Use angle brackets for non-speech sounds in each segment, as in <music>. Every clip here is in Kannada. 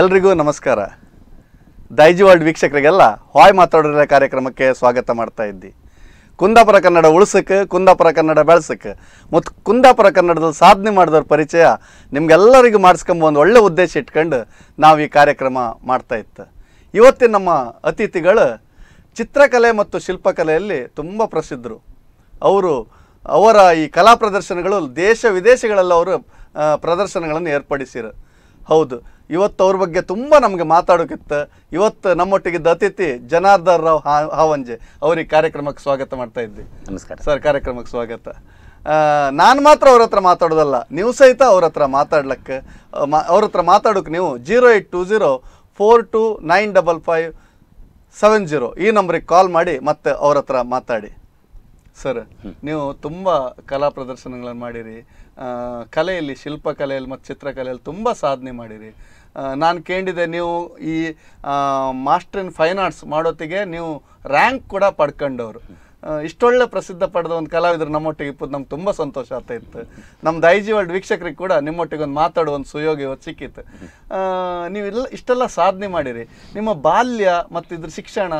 ಎಲ್ರಿಗೂ ನಮಸ್ಕಾರ ವರ್ಡ್ ವೀಕ್ಷಕರಿಗೆಲ್ಲ ಹಾಯ್ ಮಾತಾಡೋದ್ರ ಕಾರ್ಯಕ್ರಮಕ್ಕೆ ಸ್ವಾಗತ ಮಾಡ್ತಾ ಇದ್ದಿ ಕುಂದಾಪುರ ಕನ್ನಡ ಉಳಿಸಕ್ಕೆ ಕುಂದಾಪುರ ಕನ್ನಡ ಬೆಳೆಸಕ್ಕೆ ಮತ್ತು ಕುಂದಾಪುರ ಕನ್ನಡದಲ್ಲಿ ಸಾಧನೆ ಮಾಡಿದವ್ರ ಪರಿಚಯ ನಿಮ್ಗೆಲ್ಲರಿಗೂ ಮಾಡಿಸ್ಕೊಂಬ ಒಂದು ಒಳ್ಳೆ ಉದ್ದೇಶ ಇಟ್ಕೊಂಡು ನಾವು ಈ ಕಾರ್ಯಕ್ರಮ ಮಾಡ್ತಾ ಇತ್ತು ಇವತ್ತಿನ ನಮ್ಮ ಅತಿಥಿಗಳು ಚಿತ್ರಕಲೆ ಮತ್ತು ಶಿಲ್ಪಕಲೆಯಲ್ಲಿ ತುಂಬ ಪ್ರಸಿದ್ಧರು ಅವರು ಅವರ ಈ ಕಲಾ ಪ್ರದರ್ಶನಗಳು ದೇಶ ವಿದೇಶಗಳಲ್ಲ ಅವರು ಪ್ರದರ್ಶನಗಳನ್ನು ಏರ್ಪಡಿಸಿರು ಹೌದು ಇವತ್ತು ಅವ್ರ ಬಗ್ಗೆ ತುಂಬ ನಮಗೆ ಮಾತಾಡೋಕಿತ್ತು ಇವತ್ತು ನಮ್ಮೊಟ್ಟಿಗಿದ್ದ ಅತಿಥಿ ಜನಾರ್ದನ್ ರಾವ್ ಹಾವಂಜೆ ಅವ್ರಿಗೆ ಕಾರ್ಯಕ್ರಮಕ್ಕೆ ಸ್ವಾಗತ ಮಾಡ್ತಾ ಇದ್ವಿ ನಮಸ್ಕಾರ ಸರ್ ಕಾರ್ಯಕ್ರಮಕ್ಕೆ ಸ್ವಾಗತ ನಾನು ಮಾತ್ರ ಅವ್ರ ಹತ್ರ ಮಾತಾಡೋದಲ್ಲ ನೀವು ಸಹಿತ ಅವ್ರ ಹತ್ರ ಮಾತಾಡ್ಲಿಕ್ಕೆ ಮಾ ಅವ್ರ ಹತ್ರ ಮಾತಾಡೋಕೆ ನೀವು zero eight two zero four two nine double five seven zero ಈ ನಂಬರಿಗೆ ಕಾಲ್ ಮಾಡಿ ಮತ್ತೆ ಅವ್ರ ಹತ್ರ ಮಾತಾಡಿ ಸರ್ ನೀವು ತುಂಬ ಕಲಾ ಪ್ರದರ್ಶನಗಳನ್ನು ಮಾಡಿರಿ ಕಲೆಯಲ್ಲಿ ಶಿಲ್ಪಕಲೆಯಲ್ಲಿ ಮತ್ತು ಚಿತ್ರಕಲೆಯಲ್ಲಿ ತುಂಬ ಸಾಧನೆ ಮಾಡಿರಿ ನಾನು ಕೇಳಿದೆ ನೀವು ಈ ಮಾಸ್ಟರ್ ಇನ್ ಫೈನ್ ಆರ್ಟ್ಸ್ ಮಾಡೋತ್ತಿಗೆ ನೀವು ರ್ಯಾಂಕ್ ಕೂಡ ಪಡ್ಕೊಂಡವರು ಇಷ್ಟೊಳ್ಳೆ ಪ್ರಸಿದ್ಧ ಪಡೆದ ಒಂದು ಕಲಾವಿದರು ನಮ್ಮೊಟ್ಟಿಗೆ ಇಪ್ಪತ್ತು ನಮ್ಗೆ ತುಂಬ ಸಂತೋಷ ಆಗ್ತಾ ಇತ್ತು ನಮ್ಮ ಜಿ ವರ್ಲ್ಡ್ ವೀಕ್ಷಕರಿಗೆ ಕೂಡ ನಿಮ್ಮೊಟ್ಟಿಗೆ ಒಂದು ಮಾತಾಡುವ ಒಂದು ಸುಯೋಗಿ ಸಿಕ್ಕಿತ್ತು ನೀವು ಇಷ್ಟೆಲ್ಲ ಸಾಧನೆ ಮಾಡಿರಿ ನಿಮ್ಮ ಬಾಲ್ಯ ಮತ್ತು ಇದ್ರ ಶಿಕ್ಷಣ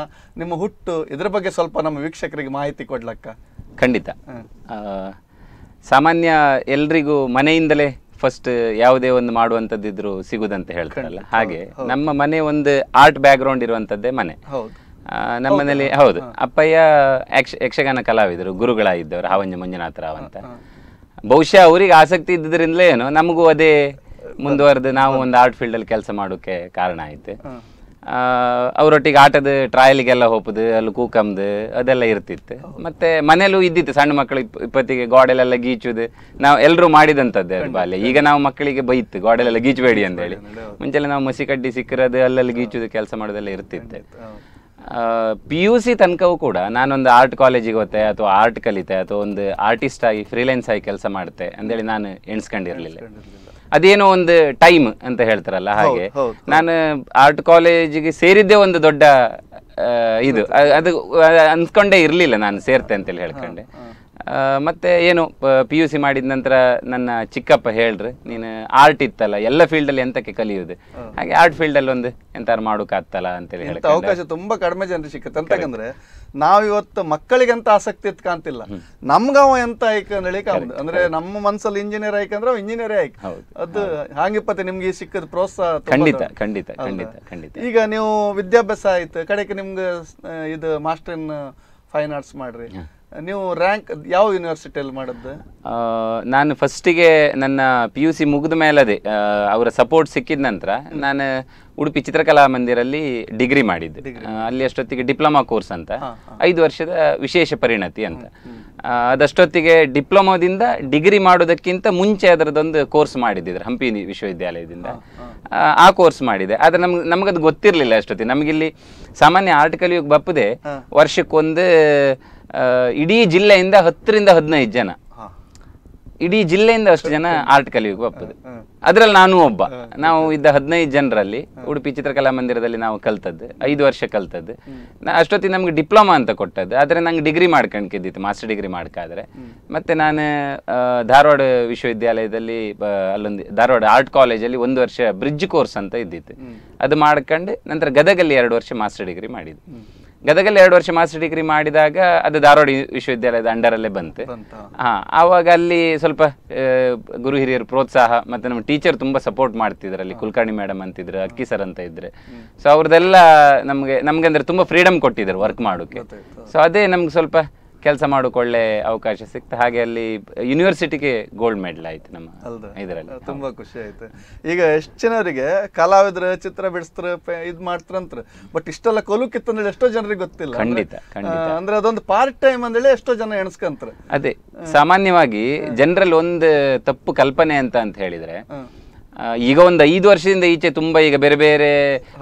ನಿಮ್ಮ ಹುಟ್ಟು ಇದ್ರ ಬಗ್ಗೆ ಸ್ವಲ್ಪ ನಮ್ಮ ವೀಕ್ಷಕರಿಗೆ ಮಾಹಿತಿ ಕೊಡ್ಲಕ್ಕ ಖಂಡಿತ ಸಾಮಾನ್ಯ ಎಲ್ರಿಗೂ ಮನೆಯಿಂದಲೇ ಫಸ್ಟ್ ಯಾವುದೇ ಒಂದು ಮಾಡುವಂಥದ್ದು ಇದ್ರು ಸಿಗುದಂತ ಹೇಳ್ತಾರಲ್ಲ ಹಾಗೆ ನಮ್ಮ ಮನೆ ಒಂದು ಆರ್ಟ್ ಬ್ಯಾಕ್ ಗ್ರೌಂಡ್ ಇರುವಂತದ್ದೇ ಮನೆ ನಮ್ಮನೇಲಿ ಹೌದು ಅಪ್ಪಯ್ಯ ಯಕ್ಷಗಾನ ಕಲಾವಿದರು ಗುರುಗಳಾಗಿದ್ದವರು ಹಾವಂಜ ರಾವ್ ಅಂತ ಬಹುಶಃ ಅವ್ರಿಗೆ ಆಸಕ್ತಿ ಇದ್ದಿದ್ರಿಂದಲೇ ಏನೋ ನಮಗೂ ಅದೇ ಮುಂದುವರೆದು ನಾವು ಒಂದು ಆರ್ಟ್ ಫೀಲ್ಡಲ್ಲಿ ಕೆಲಸ ಮಾಡೋಕ್ಕೆ ಕಾರಣ ಆಯಿತು ಅವರೊಟ್ಟಿಗೆ ಆಟದ ಟ್ರಾಯಲ್ಗೆಲ್ಲ ಹೋಗುದು ಅಲ್ಲಿ ಕೂಕಮ್ದು ಅದೆಲ್ಲ ಇರ್ತಿತ್ತು ಮತ್ತೆ ಮನೆಯಲ್ಲೂ ಇದ್ದಿತ್ತು ಸಣ್ಣ ಮಕ್ಕಳು ಇಪ್ಪತ್ತಿಗೆ ಗೋಡೆಲೆಲ್ಲ ಗೀಚುದು ನಾವು ಎಲ್ಲರೂ ಮಾಡಿದಂಥದ್ದು ಬಾಲ್ಯ ಈಗ ನಾವು ಮಕ್ಕಳಿಗೆ ಬೈತು ಗೋಡೆಲೆಲ್ಲ ಗೀಚಬೇಡಿ ಅಂತೇಳಿ ಮುಂಚೆಲ್ಲ ನಾವು ಮಸಿ ಕಡ್ಡಿ ಸಿಕ್ಕಿರೋದು ಅಲ್ಲಲ್ಲಿ ಗೀಚುದು ಕೆಲಸ ಮಾಡೋದೆಲ್ಲ ಇರ್ತಿತ್ತು ಪಿ ಯು ಸಿ ತನಕವೂ ಕೂಡ ನಾನೊಂದು ಆರ್ಟ್ ಕಾಲೇಜಿಗೆ ಹೋಗ್ತೆ ಅಥವಾ ಆರ್ಟ್ ಕಲಿತೆ ಅಥವಾ ಒಂದು ಆರ್ಟಿಸ್ಟ್ ಆಗಿ ಫ್ರೀಲೆನ್ಸ್ ಆಗಿ ಕೆಲಸ ಮಾಡ್ತೆ ಅಂತೇಳಿ ನಾನು ಎಣಿಸ್ಕೊಂಡಿರಲಿಲ್ಲ ಅದೇನೋ ಒಂದು ಟೈಮ್ ಅಂತ ಹೇಳ್ತಾರಲ್ಲ ಹಾಗೆ ನಾನು ಆರ್ಟ್ ಕಾಲೇಜಿಗೆ ಸೇರಿದ್ದೇ ಒಂದು ದೊಡ್ಡ ಇದು ಅದು ಅನ್ಸ್ಕೊಂಡೇ ಇರ್ಲಿಲ್ಲ ನಾನು ಸೇರ್ತೆ ಅಂತೇಳಿ ಹೇಳ್ಕೊಂಡೆ ಮತ್ತೆ ಏನು ಪಿ ಯು ಸಿ ಮಾಡಿದ ನಂತರ ನನ್ನ ಚಿಕ್ಕಪ್ಪ ಹೇಳ್ರಿ ನೀನು ಆರ್ಟ್ ಇತ್ತಲ್ಲ ಎಲ್ಲ ಫೀಲ್ಡಲ್ಲಿ ಎಂತಕ್ಕೆ ಕಲಿಯುವುದು ಹಾಗೆ ಆರ್ಟ್ ಫೀಲ್ಡಲ್ಲಿ ಒಂದು ಎಂತಾರು ಮಾಡೋಕ್ಕಾಗ್ತಲ್ಲ ಅಂತೇಳಿ ಹೇಳಿ ಅವಕಾಶ ತುಂಬಾ ಕಡಿಮೆ ಜನರಿಗೆ ಸಿಕ್ಕತ್ತೆ ಅಂತಂದ್ರೆ ನಾವಿವತ್ತು ಮಕ್ಕಳಿಗಂತ ಆಸಕ್ತಿ ಇತ್ಕಾಂತಿಲ್ಲ ನಮ್ಗವ ಎಂತ ಆಯ್ಕೆ ಅಂದ್ರೆ ನಮ್ಮ ಮನಸ್ಸಲ್ಲಿ ಇಂಜಿನಿಯರ್ ಆಯ್ಕಂದ್ರೆ ಇಂಜಿನಿಯರೇ ಆಯ್ಕೆ ಅದು ಹಾಂಗಿಪ್ಪತ್ತೆ ನಿಮ್ಗೆ ಈ ಸಿಕ್ಕದ ಪ್ರೋತ್ಸಾಹ ಖಂಡಿತ ಖಂಡಿತ ಖಂಡಿತ ಖಂಡಿತ ಈಗ ನೀವು ವಿದ್ಯಾಭ್ಯಾಸ ಆಯ್ತು ಕಡೆಗೆ ನಿಮ್ಗೆ ಇದು ಮಾಸ್ಟರ್ ಇನ್ ಫೈನ್ ಆರ್ಟ್ಸ್ ಮಾಡ್ರಿ ನೀವು ರ್ಯಾಂಕ್ ಯಾವ ಯೂನಿವರ್ಸಿಟಿಯಲ್ಲಿ ಮಾಡಿದ್ದು ನಾನು ಫಸ್ಟಿಗೆ ನನ್ನ ಪಿ ಯು ಸಿ ಮುಗಿದ ಮೇಲೆ ಅದೇ ಅವರ ಸಪೋರ್ಟ್ ಸಿಕ್ಕಿದ ನಂತರ ನಾನು ಉಡುಪಿ ಚಿತ್ರಕಲಾ ಮಂದಿರಲ್ಲಿ ಡಿಗ್ರಿ ಮಾಡಿದ್ದೆ ಅಲ್ಲಿ ಅಷ್ಟೊತ್ತಿಗೆ ಡಿಪ್ಲೊಮಾ ಕೋರ್ಸ್ ಅಂತ ಐದು ವರ್ಷದ ವಿಶೇಷ ಪರಿಣತಿ ಅಂತ ಅದಷ್ಟೊತ್ತಿಗೆ ಡಿಪ್ಲೊಮಾದಿಂದ ಡಿಗ್ರಿ ಮಾಡೋದಕ್ಕಿಂತ ಮುಂಚೆ ಅದರದೊಂದು ಕೋರ್ಸ್ ಮಾಡಿದ್ದಿದ್ರು ಹಂಪಿ ವಿಶ್ವವಿದ್ಯಾಲಯದಿಂದ ಆ ಕೋರ್ಸ್ ಮಾಡಿದೆ ಆದರೆ ನಮ್ಗೆ ನಮಗದು ಗೊತ್ತಿರಲಿಲ್ಲ ಅಷ್ಟೊತ್ತಿಗೆ ನಮಗಿಲ್ಲಿ ಸಾಮಾನ್ಯ ಆರ್ಟ್ ಕಲಿಯೋಗಿ ಬಪ್ಪದೆ ವರ್ಷಕ್ಕೊಂದು ಇಡೀ ಜಿಲ್ಲೆಯಿಂದ ಹತ್ತರಿಂದ ಹದಿನೈದು ಜನ ಇಡೀ ಜಿಲ್ಲೆಯಿಂದ ಅಷ್ಟು ಜನ ಆರ್ಟ್ ಕಲಿಯೋಕೆ ಒಪ್ಪದು ಅದರಲ್ಲಿ ನಾನು ಒಬ್ಬ ನಾವು ಇದ್ದ ಹದಿನೈದು ಜನರಲ್ಲಿ ಉಡುಪಿ ಚಿತ್ರಕಲಾ ಮಂದಿರದಲ್ಲಿ ನಾವು ಕಲ್ತದ್ದು ಐದು ವರ್ಷ ಕಲ್ತದ್ದು ಅಷ್ಟೊತ್ತಿಗೆ ನಮ್ಗೆ ಡಿಪ್ಲೊಮಾ ಅಂತ ಕೊಟ್ಟದ್ದು ಆದರೆ ನಂಗೆ ಡಿಗ್ರಿ ಕಿದ್ದಿತ್ತು ಮಾಸ್ಟರ್ ಡಿಗ್ರಿ ಮಾಡ್ಕಾದ್ರೆ ಮತ್ತೆ ನಾನು ಧಾರವಾಡ ವಿಶ್ವವಿದ್ಯಾಲಯದಲ್ಲಿ ಅಲ್ಲೊಂದು ಧಾರವಾಡ ಆರ್ಟ್ ಕಾಲೇಜಲ್ಲಿ ಒಂದು ವರ್ಷ ಬ್ರಿಡ್ಜ್ ಕೋರ್ಸ್ ಅಂತ ಇದ್ದಿತ್ತು ಅದು ಮಾಡ್ಕೊಂಡು ನಂತರ ಗದಗಲ್ಲಿ ಎರಡು ವರ್ಷ ಮಾಸ್ಟರ್ ಡಿಗ್ರಿ ಮಾಡಿದ್ದು ಗದಗಲ್ಲಿ ಎರಡು ವರ್ಷ ಮಾಸ್ಟರ್ ಡಿಗ್ರಿ ಮಾಡಿದಾಗ ಅದು ಧಾರವಾಡ ವಿಶ್ವವಿದ್ಯಾಲಯದ ಅಂಡರಲ್ಲೇ ಬಂತು ಹಾ ಆವಾಗ ಅಲ್ಲಿ ಸ್ವಲ್ಪ ಗುರು ಹಿರಿಯರು ಪ್ರೋತ್ಸಾಹ ಮತ್ತು ನಮ್ಮ ಟೀಚರ್ ತುಂಬ ಸಪೋರ್ಟ್ ಮಾಡ್ತಿದ್ರು ಅಲ್ಲಿ ಕುಲಕರ್ಣಿ ಮೇಡಮ್ ಅಂತಿದ್ರು ಅಕ್ಕಿ ಸರ್ ಅಂತ ಇದ್ರೆ ಸೊ ಅವ್ರದ್ದೆಲ್ಲ ನಮಗೆ ನಮಗೆ ಅಂದರೆ ತುಂಬ ಫ್ರೀಡಮ್ ಕೊಟ್ಟಿದ್ರು ವರ್ಕ್ ಮಾಡೋಕ್ಕೆ ಸೊ ಅದೇ ನಮ್ಗೆ ಸ್ವಲ್ಪ ಕೆಲಸ ಮಾಡಿಕೊಳ್ಳೆ ಅವಕಾಶ ಸಿಕ್ತ ಹಾಗೆ ಅಲ್ಲಿ ಯೂನಿವರ್ಸಿಟಿಗೆ ಗೋಲ್ಡ್ ಮೆಡಲ್ ಆಯ್ತು ನಮ್ಮ ಇದರಲ್ಲಿ ತುಂಬಾ ಖುಷಿ ಆಯ್ತು ಈಗ ಎಷ್ಟು ಜನರಿಗೆ ಕಲಾವಿದ್ರ ಚಿತ್ರ ಬಿಡಿಸ್ತಾರ ಇದ್ ಮಾಡ್ತಾರಂತ್ರ ಬಟ್ ಇಷ್ಟೆಲ್ಲ ಕೊಲು ಅಂದ್ರೆ ಎಷ್ಟೋ ಜನರಿಗೆ ಗೊತ್ತಿಲ್ಲ ಖಂಡಿತ ಖಂಡಿತ ಅಂದ್ರೆ ಅದೊಂದು ಪಾರ್ಟ್ ಟೈಮ್ ಅಂದ್ರೆ ಎಷ್ಟೋ ಜನ ಎಣಸ್ಕಂತಾರೆ ಅದೇ ಸಾಮಾನ್ಯವಾಗಿ ಜನರಲ್ಲಿ ಒಂದು ತಪ್ಪು ಕಲ್ಪನೆ ಅಂತ ಅಂತ ಹೇಳಿದ್ರೆ ಈಗ ಒಂದು ಐದು ವರ್ಷದಿಂದ ಈಚೆ ತುಂಬಾ ಈಗ ಬೇರೆ ಬೇರೆ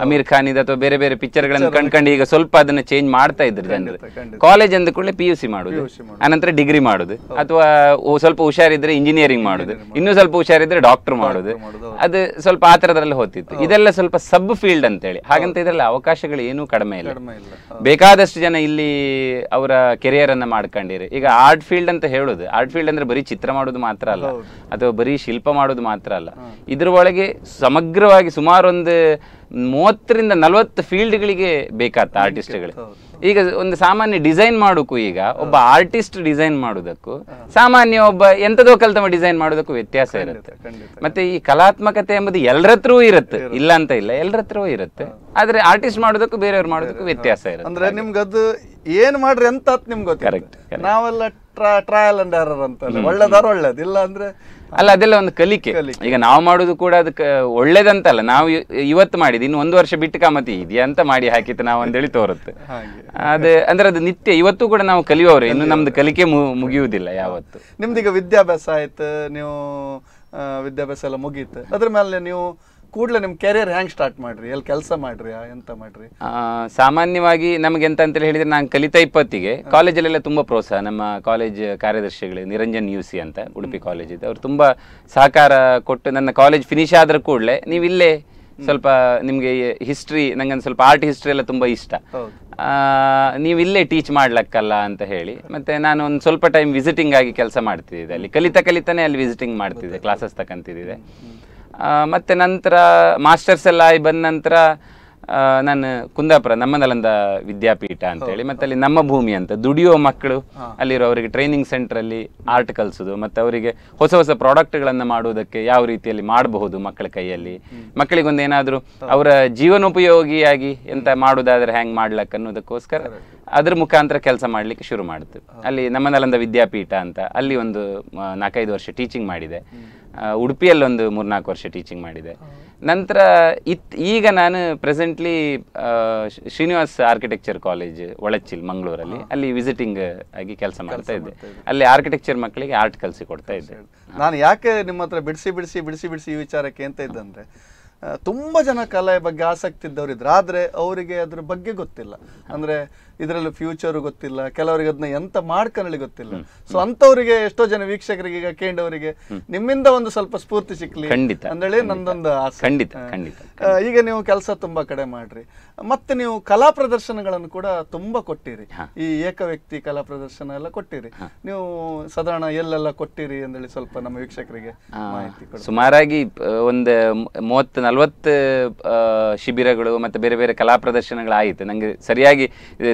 ಅಮೀರ್ ಖಾನ್ ಇದು ಅಥವಾ ಬೇರೆ ಬೇರೆ ಪಿಕ್ಚರ್ ಗಳನ್ನು ಕಂಡ್ಕೊಂಡು ಈಗ ಸ್ವಲ್ಪ ಅದನ್ನ ಚೇಂಜ್ ಮಾಡ್ತಾ ಇದ್ರು ಜನರು ಕಾಲೇಜ್ ಅಂದ ಕೂಡಲೇ ಪಿ ಯು ಸಿ ಮಾಡುದು ಆನಂತರ ಡಿಗ್ರಿ ಮಾಡುದು ಅಥವಾ ಸ್ವಲ್ಪ ಹುಷಾರಿದ್ರೆ ಇಂಜಿನಿಯರಿಂಗ್ ಮಾಡುದು ಇನ್ನೂ ಸ್ವಲ್ಪ ಹುಷಾರಿದ್ರೆ ಡಾಕ್ಟರ್ ಮಾಡುದು ಅದು ಸ್ವಲ್ಪ ಆ ತರದಲ್ಲಿ ಹೋಗ್ತಿತ್ತು ಇದೆಲ್ಲ ಸ್ವಲ್ಪ ಸಬ್ ಫೀಲ್ಡ್ ಅಂತೇಳಿ ಹಾಗಂತ ಇದರಲ್ಲಿ ಅವಕಾಶಗಳು ಏನೂ ಕಡಿಮೆ ಇಲ್ಲ ಬೇಕಾದಷ್ಟು ಜನ ಇಲ್ಲಿ ಅವರ ಕೆರಿಯರ್ ಅನ್ನ ಮಾಡ್ಕೊಂಡಿರಿ ಈಗ ಆರ್ಟ್ ಫೀಲ್ಡ್ ಅಂತ ಹೇಳುದು ಆರ್ಟ್ ಫೀಲ್ಡ್ ಅಂದ್ರೆ ಬರೀ ಚಿತ್ರ ಮಾಡೋದು ಮಾತ್ರ ಅಲ್ಲ ಅಥವಾ ಬರೀ ಶಿಲ್ಪ ಮಾಡೋದು ಮಾತ್ರ ಅಲ್ಲ ಇದ್ರ ಅದರೊಳಗೆ ಸಮಗ್ರವಾಗಿ ಸುಮಾರು ಒಂದು ಮೂವತ್ತರಿಂದ ನಲವತ್ತು ಫೀಲ್ಡ್ಗಳಿಗೆ ಬೇಕಾಗ್ತ ಆರ್ಟಿಸ್ಟ್ಗಳು ಈಗ ಒಂದು ಸಾಮಾನ್ಯ ಡಿಸೈನ್ ಮಾಡೋಕ್ಕೂ ಈಗ ಒಬ್ಬ ಆರ್ಟಿಸ್ಟ್ ಡಿಸೈನ್ ಮಾಡೋದಕ್ಕೂ ಸಾಮಾನ್ಯ ಒಬ್ಬ ಎಂಥದೋ ಕಲ್ತಮ ಡಿಸೈನ್ ಮಾಡೋದಕ್ಕೂ ವ್ಯತ್ಯಾಸ ಇರುತ್ತೆ ಮತ್ತೆ ಈ ಕಲಾತ್ಮಕತೆ ಎಂಬುದು ಎಲ್ಲರತ್ರೂ ಇರುತ್ತೆ ಇಲ್ಲ ಅಂತ ಇಲ್ಲ ಎಲ್ಲರತ್ರೂ ಇರುತ್ತೆ ಆದ್ರೆ ಆರ್ಟಿಸ್ಟ್ ಮಾಡೋದಕ್ಕೂ ಬೇರೆಯವ್ರು ಮಾಡೋದಕ್ಕೂ ವ್ಯತ್ಯಾಸ ಇರುತ್ತೆ ಅಂದ್ರೆ ನಿಮ್ಗೆ ಅದು ಏನ್ ಮಾಡ್ರಿ ಅಂತ ನಿಮ್ಗೆ ಗೊತ್ತಿರುತ್ತೆ ನಾವೆಲ್ಲ ಟ್ರಯಲ್ ಅಂಡ್ ಎರರ್ ಅಂತ ಒಳ್ಳೆದಾರ ಒಳ್ಳೇದು ಇಲ್ಲ ಅಂದ್ರೆ ಅಲ್ಲ ಅದೆಲ್ಲ ಒಂದು ಕಲಿಕೆ ಈಗ ನಾವು ಮಾಡೋದು ಕೂಡ ಅದಕ್ಕೆ ಒಳ್ಳೇದಂತಲ್ಲ ನಾವು ಇವತ್ತು ಮಾಡಿದ್ ಇನ್ನು ಒಂದು ವರ್ಷ ಬಿಟ್ಟು ಕಾಮತಿ ಇದೆಯಾ ಅಂತ ಮಾಡಿ ಹಾಕಿತ್ತು ನಾವು ಅಂದೇಳಿ ತೋರುತ್ತೆ ಅದೇ ಅಂದ್ರೆ ಅದು ನಿತ್ಯ ಇವತ್ತು ಕೂಡ ನಾವು ಕಲಿಯುವವರು ಇನ್ನು ನಮ್ದು ಕಲಿಕೆ ಮುಗಿಯುವುದಿಲ್ಲ ಯಾವತ್ತು ಈಗ ವಿದ್ಯಾಭ್ಯಾಸ ಆಯ್ತು ನೀವು ವಿದ್ಯಾಭ್ಯಾಸ ಎಲ್ಲ ಮುಗೀತು ಅದ್ರ ಮೇಲೆ ನೀವು ಕೂಡಲೇ ನಿಮ್ಮ ಕೆರಿಯರ್ ಹ್ಯಾಂಗ್ ಸ್ಟಾರ್ಟ್ ಮಾಡ್ರಿ ಎಲ್ಲಿ ಕೆಲಸ ಮಾಡ್ರಿ ಎಂತ ಮಾಡ್ರಿ ಸಾಮಾನ್ಯವಾಗಿ ನಮಗೆ ಎಂತ ಅಂತೇಳಿ ಹೇಳಿದ್ರೆ ನಾನು ಕಲಿತಾ ಇಪ್ಪತ್ತಿಗೆ ಕಾಲೇಜಲ್ಲೆಲ್ಲ ತುಂಬ ಪ್ರೋತ್ಸಾಹ ನಮ್ಮ ಕಾಲೇಜ್ ಕಾರ್ಯದರ್ಶಿಗಳು ನಿರಂಜನ್ ಯು ಸಿ ಅಂತ ಉಡುಪಿ ಕಾಲೇಜ್ ಇದೆ ಅವರು ತುಂಬ ಸಹಕಾರ ಕೊಟ್ಟು ನನ್ನ ಕಾಲೇಜ್ ಫಿನಿಶ್ ಆದ್ರೂ ಕೂಡಲೇ ನೀವು ಇಲ್ಲೇ ಸ್ವಲ್ಪ ನಿಮಗೆ ಹಿಸ್ಟ್ರಿ ನಂಗೊಂದು ಸ್ವಲ್ಪ ಆರ್ಟ್ ಹಿಸ್ಟ್ರಿ ಎಲ್ಲ ತುಂಬ ಇಷ್ಟ ನೀವು ಇಲ್ಲೇ ಟೀಚ್ ಮಾಡ್ಲಕ್ಕಲ್ಲ ಅಂತ ಹೇಳಿ ಮತ್ತೆ ನಾನು ಒಂದು ಸ್ವಲ್ಪ ಟೈಮ್ ವಿಸಿಟಿಂಗ್ ಆಗಿ ಕೆಲಸ ಮಾಡ್ತಿದ್ದೆ ಅಲ್ಲಿ ಕಲಿತಾ ಕಲಿತಾನೆ ಅಲ್ಲಿ ವಿಸಿಟಿಂಗ್ ಮಾಡ್ತಿದ್ದೆ ಕ್ಲಾಸಸ್ ತಕಂತಿದ್ದೆ ಮತ್ತು ನಂತರ ಮಾಸ್ಟರ್ಸ್ ಎಲ್ಲ ಆಗಿ ಬಂದ ನಂತರ ನಾನು ಕುಂದಾಪುರ ನಮ್ಮ ನಲಂದ ವಿದ್ಯಾಪೀಠ ಅಂತೇಳಿ ಮತ್ತೆ ಅಲ್ಲಿ ನಮ್ಮ ಭೂಮಿ ಅಂತ ದುಡಿಯೋ ಮಕ್ಕಳು ಅಲ್ಲಿರೋ ಅವರಿಗೆ ಟ್ರೈನಿಂಗ್ ಸೆಂಟ್ರಲ್ಲಿ ಆರ್ಟ್ ಕಲಿಸೋದು ಮತ್ತು ಅವರಿಗೆ ಹೊಸ ಹೊಸ ಪ್ರಾಡಕ್ಟ್ಗಳನ್ನು ಮಾಡುವುದಕ್ಕೆ ಯಾವ ರೀತಿಯಲ್ಲಿ ಮಾಡಬಹುದು ಮಕ್ಕಳ ಕೈಯಲ್ಲಿ ಮಕ್ಕಳಿಗೊಂದು ಏನಾದರೂ ಅವರ ಜೀವನೋಪಯೋಗಿಯಾಗಿ ಎಂತ ಮಾಡೋದಾದ್ರೆ ಹ್ಯಾಂಗ್ ಮಾಡ್ಲಕ್ಕೆ ಅನ್ನೋದಕ್ಕೋಸ್ಕರ ಅದ್ರ ಮುಖಾಂತರ ಕೆಲಸ ಮಾಡಲಿಕ್ಕೆ ಶುರು ಮಾಡ್ತು ಅಲ್ಲಿ ನಮ್ಮ ನಲಂದ ವಿದ್ಯಾಪೀಠ ಅಂತ ಅಲ್ಲಿ ಒಂದು ನಾಲ್ಕೈದು ವರ್ಷ ಟೀಚಿಂಗ್ ಮಾಡಿದೆ ಒಂದು ಮೂರ್ನಾಲ್ಕು ವರ್ಷ ಟೀಚಿಂಗ್ ಮಾಡಿದೆ ನಂತರ ಇತ್ ಈಗ ನಾನು presently Srinivas architecture college Valachil ಮಂಗಳೂರಲ್ಲಿ ಅಲ್ಲಿ ವಿಸಿಟಿಂಗ್ ಆಗಿ ಕೆಲಸ ಮಾಡ್ತಾ ಇದ್ದೆ ಅಲ್ಲಿ ಆರ್ಕಿಟೆಕ್ಚರ್ ಮಕ್ಕಳಿಗೆ ಆರ್ಟ್ ಕಲಿಸಿ ಕೊಡ್ತಾ ಇದ್ದೆ ನಾನು ಯಾಕೆ ನಿಮ್ಮ ಹತ್ರ ಬಿಡಿಸಿ ಬಿಡಿಸಿ ಬಿಡಿಸಿ ಬಿಡಿಸಿ ಈ ವಿಚಾರಕ್ಕೆ ಅಂತ ಇದ್ದಂದ್ರೆ ತುಂಬ ಜನ ಕಲೆ ಬಗ್ಗೆ ಆಸಕ್ತಿ ಇದ್ದವರಿದ್ರು ಆದರೆ ಅವರಿಗೆ ಅದ್ರ ಬಗ್ಗೆ ಗೊತ್ತಿಲ್ಲ ಅಂದ್ರೆ ಇದರಲ್ಲಿ ಫ್ಯೂಚರ್ ಗೊತ್ತಿಲ್ಲ ಕೆಲವರಿಗೆ ಅದನ್ನ ಎಂತ ಮಾಡ್ಕೊಳ್ಳಿ ಗೊತ್ತಿಲ್ಲ ಸೊ ಅಂತವರಿಗೆ ಎಷ್ಟೋ ಜನ ವೀಕ್ಷಕರಿಗೆ ಈಗ ಕೇಂದ್ರವರಿಗೆ ನಿಮ್ಮಿಂದ ಒಂದು ಸ್ವಲ್ಪ ಸ್ಫೂರ್ತಿ ಸಿಕ್ಕಲಿ ಅಂದೇಳಿ ನಂದೊಂದು ಆಸೆ ಖಂಡಿತ ಖಂಡಿತ ಈಗ ನೀವು ಕೆಲಸ ತುಂಬಾ ಕಡೆ ಮಾಡ್ರಿ ಮತ್ತೆ ನೀವು ಕಲಾ ಪ್ರದರ್ಶನಗಳನ್ನು ಕೂಡ ತುಂಬಾ ಕೊಟ್ಟಿರಿ ಈ ಏಕ ವ್ಯಕ್ತಿ ಕಲಾ ಪ್ರದರ್ಶನ ಎಲ್ಲ ಕೊಟ್ಟಿರಿ ನೀವು ಸಾಧಾರಣ ಎಲ್ಲೆಲ್ಲ ಕೊಟ್ಟಿರಿ ಅಂದೇಳಿ ಸ್ವಲ್ಪ ನಮ್ಮ ವೀಕ್ಷಕರಿಗೆ ಮಾಹಿತಿ ಸುಮಾರಾಗಿ ಒಂದು ಮೂವತ್ತ ನಲ್ವತ್ತು ಶಿಬಿರಗಳು ಮತ್ತು ಬೇರೆ ಬೇರೆ ಕಲಾ ಪ್ರದರ್ಶನಗಳು ಆಯಿತು ನನಗೆ ಸರಿಯಾಗಿ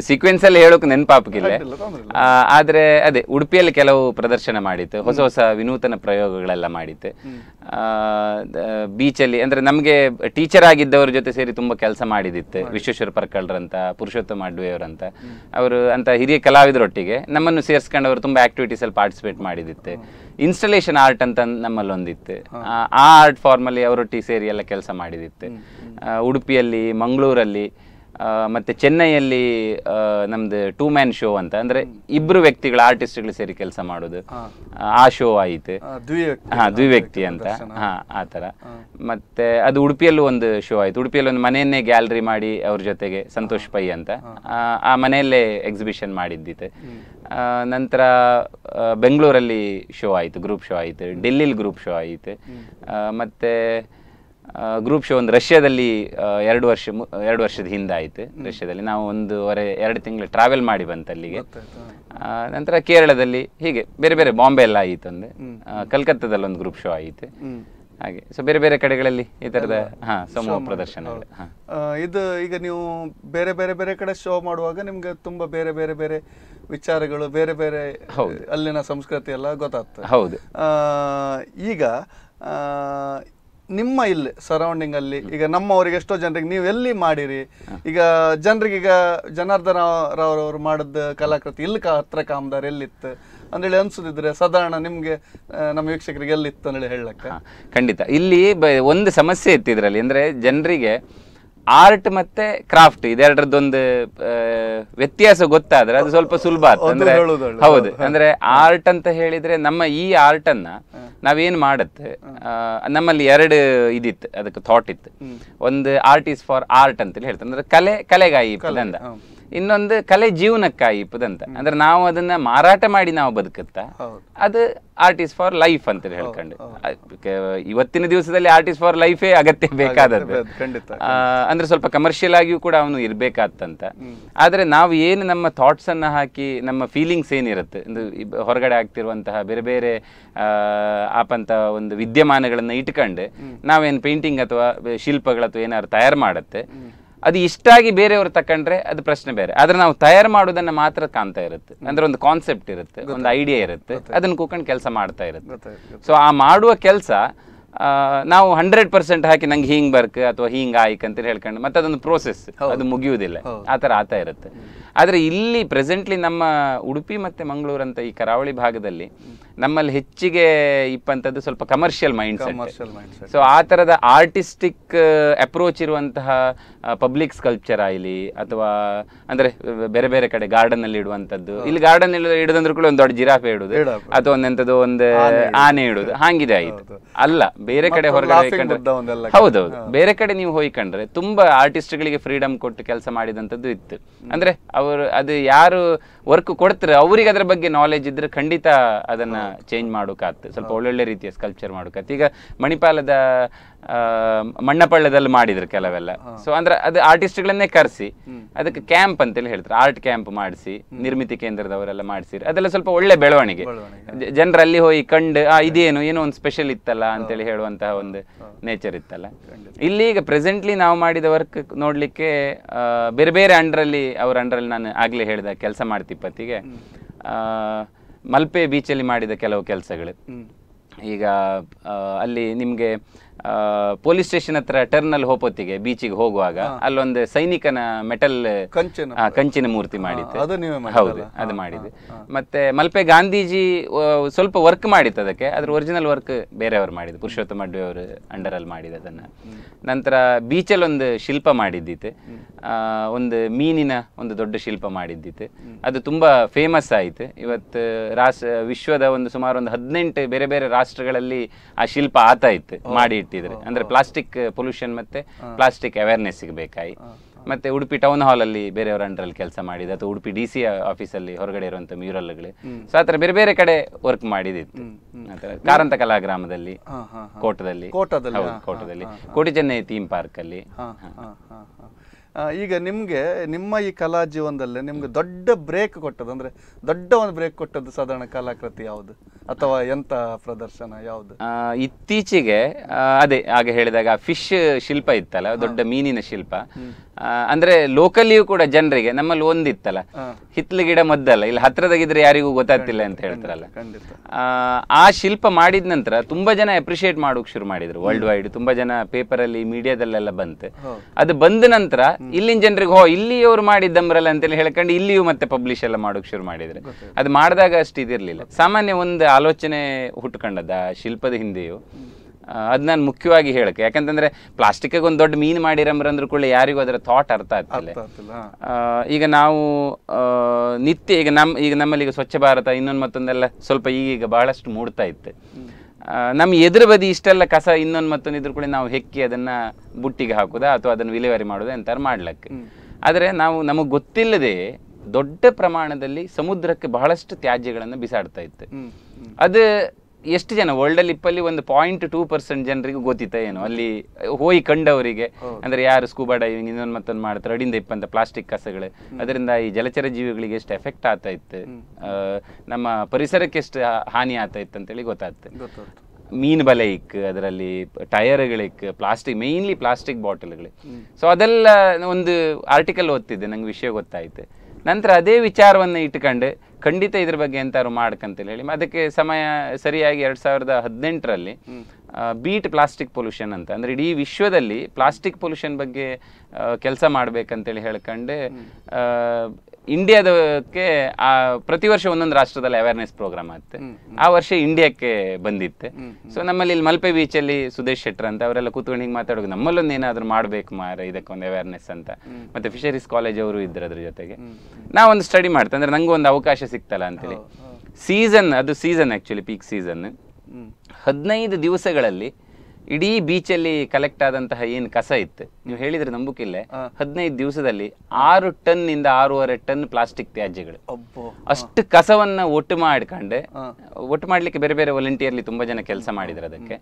ಸೀಕ್ವೆನ್ಸಲ್ಲಿ ಹೇಳೋಕೆ ನೆನಪಾಪಕ್ಕಿಲ್ಲ ಆದರೆ ಅದೇ ಉಡುಪಿಯಲ್ಲಿ ಕೆಲವು ಪ್ರದರ್ಶನ ಮಾಡಿತ್ತು ಹೊಸ ಹೊಸ ವಿನೂತನ ಪ್ರಯೋಗಗಳೆಲ್ಲ ಮಾಡಿತ್ತು ಬೀಚಲ್ಲಿ ಅಂದರೆ ನಮಗೆ ಟೀಚರ್ ಆಗಿದ್ದವ್ರ ಜೊತೆ ಸೇರಿ ತುಂಬ ಕೆಲಸ ಮಾಡಿದ್ದಿತ್ತು ವಿಶ್ವೇಶ್ವರ ಪರ್ಕಳ್ರಂತ ಪುರುಷೋತ್ತಮ ಅಡ್ವೆಯವರಂತ ಅವರು ಅಂತ ಹಿರಿಯ ಕಲಾವಿದರೊಟ್ಟಿಗೆ ನಮ್ಮನ್ನು ಸೇರಿಸ್ಕೊಂಡು ಅವರು ತುಂಬ ಆ್ಯಕ್ಟಿವಿಟೀಸಲ್ಲಿ ಪಾರ್ಟಿಸಿಪೇಟ್ ಮಾಡಿದಿತ್ತು ಇನ್ಸ್ಟಲೇಷನ್ ಆರ್ಟ್ ಅಂತ ನಮ್ಮಲ್ಲೊಂದಿತ್ತು ಆ ಆರ್ಟ್ ಫಾರ್ಮಲ್ಲಿ ಅವರೊಟ್ಟಿಗೆ ಸೇರಿ ಎಲ್ಲ ಕೆಲಸ ಮಾಡಿದ್ದಿತ್ತು ಉಡುಪಿಯಲ್ಲಿ ಮಂಗಳೂರಲ್ಲಿ ಮತ್ತು ಚೆನ್ನೈಯಲ್ಲಿ ನಮ್ದು ಟೂ ಮ್ಯಾನ್ ಶೋ ಅಂತ ಅಂದ್ರೆ ಇಬ್ರು ವ್ಯಕ್ತಿಗಳು ಆರ್ಟಿಸ್ಟ್ಗಳು ಸೇರಿ ಕೆಲಸ ಮಾಡೋದು ಆ ಶೋ ಆಯಿತು ದ್ವಿ ವ್ಯಕ್ತಿ ಅಂತ ಹಾಂ ಆ ಥರ ಮತ್ತೆ ಅದು ಉಡುಪಿಯಲ್ಲೂ ಒಂದು ಶೋ ಆಯಿತು ಉಡುಪಿಯಲ್ಲಿ ಒಂದು ಮನೆಯನ್ನೇ ಗ್ಯಾಲರಿ ಮಾಡಿ ಅವ್ರ ಜೊತೆಗೆ ಸಂತೋಷ್ ಪೈ ಅಂತ ಆ ಮನೆಯಲ್ಲೇ ಎಕ್ಸಿಬಿಷನ್ ಮಾಡಿದ್ದಿತ್ತು ನಂತರ ಬೆಂಗಳೂರಲ್ಲಿ ಶೋ ಆಯಿತು ಗ್ರೂಪ್ ಶೋ ಆಯಿತು ಡೆಲ್ಲಿಲಿ ಗ್ರೂಪ್ ಶೋ ಆಯಿತು ಮತ್ತೆ ಗ್ರೂಪ್ ಶೋ ಒಂದು ರಷ್ಯಾದಲ್ಲಿ ಎರಡು ವರ್ಷ ಎರಡು ವರ್ಷದ ಹಿಂದೆ ಆಯಿತು ರಷ್ಯಾದಲ್ಲಿ ನಾವು ಒಂದೂವರೆ ಎರಡು ತಿಂಗಳು ಟ್ರಾವೆಲ್ ಮಾಡಿ ಬಂತ ಅಲ್ಲಿಗೆ ನಂತರ ಕೇರಳದಲ್ಲಿ ಹೀಗೆ ಬೇರೆ ಬೇರೆ ಬಾಂಬೆ ಎಲ್ಲ ಆಯಿತು ಅಂದರೆ ಕಲ್ಕತ್ತಾದಲ್ಲಿ ಒಂದು ಗ್ರೂಪ್ ಶೋ ಆಯಿತು ಹಾಗೆ ಸೊ ಬೇರೆ ಬೇರೆ ಕಡೆಗಳಲ್ಲಿ ಈ ಥರದ ಹಾ ಸಮೂಹ ಪ್ರದರ್ಶನ ಇದು ಈಗ ನೀವು ಬೇರೆ ಬೇರೆ ಬೇರೆ ಕಡೆ ಶೋ ಮಾಡುವಾಗ ನಿಮ್ಗೆ ತುಂಬಾ ಬೇರೆ ಬೇರೆ ಬೇರೆ ವಿಚಾರಗಳು ಬೇರೆ ಬೇರೆ ಅಲ್ಲಿನ ಸಂಸ್ಕೃತಿ ಎಲ್ಲ ಗೊತ್ತಾಗ್ತದೆ ಹೌದು ಈಗ ನಿಮ್ಮ ಇಲ್ಲಿ ಸರೌಂಡಿಂಗ್ ಅಲ್ಲಿ ಈಗ ನಮ್ಮವರಿಗೆ ಎಷ್ಟೋ ಜನರಿಗೆ ನೀವು ಎಲ್ಲಿ ಮಾಡಿರಿ ಈಗ ಜನರಿಗೆ ಈಗ ಜನಾರ್ದನ ರಾವ್ರವರು ಮಾಡಿದ ಕಲಾಕೃತಿ ಇಲ್ಲಿ ಹತ್ರ ಕಾಮದಾರ್ ಎಲ್ಲಿತ್ತು ಅಂದೇಳಿ ಅನ್ಸುದಿದ್ರೆ ಸಾಧಾರಣ ನಿಮಗೆ ನಮ್ಮ ವೀಕ್ಷಕರಿಗೆ ಎಲ್ಲಿತ್ತು ಅಂದೇಳಿ ಹೇಳಕ್ಕೆ ಖಂಡಿತ ಇಲ್ಲಿ ಒಂದು ಸಮಸ್ಯೆ ಇತ್ತು ಇದರಲ್ಲಿ ಅಂದ್ರೆ ಜನರಿಗೆ ಆರ್ಟ್ ಮತ್ತೆ ಕ್ರಾಫ್ಟ್ ಇದೆರಡರದೊಂದು ವ್ಯತ್ಯಾಸ ಗೊತ್ತಾದ್ರೆ ಅದು ಸ್ವಲ್ಪ ಸುಲಭ ಅಂದ್ರೆ ಹೌದು ಅಂದ್ರೆ ಆರ್ಟ್ ಅಂತ ಹೇಳಿದ್ರೆ ನಮ್ಮ ಈ ಆರ್ಟ್ ಅನ್ನ ನಾವೇನ್ ಮಾಡುತ್ತೆ ನಮ್ಮಲ್ಲಿ ಎರಡು ಇದಿತ್ತು ಅದಕ್ಕೆ ಥಾಟ್ ಇತ್ತು ಒಂದು ಆರ್ಟ್ ಇಸ್ ಫಾರ್ ಆರ್ಟ್ ಅಂತ ಹೇಳ್ತಾರೆ ಅಂದ್ರೆ ಕಲೆ ಕಲೆಗಾಯಿ ಅಂತ ಇನ್ನೊಂದು ಕಲೆ ಜೀವನಕ್ಕಾಗಿ ಪದಂತ ಅಂದ್ರೆ ನಾವು ಅದನ್ನ ಮಾರಾಟ ಮಾಡಿ ನಾವು ಬದುಕುತ್ತ ಅದು ಆರ್ಟಿಸ್ಟ್ ಫಾರ್ ಲೈಫ್ ಅಂತ ಹೇಳ್ಕೊಂಡು ಇವತ್ತಿನ ದಿವಸದಲ್ಲಿ ಆರ್ಟಿಸ್ಟ್ ಫಾರ್ ಲೈಫೇ ಅಗತ್ಯ ಬೇಕಾದದ್ದು ಅಂದ್ರೆ ಸ್ವಲ್ಪ ಕಮರ್ಷಿಯಲ್ ಆಗಿಯೂ ಕೂಡ ಅವನು ಇರ್ಬೇಕಾತಂತ ಆದ್ರೆ ನಾವು ಏನು ನಮ್ಮ ಥಾಟ್ಸ್ ಅನ್ನ ಹಾಕಿ ನಮ್ಮ ಫೀಲಿಂಗ್ಸ್ ಏನಿರುತ್ತೆ ಹೊರಗಡೆ ಆಗ್ತಿರುವಂತಹ ಬೇರೆ ಬೇರೆ ಆಪಂತ ಒಂದು ವಿದ್ಯಮಾನಗಳನ್ನ ಇಟ್ಕೊಂಡು ನಾವೇನು ಪೇಂಟಿಂಗ್ ಅಥವಾ ಶಿಲ್ಪಗಳ ಅಥವಾ ಏನಾದ್ರು ತಯಾರು ಮಾಡುತ್ತೆ ಅದು ಇಷ್ಟಾಗಿ ಬೇರೆಯವರು ತಕೊಂಡ್ರೆ ಅದು ಪ್ರಶ್ನೆ ಬೇರೆ ಆದ್ರೆ ನಾವು ತಯಾರು ಮಾಡೋದನ್ನ ಮಾತ್ರ ಕಾಣ್ತಾ ಇರುತ್ತೆ ಅಂದ್ರೆ ಒಂದು ಕಾನ್ಸೆಪ್ಟ್ ಇರುತ್ತೆ ಒಂದು ಐಡಿಯಾ ಇರುತ್ತೆ ಅದನ್ನ ಕೂಕೊಂಡು ಕೆಲಸ ಮಾಡ್ತಾ ಇರುತ್ತೆ ಸೊ ಆ ಮಾಡುವ ಕೆಲಸ ನಾವು ಹಂಡ್ರೆಡ್ ಪರ್ಸೆಂಟ್ ಹಾಕಿ ನಂಗೆ ಹಿಂಗೆ ಬರ್ಕ್ ಅಥವಾ ಹಿಂಗೆ ಆಯ್ಕೆ ಅಂತ ಹೇಳ್ಕೊಂಡು ಮತ್ತೆ ಅದೊಂದು ಪ್ರೋಸೆಸ್ ಅದು ಮುಗಿಯುವುದಿಲ್ಲ ಆ ಥರ ಆತ ಇರುತ್ತೆ ಆದರೆ ಇಲ್ಲಿ ಪ್ರೆಸೆಂಟ್ಲಿ ನಮ್ಮ ಉಡುಪಿ ಮತ್ತೆ ಮಂಗಳೂರು ಅಂತ ಈ ಕರಾವಳಿ ಭಾಗದಲ್ಲಿ ನಮ್ಮಲ್ಲಿ ಹೆಚ್ಚಿಗೆ ಇಪ್ಪಂಥದ್ದು ಸ್ವಲ್ಪ ಕಮರ್ಷಿಯಲ್ ಮೈಂಡ್ ಸೆಟ್ ಸೊ ಆ ತರದ ಆರ್ಟಿಸ್ಟಿಕ್ ಅಪ್ರೋಚ್ ಇರುವಂತಹ ಪಬ್ಲಿಕ್ ಸ್ಕಲ್ಪ್ಚರ್ ಆಗಲಿ ಅಥವಾ ಅಂದ್ರೆ ಬೇರೆ ಬೇರೆ ಕಡೆ ಅಲ್ಲಿ ಇಡುವಂಥದ್ದು ಇಲ್ಲಿ ಗಾರ್ಡನ್ ಇಡುದಂದ್ರೆ ಕೂಡ ಒಂದು ದೊಡ್ಡ ಜಿರಾಫೆ ಇಡುದು ಅಥವಾ ಒಂದೆಂಥದ್ದು ಒಂದು ಆನೆ ಇಡುದು ಹಾಂಗಿದೆ ಆಯಿತು ಅಲ್ಲ ಬೇರೆ ಕಡೆ ಹೊರಗಡೆ ಹೌದೌದು ಬೇರೆ ಕಡೆ ನೀವು ಕಂಡ್ರೆ ತುಂಬಾ ಆರ್ಟಿಸ್ಟ್ಗಳಿಗೆ ಫ್ರೀಡಮ್ ಕೊಟ್ಟು ಕೆಲಸ ಮಾಡಿದಂತದ್ದು ಇತ್ತು ಅಂದ್ರೆ ಅವರು ಅದು ಯಾರು ವರ್ಕ್ ಕೊಡ್ತಾರೆ ಅವ್ರಿಗೆ ಅದ್ರ ಬಗ್ಗೆ ನಾಲೆಜ್ ಇದ್ರೆ ಖಂಡಿತ ಅದನ್ನ ಚೇಂಜ್ ಮಾಡೋಕಾಗ್ತದೆ ಸ್ವಲ್ಪ ಒಳ್ಳೊಳ್ಳೆ ರೀತಿಯ ಸ್ಕಲ್ಪ್ಚರ್ ಮಾಡೋಕಾಗ್ತದೆ ಈಗ ಮಣಿಪಾಲದ ಮಣ್ಣಪಳ್ಳದಲ್ಲಿ ಮಾಡಿದ್ರು ಕೆಲವೆಲ್ಲ ಸೊ ಅಂದ್ರೆ ಅದು ಆರ್ಟಿಸ್ಟ್ಗಳನ್ನೇ ಕರೆಸಿ ಅದಕ್ಕೆ ಕ್ಯಾಂಪ್ ಅಂತೇಳಿ ಹೇಳ್ತಾರೆ ಆರ್ಟ್ ಕ್ಯಾಂಪ್ ಮಾಡಿಸಿ ನಿರ್ಮಿತಿ ಕೇಂದ್ರದವರೆಲ್ಲ ಮಾಡಿಸಿ ಅದೆಲ್ಲ ಸ್ವಲ್ಪ ಒಳ್ಳೆ ಬೆಳವಣಿಗೆ ಜನರಲ್ಲಿ ಹೋಗಿ ಕಂಡು ಆ ಇದೇನು ಏನೋ ಒಂದು ಸ್ಪೆಷಲ್ ಇತ್ತಲ್ಲ ಅಂತೇಳಿ ಹೇಳುವಂತಹ ಒಂದು ನೇಚರ್ ಇತ್ತಲ್ಲ ಇಲ್ಲಿ ಈಗ ಪ್ರೆಸೆಂಟ್ಲಿ ನಾವು ಮಾಡಿದ ವರ್ಕ್ ನೋಡ್ಲಿಕ್ಕೆ ಬೇರೆ ಬೇರೆ ಅಂಡ್ರಲ್ಲಿ ಅವ್ರ ಅಂಡ್ರಲ್ಲಿ ನಾನು ಆಗ್ಲೇ ಹೇಳಿದ ಕೆಲಸ ಮಾಡ್ತೀನಿ ಇಪ್ಪತ್ತಿಗೆ ಮಲ್ಪೆ ಬೀಚಲ್ಲಿ ಮಾಡಿದ ಕೆಲವು ಕೆಲಸಗಳು ಈಗ ಅಲ್ಲಿ ನಿಮಗೆ ಪೊಲೀಸ್ ಸ್ಟೇಷನ್ ಹತ್ರ ಟರ್ನಲ್ ಹೋಪೊತ್ತಿಗೆ ಬೀಚಿಗೆ ಹೋಗುವಾಗ ಅಲ್ಲೊಂದು ಸೈನಿಕನ ಮೆಟಲ್ ಕಂಚಿನ ಮೂರ್ತಿ ಮಾಡಿತ್ತು ಹೌದು ಅದು ಮಾಡಿದೆ ಮತ್ತೆ ಮಲ್ಪೆ ಗಾಂಧೀಜಿ ಸ್ವಲ್ಪ ವರ್ಕ್ ಮಾಡಿತ್ತು ಅದಕ್ಕೆ ಅದ್ರ ಒರಿಜಿನಲ್ ವರ್ಕ್ ಬೇರೆಯವರು ಮಾಡಿದ್ದು ಪುರುಷೋತ್ತಮ ಅಡ್ವಿ ಅವರು ಅಲ್ಲಿ ಮಾಡಿದ ಅದನ್ನ ನಂತರ ಬೀಚಲ್ಲಿ ಒಂದು ಶಿಲ್ಪ ಮಾಡಿದ್ದಿತ್ತು ಒಂದು ಮೀನಿನ ಒಂದು ದೊಡ್ಡ ಶಿಲ್ಪ ಮಾಡಿದ್ದಿತ್ತು ಅದು ತುಂಬಾ ಫೇಮಸ್ ಆಯ್ತು ಇವತ್ತು ರಾಷ್ಟ್ರ ವಿಶ್ವದ ಒಂದು ಸುಮಾರು ಒಂದು ಹದಿನೆಂಟು ಬೇರೆ ಬೇರೆ ರಾಷ್ಟ್ರಗಳಲ್ಲಿ ಆ ಶಿಲ್ಪ ಆತ ಇತ್ತು ಮಾಡಿ ಇಟ್ಟಿದ್ರೆ ಅಂದ್ರೆ ಪ್ಲಾಸ್ಟಿಕ್ ಪೊಲ್ಯೂಷನ್ uh, ಮತ್ತೆ ಪ್ಲಾಸ್ಟಿಕ್ ಅವೇರ್ನೆಸ್ ಸಿಗಬೇಕಾಗಿ ಮತ್ತೆ ಉಡುಪಿ ಟೌನ್ ಹಾಲ್ ಅಲ್ಲಿ ಬೇರೆಯವರ ಅಲ್ಲಿ ಕೆಲಸ ಮಾಡಿದ ಅಥವಾ ಉಡುಪಿ ಡಿ ಸಿ ಆಫೀಸ್ ಅಲ್ಲಿ ಹೊರಗಡೆ ಇರುವಂತ ಮ್ಯೂರಲ್ಗಳು ಸೊ ಆತರ ಬೇರೆ ಬೇರೆ ಕಡೆ ವರ್ಕ್ ಮಾಡಿದಿತ್ತು ಕಾರಂತ ಕಲಾ ಗ್ರಾಮದಲ್ಲಿ ಕೋಟದಲ್ಲಿ ಕೋಟದಲ್ಲಿ ಕೋಟಿ ಚೆನ್ನೈ ಥೀಮ್ ಪಾರ್ಕ್ ಅಲ್ಲಿ ಈಗ ನಿಮಗೆ ನಿಮ್ಮ ಈ ಕಲಾ ಜೀವನದಲ್ಲಿ ನಿಮ್ಗೆ ದೊಡ್ಡ ಬ್ರೇಕ್ ಕೊಟ್ಟದ್ದು ಅಂದರೆ ದೊಡ್ಡ ಒಂದು ಬ್ರೇಕ್ ಕೊಟ್ಟದ್ದು ಸಾಧಾರಣ ಕಲಾಕೃತಿ ಯಾವುದು ಅಥವಾ ಎಂಥ ಪ್ರದರ್ಶನ ಯಾವುದು ಇತ್ತೀಚೆಗೆ ಅದೇ ಹಾಗೆ ಹೇಳಿದಾಗ ಫಿಶ್ ಶಿಲ್ಪ ಇತ್ತಲ್ಲ ದೊಡ್ಡ ಮೀನಿನ ಶಿಲ್ಪ ಅಂದ್ರೆ ಲೋಕಲ್ಲಿಯೂ ಕೂಡ ಜನರಿಗೆ ನಮ್ಮಲ್ಲಿ ಒಂದಿತ್ತಲ್ಲ ಹಿತ್ಲ ಗಿಡ ಮದ್ದಲ್ಲ ಇಲ್ಲಿ ಹತ್ರದಾಗಿದ್ರೆ ಯಾರಿಗೂ ಗೊತ್ತಾಗ್ತಿಲ್ಲ ಅಂತ ಹೇಳ್ತಾರಲ್ಲ ಆ ಶಿಲ್ಪ ಮಾಡಿದ ನಂತರ ತುಂಬಾ ಜನ ಅಪ್ರಿಷಿಯೇಟ್ ಮಾಡೋಕೆ ಶುರು ಮಾಡಿದ್ರು ವರ್ಲ್ಡ್ ವೈಡ್ ತುಂಬಾ ಜನ ಪೇಪರ್ ಅಲ್ಲಿ ಮೀಡಿಯಾದಲ್ಲೆಲ್ಲ ಬಂತು ಅದು ಬಂದ ನಂತರ ಇಲ್ಲಿನ ಜನರಿಗೆ ಹೋ ಇಲ್ಲಿಯವ್ರು ಮಾಡಿದ್ದಂಬ್ರಲ್ಲ ಅಂತೇಳಿ ಹೇಳ್ಕೊಂಡು ಇಲ್ಲಿಯೂ ಮತ್ತೆ ಪಬ್ಲಿಷ್ ಎಲ್ಲ ಮಾಡೋಕೆ ಶುರು ಮಾಡಿದ್ರು ಅದು ಮಾಡಿದಾಗ ಅಷ್ಟು ಸಾಮಾನ್ಯ ಒಂದು ಆಲೋಚನೆ ಹುಟ್ಕೊಂಡದ ಶಿಲ್ಪದ ಹಿಂದೆಯೂ ಅದ್ ನಾನು ಮುಖ್ಯವಾಗಿ ಹೇಳಕ್ಕೆ ಯಾಕಂತಂದ್ರೆ ಪ್ಲಾಸ್ಟಿಕ್ಗೆ ಒಂದು ದೊಡ್ಡ ಮೀನು ಮಾಡಿರಂಬ್ರಂದ್ರೂ ಕೂಡ ಯಾರಿಗೂ ಅದರ ಥಾಟ್ ಅರ್ಥ ಆಗ್ತಿಲ್ಲ ಈಗ ನಾವು ನಿತ್ಯ ಈಗ ನಮ್ಮ ಈಗ ನಮ್ಮಲ್ಲಿ ಈಗ ಸ್ವಚ್ಛ ಭಾರತ ಇನ್ನೊಂದು ಮತ್ತೊಂದೆಲ್ಲ ಸ್ವಲ್ಪ ಈಗೀಗ ಬಹಳಷ್ಟು ಮೂಡ್ತಾ ಇತ್ತು ನಮ್ಮ ಎದುರ ಬದಿ ಇಷ್ಟೆಲ್ಲ ಕಸ ಇನ್ನೊಂದು ಮತ್ತೊಂದು ಇದ್ರ ಕೂಡ ನಾವು ಹೆಕ್ಕಿ ಅದನ್ನ ಬುಟ್ಟಿಗೆ ಹಾಕೋದಾ ಅಥವಾ ಅದನ್ನ ವಿಲೇವಾರಿ ಮಾಡೋದು ಎಂತಾರು ಮಾಡ್ಲಿಕ್ಕೆ ಆದ್ರೆ ನಾವು ನಮಗೆ ಗೊತ್ತಿಲ್ಲದೆ ದೊಡ್ಡ ಪ್ರಮಾಣದಲ್ಲಿ ಸಮುದ್ರಕ್ಕೆ ಬಹಳಷ್ಟು ತ್ಯಾಜ್ಯಗಳನ್ನು ಬಿಸಾಡ್ತಾ ಇತ್ತು ಅದು ಎಷ್ಟು ಜನ ಅಲ್ಲಿ ಇಪ್ಪಲ್ಲಿ ಒಂದು ಪಾಯಿಂಟ್ ಟೂ ಪರ್ಸೆಂಟ್ ಜನರಿಗೂ ಗೊತ್ತಿತ್ತ ಏನು ಅಲ್ಲಿ ಹೋಗಿ ಕಂಡವರಿಗೆ ಅಂದ್ರೆ ಯಾರು ಸ್ಕೂಬಾ ಡೈವಿಂಗ್ ಇನ್ನೊಂದು ಮತ್ತೊಂದು ಮಾಡ್ತಾರೆ ಅಡಿಂದ ಇಪ್ಪಂತ ಪ್ಲಾಸ್ಟಿಕ್ ಕಸಗಳು ಅದರಿಂದ ಈ ಜಲಚರ ಜೀವಿಗಳಿಗೆ ಎಷ್ಟು ಎಫೆಕ್ಟ್ ಆಗ್ತಾ ಇತ್ತು ನಮ್ಮ ಪರಿಸರಕ್ಕೆ ಎಷ್ಟು ಹಾನಿ ಆಗ್ತಾ ಇತ್ತು ಅಂತೇಳಿ ಗೊತ್ತಾಗ್ತದೆ ಮೀನು ಬಲೆ ಇಕ್ ಅದರಲ್ಲಿ ಟಯರ್ಗಳಿಕ್ ಪ್ಲಾಸ್ಟಿಕ್ ಮೇನ್ಲಿ ಪ್ಲಾಸ್ಟಿಕ್ ಬಾಟಲ್ಗಳು ಸೊ ಅದೆಲ್ಲ ಒಂದು ಆರ್ಟಿಕಲ್ ಓದ್ತಿದ್ದೆ ನಂಗೆ ವಿಷಯ ಗೊತ್ತಾಯ್ತು ನಂತರ ಅದೇ ವಿಚಾರವನ್ನು ಇಟ್ಕೊಂಡು ಖಂಡಿತ ಇದ್ರ ಬಗ್ಗೆ ಎಂತಾದ್ರು ಮಾಡ್ಕಂತೇಳಿ ಹೇಳಿ ಅದಕ್ಕೆ ಸಮಯ ಸರಿಯಾಗಿ ಎರಡು ಸಾವಿರದ ಹದಿನೆಂಟರಲ್ಲಿ ಬೀಟ್ ಪ್ಲಾಸ್ಟಿಕ್ ಪೊಲ್ಯೂಷನ್ ಅಂತ ಅಂದರೆ ಇಡೀ ವಿಶ್ವದಲ್ಲಿ ಪ್ಲಾಸ್ಟಿಕ್ ಪೊಲ್ಯೂಷನ್ ಬಗ್ಗೆ ಕೆಲಸ ಮಾಡ್ಬೇಕಂತೇಳಿ ಹೇಳ್ಕೊಂಡು ಇಂಡಿಯಾದಕ್ಕೆ ಆ ಪ್ರತಿ ವರ್ಷ ಒಂದೊಂದು ರಾಷ್ಟ್ರದಲ್ಲಿ ಅವೇರ್ನೆಸ್ ಪ್ರೋಗ್ರಾಮ್ ಆಗುತ್ತೆ ಆ ವರ್ಷ ಇಂಡಿಯಾಕ್ಕೆ ಬಂದಿತ್ತು ಸೊ ನಮ್ಮಲ್ಲಿ ಇಲ್ಲಿ ಮಲ್ಪೆ ಬೀಚಲ್ಲಿ ಸುದೇಶ್ ಶೆಟ್ಟರ್ ಅಂತ ಅವರೆಲ್ಲ ಕೂತ್ಕೊಂಡು ಹಿಂಗೆ ಮಾತಾಡೋದು ನಮ್ಮಲ್ಲೊಂದು ಏನಾದರೂ ಮಾಡಬೇಕು ಮಾರ ಇದಕ್ಕೊಂದು ಅವೇರ್ನೆಸ್ ಅಂತ ಮತ್ತೆ ಫಿಶರೀಸ್ ಕಾಲೇಜ್ ಅವರು ಇದ್ರ ಅದ್ರ ಜೊತೆಗೆ ಒಂದು ಸ್ಟಡಿ ಮಾಡ್ತೇವೆ ಅಂದ್ರೆ ನನಗೂ ಒಂದು ಅವಕಾಶ ಸಿಕ್ತಲ್ಲ ಅಂತೇಳಿ ಸೀಸನ್ ಅದು ಸೀಸನ್ ಆ್ಯಕ್ಚುಲಿ ಪೀಕ್ ಸೀಸನ್ ಹದಿನೈದು ದಿವಸಗಳಲ್ಲಿ ಇಡೀ ಬೀಚಲ್ಲಿ ಕಲೆಕ್ಟ್ ಆದಂತಹ ಏನ್ ಕಸ ಇತ್ತು ನೀವು ಹೇಳಿದ್ರೆ ನಂಬಿಕಿಲ್ಲ ಹದಿನೈದು ದಿವಸದಲ್ಲಿ ಆರು ಟನ್ ಇಂದ ಆರೂವರೆ ಟನ್ ಪ್ಲಾಸ್ಟಿಕ್ ತ್ಯಾಜ್ಯಗಳು ಅಷ್ಟು ಕಸವನ್ನ ಒಟ್ಟು ಮಾಡ್ಕೊಂಡೆ ಒಟ್ಟು ಮಾಡ್ಲಿಕ್ಕೆ ಬೇರೆ ಬೇರೆ ವಾಲಂಟಿಯರ್ಲಿ ತುಂಬಾ ಜನ ಕೆಲಸ ಮಾಡಿದ್ರೆ ಅದಕ್ಕೆ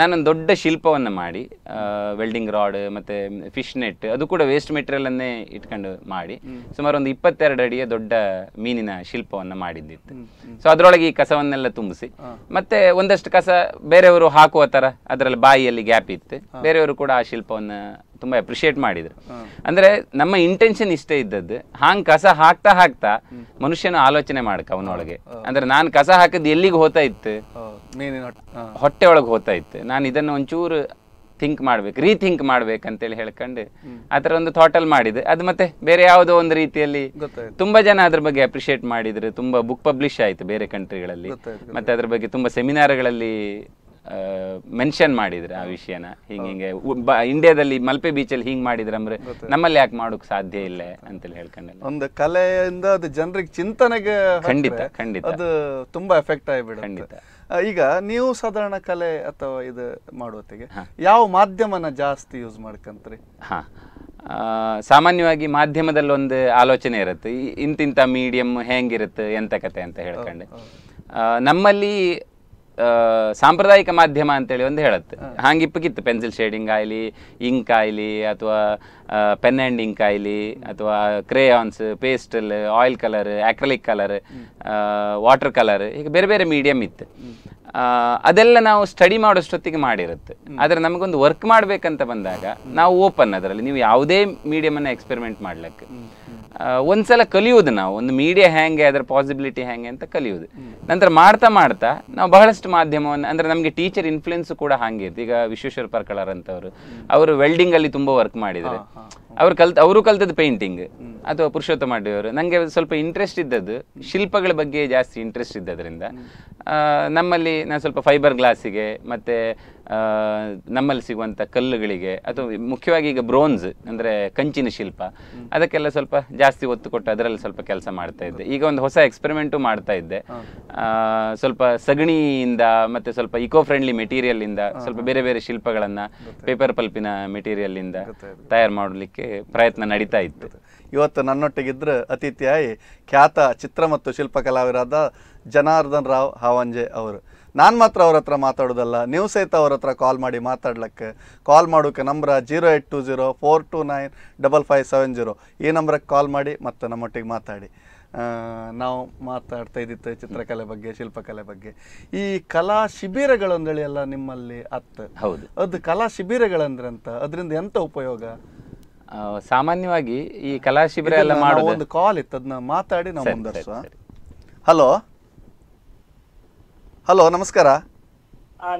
ನಾನೊಂದು ದೊಡ್ಡ ಶಿಲ್ಪವನ್ನ ಮಾಡಿ ವೆಲ್ಡಿಂಗ್ ರಾಡ್ ಮತ್ತೆ ಫಿಶ್ ನೆಟ್ ಅದು ಕೂಡ ವೇಸ್ಟ್ ಮೆಟೀರಿಯಲ್ ಅನ್ನೇ ಇಟ್ಕೊಂಡು ಮಾಡಿ ಸುಮಾರು ಒಂದು ಇಪ್ಪತ್ತೆರಡು ಅಡಿಯ ದೊಡ್ಡ ಮೀನಿನ ಶಿಲ್ಪವನ್ನ ಮಾಡಿದ್ದಿತ್ತು ಸೊ ಅದರೊಳಗೆ ಈ ಕಸವನ್ನೆಲ್ಲ ತುಂಬಿಸಿ ಮತ್ತೆ ಒಂದಷ್ಟು ಕಸ ಬೇರೆಯವರು ಹಾಕುವ ತರ ಅದರಲ್ಲಿ ಬಾಯಿಯಲ್ಲಿ ಗ್ಯಾಪ್ ಇತ್ತು ಬೇರೆಯವರು ಕೂಡ ಆ ಶಿಲ್ಪವನ್ನು ತುಂಬ ಅಪ್ರಿಷಿಯೇಟ್ ಮಾಡಿದರು ಅಂದರೆ ನಮ್ಮ ಇಂಟೆನ್ಷನ್ ಇಷ್ಟೇ ಇದ್ದದ್ದು ಹಾಂಗ್ ಕಸ ಹಾಕ್ತಾ ಹಾಕ್ತಾ ಮನುಷ್ಯನ ಆಲೋಚನೆ ಮಾಡಕ ಅವನೊಳಗೆ ಅಂದರೆ ನಾನು ಕಸ ಹಾಕಿದ್ ಎಲ್ಲಿಗೆ ಹೋತಾ ಇತ್ತು ಹೊಟ್ಟೆ ಒಳಗೆ ಹೋತಾ ಇತ್ತು ನಾನು ಇದನ್ನು ಒಂಚೂರು ಥಿಂಕ್ ಮಾಡ್ಬೇಕು ರೀಥಿಂಕ್ ಮಾಡ್ಬೇಕಂತೇಳಿ ಹೇಳ್ಕೊಂಡು ಆ ಥರ ಒಂದು ಥಾಟಲ್ ಮಾಡಿದೆ ಅದು ಮತ್ತೆ ಬೇರೆ ಯಾವುದೋ ಒಂದು ರೀತಿಯಲ್ಲಿ ತುಂಬ ಜನ ಅದ್ರ ಬಗ್ಗೆ ಅಪ್ರಿಷಿಯೇಟ್ ಮಾಡಿದ್ರು ತುಂಬ ಬುಕ್ ಪಬ್ಲಿಷ್ ಆಯಿತು ಬೇರೆ ಕಂಟ್ರಿಗಳಲ್ಲಿ ಮತ್ತೆ ಅದ್ರ ಬಗ್ಗೆ ತುಂಬ ಸೆಮಿನಾರ್ಗಳಲ್ಲಿ ಮೆನ್ಷನ್ ಮಾಡಿದ್ರೆ ಆ ವಿಷಯನ ಹಿಂಗೆ ಹಿಂಗೆ ಇಂಡಿಯಾದಲ್ಲಿ ಮಲ್ಪೆ ಬೀಚಲ್ಲಿ ಹಿಂಗೆ ಮಾಡಿದ್ರೆ ಅಂದ್ರೆ ನಮ್ಮಲ್ಲಿ ಯಾಕೆ ಮಾಡೋಕೆ ಸಾಧ್ಯ ಇಲ್ಲ ಅಂತೇಳಿ ಹೇಳ್ಕೊಂಡೆ ಒಂದು ಕಲೆಯಿಂದ ಅದು ಜನರಿಗೆ ಚಿಂತನೆಗೆ ಖಂಡಿತ ಖಂಡಿತ ಅದು ತುಂಬಾ ಎಫೆಕ್ಟ್ ಆಗಿಬಿಡ ಖಂಡಿತ ಈಗ ನೀವು ಸಾಧಾರಣ ಕಲೆ ಅಥವಾ ಇದು ಮಾಡುವತ್ತಿಗೆ ಯಾವ ಮಾಧ್ಯಮನ ಜಾಸ್ತಿ ಯೂಸ್ ಮಾಡ್ಕಂತ್ರಿ ಹಾ ಸಾಮಾನ್ಯವಾಗಿ ಮಾಧ್ಯಮದಲ್ಲಿ ಒಂದು ಆಲೋಚನೆ ಇರುತ್ತೆ ಇಂತಿಂಥ ಮೀಡಿಯಂ ಹೆಂಗಿರುತ್ತೆ ಎಂತ ಕತೆ ಅಂತ ಹೇಳ್ಕೊಂಡೆ ನಮ್ಮಲ್ಲಿ ಸಾಂಪ್ರದಾಯಿಕ ಮಾಧ್ಯಮ ಅಂತೇಳಿ ಒಂದು ಹೇಳುತ್ತೆ ಹಾಂಗಿಪ್ಪಕ್ಕಿತ್ತು ಪೆನ್ಸಿಲ್ ಶೇಡಿಂಗ್ ಆಗಲಿ ಇಂಕ್ ಆಗಲಿ ಅಥವಾ ಪೆನ್ ಆ್ಯಂಡ್ ಇಂಕ್ ಅಥವಾ crayons pastel oil colour acrylic colour water colour ಹೀಗೆ ಬೇರೆ ಬೇರೆ ಮೀಡಿಯಮ್ ಇತ್ತು ಅದೆಲ್ಲ ನಾವು ಸ್ಟಡಿ ಮಾಡೋಷ್ಟೊತ್ತಿಗೆ ಮಾಡಿರುತ್ತೆ ಆದರೆ ನಮಗೊಂದು ವರ್ಕ್ ಮಾಡಬೇಕಂತ ಬಂದಾಗ ನಾವು ಓಪನ್ ಅದರಲ್ಲಿ ನೀವು ಯಾವುದೇ ಮೀಡಿಯಮನ್ನು ಎಕ್ಸ್ಪೆರಿಮೆಂಟ್ ಮಾಡ್ಲಿಕ್ಕೆ ಒಂದ್ಸಲ ಕಲಿಯೋದು ನಾವು ಒಂದು ಮೀಡಿಯಾ ಹ್ಯಾಂಗೆ ಅದರ ಪಾಸಿಬಿಲಿಟಿ ಹ್ಯಾಂಗೆ ಅಂತ ಕಲಿಯೋದು ನಂತರ ಮಾಡ್ತಾ ಮಾಡ್ತಾ ನಾವು ಬಹಳಷ್ಟು ಮಾಧ್ಯಮವನ್ನು ಅಂದರೆ ನಮಗೆ ಟೀಚರ್ ಇನ್ಫ್ಲುಯೆನ್ಸ್ ಕೂಡ ಹಾಗೆ ಇತ್ತು ಈಗ ವಿಶ್ವೇಶ್ವರ ಪರ್ಕಳರ್ ಅಂತವರು ಅವರು ವೆಲ್ಡಿಂಗಲ್ಲಿ ತುಂಬ ವರ್ಕ್ ಮಾಡಿದ್ದಾರೆ ಅವರು ಕಲ್ತ ಅವರು ಕಲ್ತದ್ದು ಪೇಂಟಿಂಗ್ ಅಥವಾ ಪುರುಷೋತ್ತಮ ಅಡ್ಡಿಯವರು ನನಗೆ ಸ್ವಲ್ಪ ಇಂಟ್ರೆಸ್ಟ್ ಇದ್ದದ್ದು ಶಿಲ್ಪಗಳ ಬಗ್ಗೆ ಜಾಸ್ತಿ ಇಂಟ್ರೆಸ್ಟ್ ಇದ್ದದ್ರಿಂದ ನಮ್ಮಲ್ಲಿ ನಾನು ಸ್ವಲ್ಪ ಫೈಬರ್ ಗ್ಲಾಸಿಗೆ ಮತ್ತು ನಮ್ಮಲ್ಲಿ ಸಿಗುವಂಥ ಕಲ್ಲುಗಳಿಗೆ ಅಥವಾ ಮುಖ್ಯವಾಗಿ ಈಗ ಬ್ರೋನ್ಸ್ ಅಂದರೆ ಕಂಚಿನ ಶಿಲ್ಪ ಅದಕ್ಕೆಲ್ಲ ಸ್ವಲ್ಪ ಜಾಸ್ತಿ ಒತ್ತು ಕೊಟ್ಟು ಅದರಲ್ಲಿ ಸ್ವಲ್ಪ ಕೆಲಸ ಮಾಡ್ತಾ ಇದ್ದೆ ಈಗ ಒಂದು ಹೊಸ ಎಕ್ಸ್ಪೆರಿಮೆಂಟು ಮಾಡ್ತಾ ಇದ್ದೆ ಸ್ವಲ್ಪ ಸಗಣಿಯಿಂದ ಮತ್ತು ಸ್ವಲ್ಪ ಇಕೋ ಫ್ರೆಂಡ್ಲಿ ಮೆಟೀರಿಯಲ್ಲಿಂದ ಸ್ವಲ್ಪ ಬೇರೆ ಬೇರೆ ಶಿಲ್ಪಗಳನ್ನು ಪೇಪರ್ ಪಲ್ಪಿನ ಮೆಟೀರಿಯಲ್ಲಿಂದ ತಯಾರು ಮಾಡಲಿಕ್ಕೆ ಪ್ರಯತ್ನ ನಡೀತಾ ಇತ್ತು ಇವತ್ತು ನನ್ನೊಟ್ಟಿಗಿದ್ರೆ ಅತಿಥಿಯಾಗಿ ಖ್ಯಾತ ಚಿತ್ರ ಮತ್ತು ಶಿಲ್ಪ ಕಲಾವಿದರಾದ ಜನಾರ್ದನ್ ರಾವ್ ಹಾವಂಜೆ ಅವರು ನಾನು ಮಾತ್ರ ಅವ್ರ ಹತ್ರ ಮಾತಾಡೋದಲ್ಲ ನೀವು ಸಹಿತ ಅವ್ರ ಹತ್ರ ಕಾಲ್ ಮಾಡಿ ಮಾತಾಡ್ಲಿಕ್ಕೆ ಕಾಲ್ ಮಾಡೋಕ್ಕೆ number zero eight two zero four two nine double five seven zero ಈ ನಂಬ್ರಕ್ಕೆ ಕಾಲ್ ಮಾಡಿ ಮತ್ತು ನಮ್ಮೊಟ್ಟಿಗೆ ಮಾತಾಡಿ ನಾವು ಮಾತಾಡ್ತಾ ಇದ್ದಿತ್ತು ಚಿತ್ರಕಲೆ ಬಗ್ಗೆ ಶಿಲ್ಪಕಲೆ ಬಗ್ಗೆ ಈ ಕಲಾ ಶಿಬಿರಗಳಂದೇಳಿ ಎಲ್ಲ ನಿಮ್ಮಲ್ಲಿ ಅತ್ತ ಹೌದು ಅದು ಕಲಾ ಶಿಬಿರಗಳಂದ್ರೆ ಅಂತ ಅದರಿಂದ ಎಂತ ಉಪಯೋಗ ಸಾಮಾನ್ಯವಾಗಿ ಈ ಕಲಾ ಶಿಬಿರ ಎಲ್ಲ ಮಾಡೋದು ಒಂದು ಕಾಲ್ ಇತ್ತು ಅದನ್ನ ಮಾತಾಡಿ ನಾವು ಮುಂದುವರಿಸುವ ಹಲೋ ಹಲೋ ನಮಸ್ಕಾರ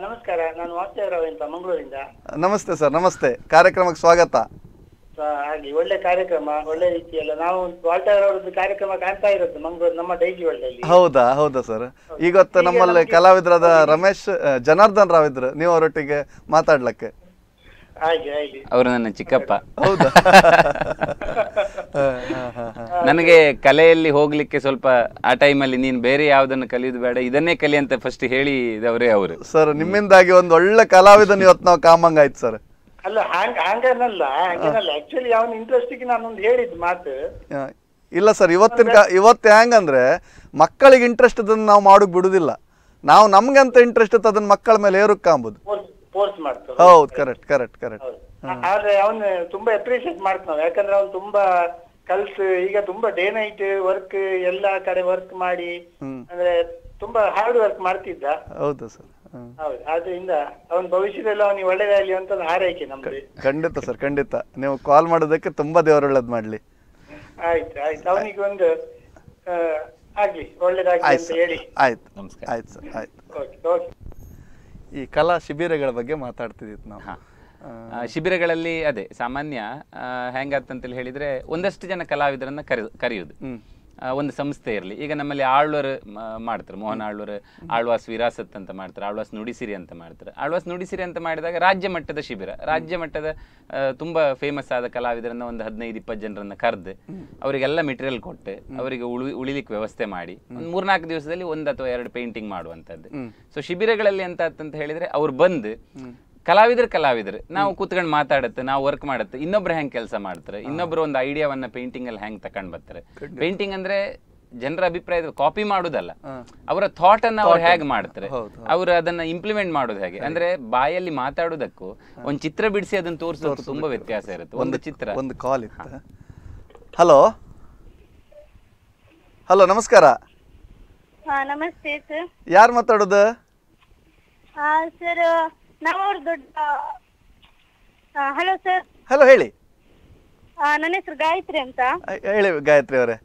ನಮಸ್ಕಾರ ನಾನು ವಾಸುದೇವರಾವ್ ಅಂತ ಮಂಗಳೂರಿಂದ ನಮಸ್ತೆ ಸರ್ ನಮಸ್ತೆ ಕಾರ್ಯಕ್ರಮಕ್ಕೆ ಸ್ವಾಗತ ಹಾಗೆ ಒಳ್ಳೆ ಕಾರ್ಯಕ್ರಮ ಒಳ್ಳೆ ರೀತಿಯಲ್ಲ ನಾವು ವಾಲ್ಟರ್ ಅವರದ್ದು ಕಾರ್ಯಕ್ರಮ ಕಾಣ್ತಾ ಇರುತ್ತೆ ಮಂಗಳೂರು ನಮ್ಮ ಡೈಲಿ ವರ್ಲ್ಡ್ ಹೌದಾ ಹೌದಾ ಸರ್ ಇವತ್ತು ನಮ್ಮಲ್ಲಿ ಕಲಾವಿದರಾದ ರಮೇಶ್ ಜನಾರ್ದನ್ ರಾವ್ ಇದ್ರು ನೀವು ಅವರೊಟ್ಟಿಗೆ ಮಾತಾಡ್ಲಿಕ್ಕೆ ಅವರು ನನ್ನ ಚಿಕ್ಕಪ್ಪ ಹೌದಾ <laughs> ನನಗೆ ಕಲೆಯಲ್ಲಿ ಹೋಗ್ಲಿಕ್ಕೆ ಸ್ವಲ್ಪ ಆ ಟೈಮಲ್ಲಿ ನೀನ್ ಬೇರೆ ಯಾವ್ದನ್ನು ಕಲಿಯೋದು ಬೇಡ ಇದನ್ನೇ ಕಲಿ ಅಂತ ಫಸ್ಟ್ ಹೇಳಿದವರೇ ಅವರು ಸರ್ ನಿಮ್ಮಿಂದಾಗಿ ಒಂದು ಒಳ್ಳೆ ಕಲಾವಿದನ ಇವತ್ತು ನಾವು ಕಾಮಂಗ್ ಆಯ್ತು ಸರ್ ಅಲ್ಲ ಹಂಗ ಹಂಗೇನಲ್ಲ ಹಂಗೇನಲ್ಲ ಆಕ್ಚುಲಿ ಅವನ ನಾನು ಒಂದು ಹೇಳಿದ ಮಾತು ಇಲ್ಲ ಸರ್ ಇವತ್ತಿನ ಇವತ್ತು ಹೆಂಗಂದ್ರೆ ಮಕ್ಕಳಿಗೆ ಇಂಟ್ರೆಸ್ಟ್ ಅದನ್ನ ನಾವು ಮಾಡೋಕ್ ಬಿಡುದಿಲ್ಲ ನಾವು ನಮ್ಗೆ ಅಂತ ಇಂಟ್ರೆಸ್ಟ್ ಅದನ್ನ ಮಕ್ಕಳ ಮೇಲೆ ಏರುಕ್ ಫೋರ್ಸ್ ಮಾಡ್ತಾರೆ ಹೌದು ಕರೆಕ್ಟ್ ಕರೆಕ್ಟ್ ಕರೆಕ್ಟ್ ಆದ್ರೆ ಅವನು ತುಂಬಾ ಅಪ್ರಿಶಿಯೇಟ್ ಮಾಡ್ತಾನೆ ಯಾಕಂದ್ರೆ ಅವ್ನು ತುಂಬಾ ಕಲ್ಸ್ ಈಗ ತುಂಬಾ ಡೇ ನೈಟ್ ವರ್ಕ್ ಎಲ್ಲಾ ಕಡೆ ವರ್ಕ್ ಮಾಡಿ ಅಂದ್ರೆ ತುಂಬಾ ಹಾರ್ಡ್ ವರ್ಕ್ ಮಾಡ್ತಿದ್ದ ಹೌದು ಸರ್ ಹೌದು ಆದ್ರಿಂದ ಅವನ ಭವಿಷ್ಯದಲ್ಲಿ ಅವನಿಗೆ ಒಳ್ಳೇದಾಗಲಿ ಅಂತ ಹಾರೈಕೆ ನಮ್ದು ಖಂಡಿತ ಸರ್ ಖಂಡಿತ ನೀವು ಕಾಲ್ ಮಾಡೋದಕ್ಕೆ ತುಂಬಾ ದೇವರು ಒಳ್ಳೇದ್ ಮಾಡ್ಲಿ ಆಯ್ತು ಆಯ್ತು ಅವನಿಗೆ ಒಂದು ಆಗ್ಲಿ ಒಳ್ಳೇದಾಗ್ಲಿ ಅಂತ ಹೇಳಿ ಆಯ್ತು ನಮಸ್ಕಾರ ಆಯ್ತು ಸರ್ ಆಯ್ತು ಓಕೆ ಓಕೆ ಈ ಕಲಾ ಶಿಬಿರಗಳ ಬಗ್ಗೆ ಮಾತಾಡ್ತಿದ್ದಿತ್ತು ನಾವು ಶಿಬಿರಗಳಲ್ಲಿ ಅದೇ ಸಾಮಾನ್ಯ ಹೆಂಗಾತಂತೇಳಿ ಹೇಳಿದ್ರೆ ಒಂದಷ್ಟು ಜನ ಕಲಾವಿದರನ್ನ ಕರೆ ಕರೆಯುವುದು ಒಂದು ಸಂಸ್ಥೆ ಇರಲಿ ಈಗ ನಮ್ಮಲ್ಲಿ ಆಳ್ವರು ಮಾಡ್ತಾರೆ ಮೋಹನ್ ಆಳ್ವರು ಆಳ್ವಾಸ್ ವಿರಾಸತ್ ಅಂತ ಮಾಡ್ತಾರೆ ಆಳ್ವಾಸ್ ನುಡಿಸಿರಿ ಅಂತ ಮಾಡ್ತಾರೆ ಆಳ್ವಾಸ್ ನುಡಿಸಿರಿ ಅಂತ ಮಾಡಿದಾಗ ರಾಜ್ಯ ಮಟ್ಟದ ಶಿಬಿರ ರಾಜ್ಯ ಮಟ್ಟದ ತುಂಬ ಫೇಮಸ್ ಆದ ಕಲಾವಿದರನ್ನ ಒಂದು ಹದಿನೈದು ಇಪ್ಪತ್ತು ಜನರನ್ನ ಕರೆದು ಅವರಿಗೆಲ್ಲ ಮೆಟೀರಿಯಲ್ ಕೊಟ್ಟು ಅವರಿಗೆ ಉಳಿ ಉಳಿಲಿಕ್ಕೆ ವ್ಯವಸ್ಥೆ ಮಾಡಿ ಒಂದು ಮೂರ್ನಾಲ್ಕು ದಿವಸದಲ್ಲಿ ಒಂದು ಅಥವಾ ಎರಡು ಪೇಂಟಿಂಗ್ ಮಾಡುವಂಥದ್ದು ಸೊ ಶಿಬಿರಗಳಲ್ಲಿ ಅಂತ ಆತಂತ ಹೇಳಿದ್ರೆ ಅವ್ರು ಬಂದು ಕಲಾವಿದ್ರ ಕಲಾವಿದ್ರೆ ನಾವು ಕೂತ್ಕೊಂಡು ಮಾತಾಡುತ್ತೆ ನಾವು ವರ್ಕ್ ಮಾಡುತ್ತೆ ಇನ್ನೊಬ್ರು ಹೆಂಗ್ ಕೆಲಸ ಮಾಡ್ತಾರೆ ಇನ್ನೊಬ್ರು ಒಂದು ಐಡಿಯಾವನ್ನ ಪೇಂಟಿಂಗ್ ಅಲ್ಲಿ ಹೆಂಗ್ ತಕೊಂಡ್ ಬರ್ತಾರೆ ಪೇಂಟಿಂಗ್ ಅಂದ್ರೆ ಜನರ ಅಭಿಪ್ರಾಯದ ಕಾಪಿ ಮಾಡೋದಲ್ಲ ಅವರ ಥಾಟ್ ಅನ್ನ ಅವ್ರು ಹೇಗೆ ಮಾಡ್ತಾರೆ ಅವರು ಅದನ್ನ ಇಂಪ್ಲಿಮೆಂಟ್ ಮಾಡೋದು ಹೇಗೆ ಅಂದ್ರೆ ಬಾಯಲ್ಲಿ ಮಾತಾಡೋದಕ್ಕೂ ಒಂದು ಚಿತ್ರ ಬಿಡಿಸಿ ಅದನ್ನ ತೋರಿಸೋದು ತುಂಬಾ ವ್ಯತ್ಯಾಸ ಇರುತ್ತೆ ಒಂದು ಚಿತ್ರ ಒಂದು ಕಾಲ್ ಹಲೋ ಹಲೋ ನಮಸ್ಕಾರ ನಮಸ್ತೆ ಸರ್ ಯಾರು ಮಾತಾಡೋದು ಸರ್ ನಾವು ಅವ್ರ ದೊಡ್ಡ ಹಲೋ ಸರ್ ಹಲೋ ಹೇಳಿ ನನ್ನ ಹೆಸರು ಗಾಯತ್ರಿ ಅಂತ ಹೇಳಿ ಗಾಯತ್ರಿ ಅವರೇ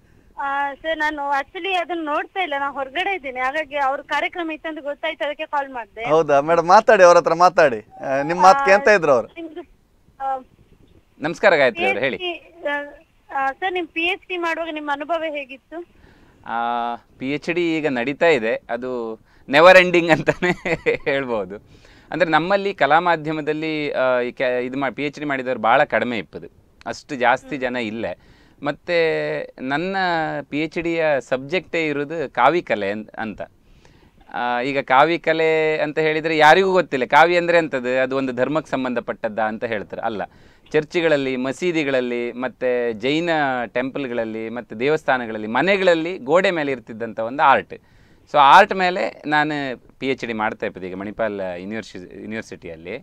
ಸರ್ ನಾನು ಆಕ್ಚುಲಿ ಅದನ್ನ ನೋಡ್ತಾ ಇಲ್ಲ ನಾನು ಹೊರಗಡೆ ಇದ್ದೀನಿ ಹಾಗಾಗಿ ಅವ್ರ ಕಾರ್ಯಕ್ರಮ ಇತ್ತು ಅಂತ ಗೊತ್ತಾಯ್ತು ಅದಕ್ಕೆ ಕಾಲ್ ಮಾಡಿದೆ ಹೌದಾ ಮೇಡಮ್ ಮಾತಾಡಿ ಅವ್ರ ಹತ್ರ ಮಾತಾಡಿ ನಿಮ್ಮ ಮಾತು ಕೇಳ್ತಾ ಇದ್ರು ಅವ್ರು ನಮಸ್ಕಾರ ಗಾಯತ್ರಿ ಅವರೇ ಹೇಳಿ ಸರ್ ನಿಮ್ ಪಿ ಎಚ್ ಡಿ ಮಾಡುವಾಗ ನಿಮ್ಮ ಅನುಭವ ಹೇಗಿತ್ತು ಪಿ ಎಚ್ ಡಿ ಈಗ ನಡೀತಾ ಇದೆ ಅದು ನೆವರ್ ಎಂಡಿಂಗ್ ಅಂತಾನೆ <laughs> ಹೇಳ್ಬೋದು ಅಂದರೆ ನಮ್ಮಲ್ಲಿ ಕಲಾ ಮಾಧ್ಯಮದಲ್ಲಿ ಇದು ಮಾಡಿ ಪಿ ಎಚ್ ಡಿ ಮಾಡಿದವರು ಭಾಳ ಕಡಿಮೆ ಇಪ್ಪದು ಅಷ್ಟು ಜಾಸ್ತಿ ಜನ ಇಲ್ಲ ಮತ್ತು ನನ್ನ ಪಿ ಎಚ್ ಡಿಯ ಸಬ್ಜೆಕ್ಟೇ ಇರೋದು ಕಾವಿಕಲೆ ಅಂತ ಈಗ ಕಾವಿಕಲೆ ಅಂತ ಹೇಳಿದರೆ ಯಾರಿಗೂ ಗೊತ್ತಿಲ್ಲ ಕಾವಿ ಅಂದರೆ ಎಂಥದ್ದು ಅದು ಒಂದು ಧರ್ಮಕ್ಕೆ ಸಂಬಂಧಪಟ್ಟದ್ದ ಅಂತ ಹೇಳ್ತಾರೆ ಅಲ್ಲ ಚರ್ಚ್ಗಳಲ್ಲಿ ಮಸೀದಿಗಳಲ್ಲಿ ಮತ್ತು ಜೈನ ಟೆಂಪಲ್ಗಳಲ್ಲಿ ಮತ್ತು ದೇವಸ್ಥಾನಗಳಲ್ಲಿ ಮನೆಗಳಲ್ಲಿ ಗೋಡೆ ಮೇಲೆ ಇರ್ತಿದ್ದಂಥ ಒಂದು ಆರ್ಟ್ ಸೊ ಆರ್ಟ್ ಮೇಲೆ ನಾನು ಪಿ ಎಚ್ ಡಿ ಮಾಡ್ತಾ ಇದ್ದೀಗ ಮಣಿಪಾಲ್ ಯೂನಿವರ್ಸಿ ಯೂನಿವರ್ಸಿಟಿಯಲ್ಲಿ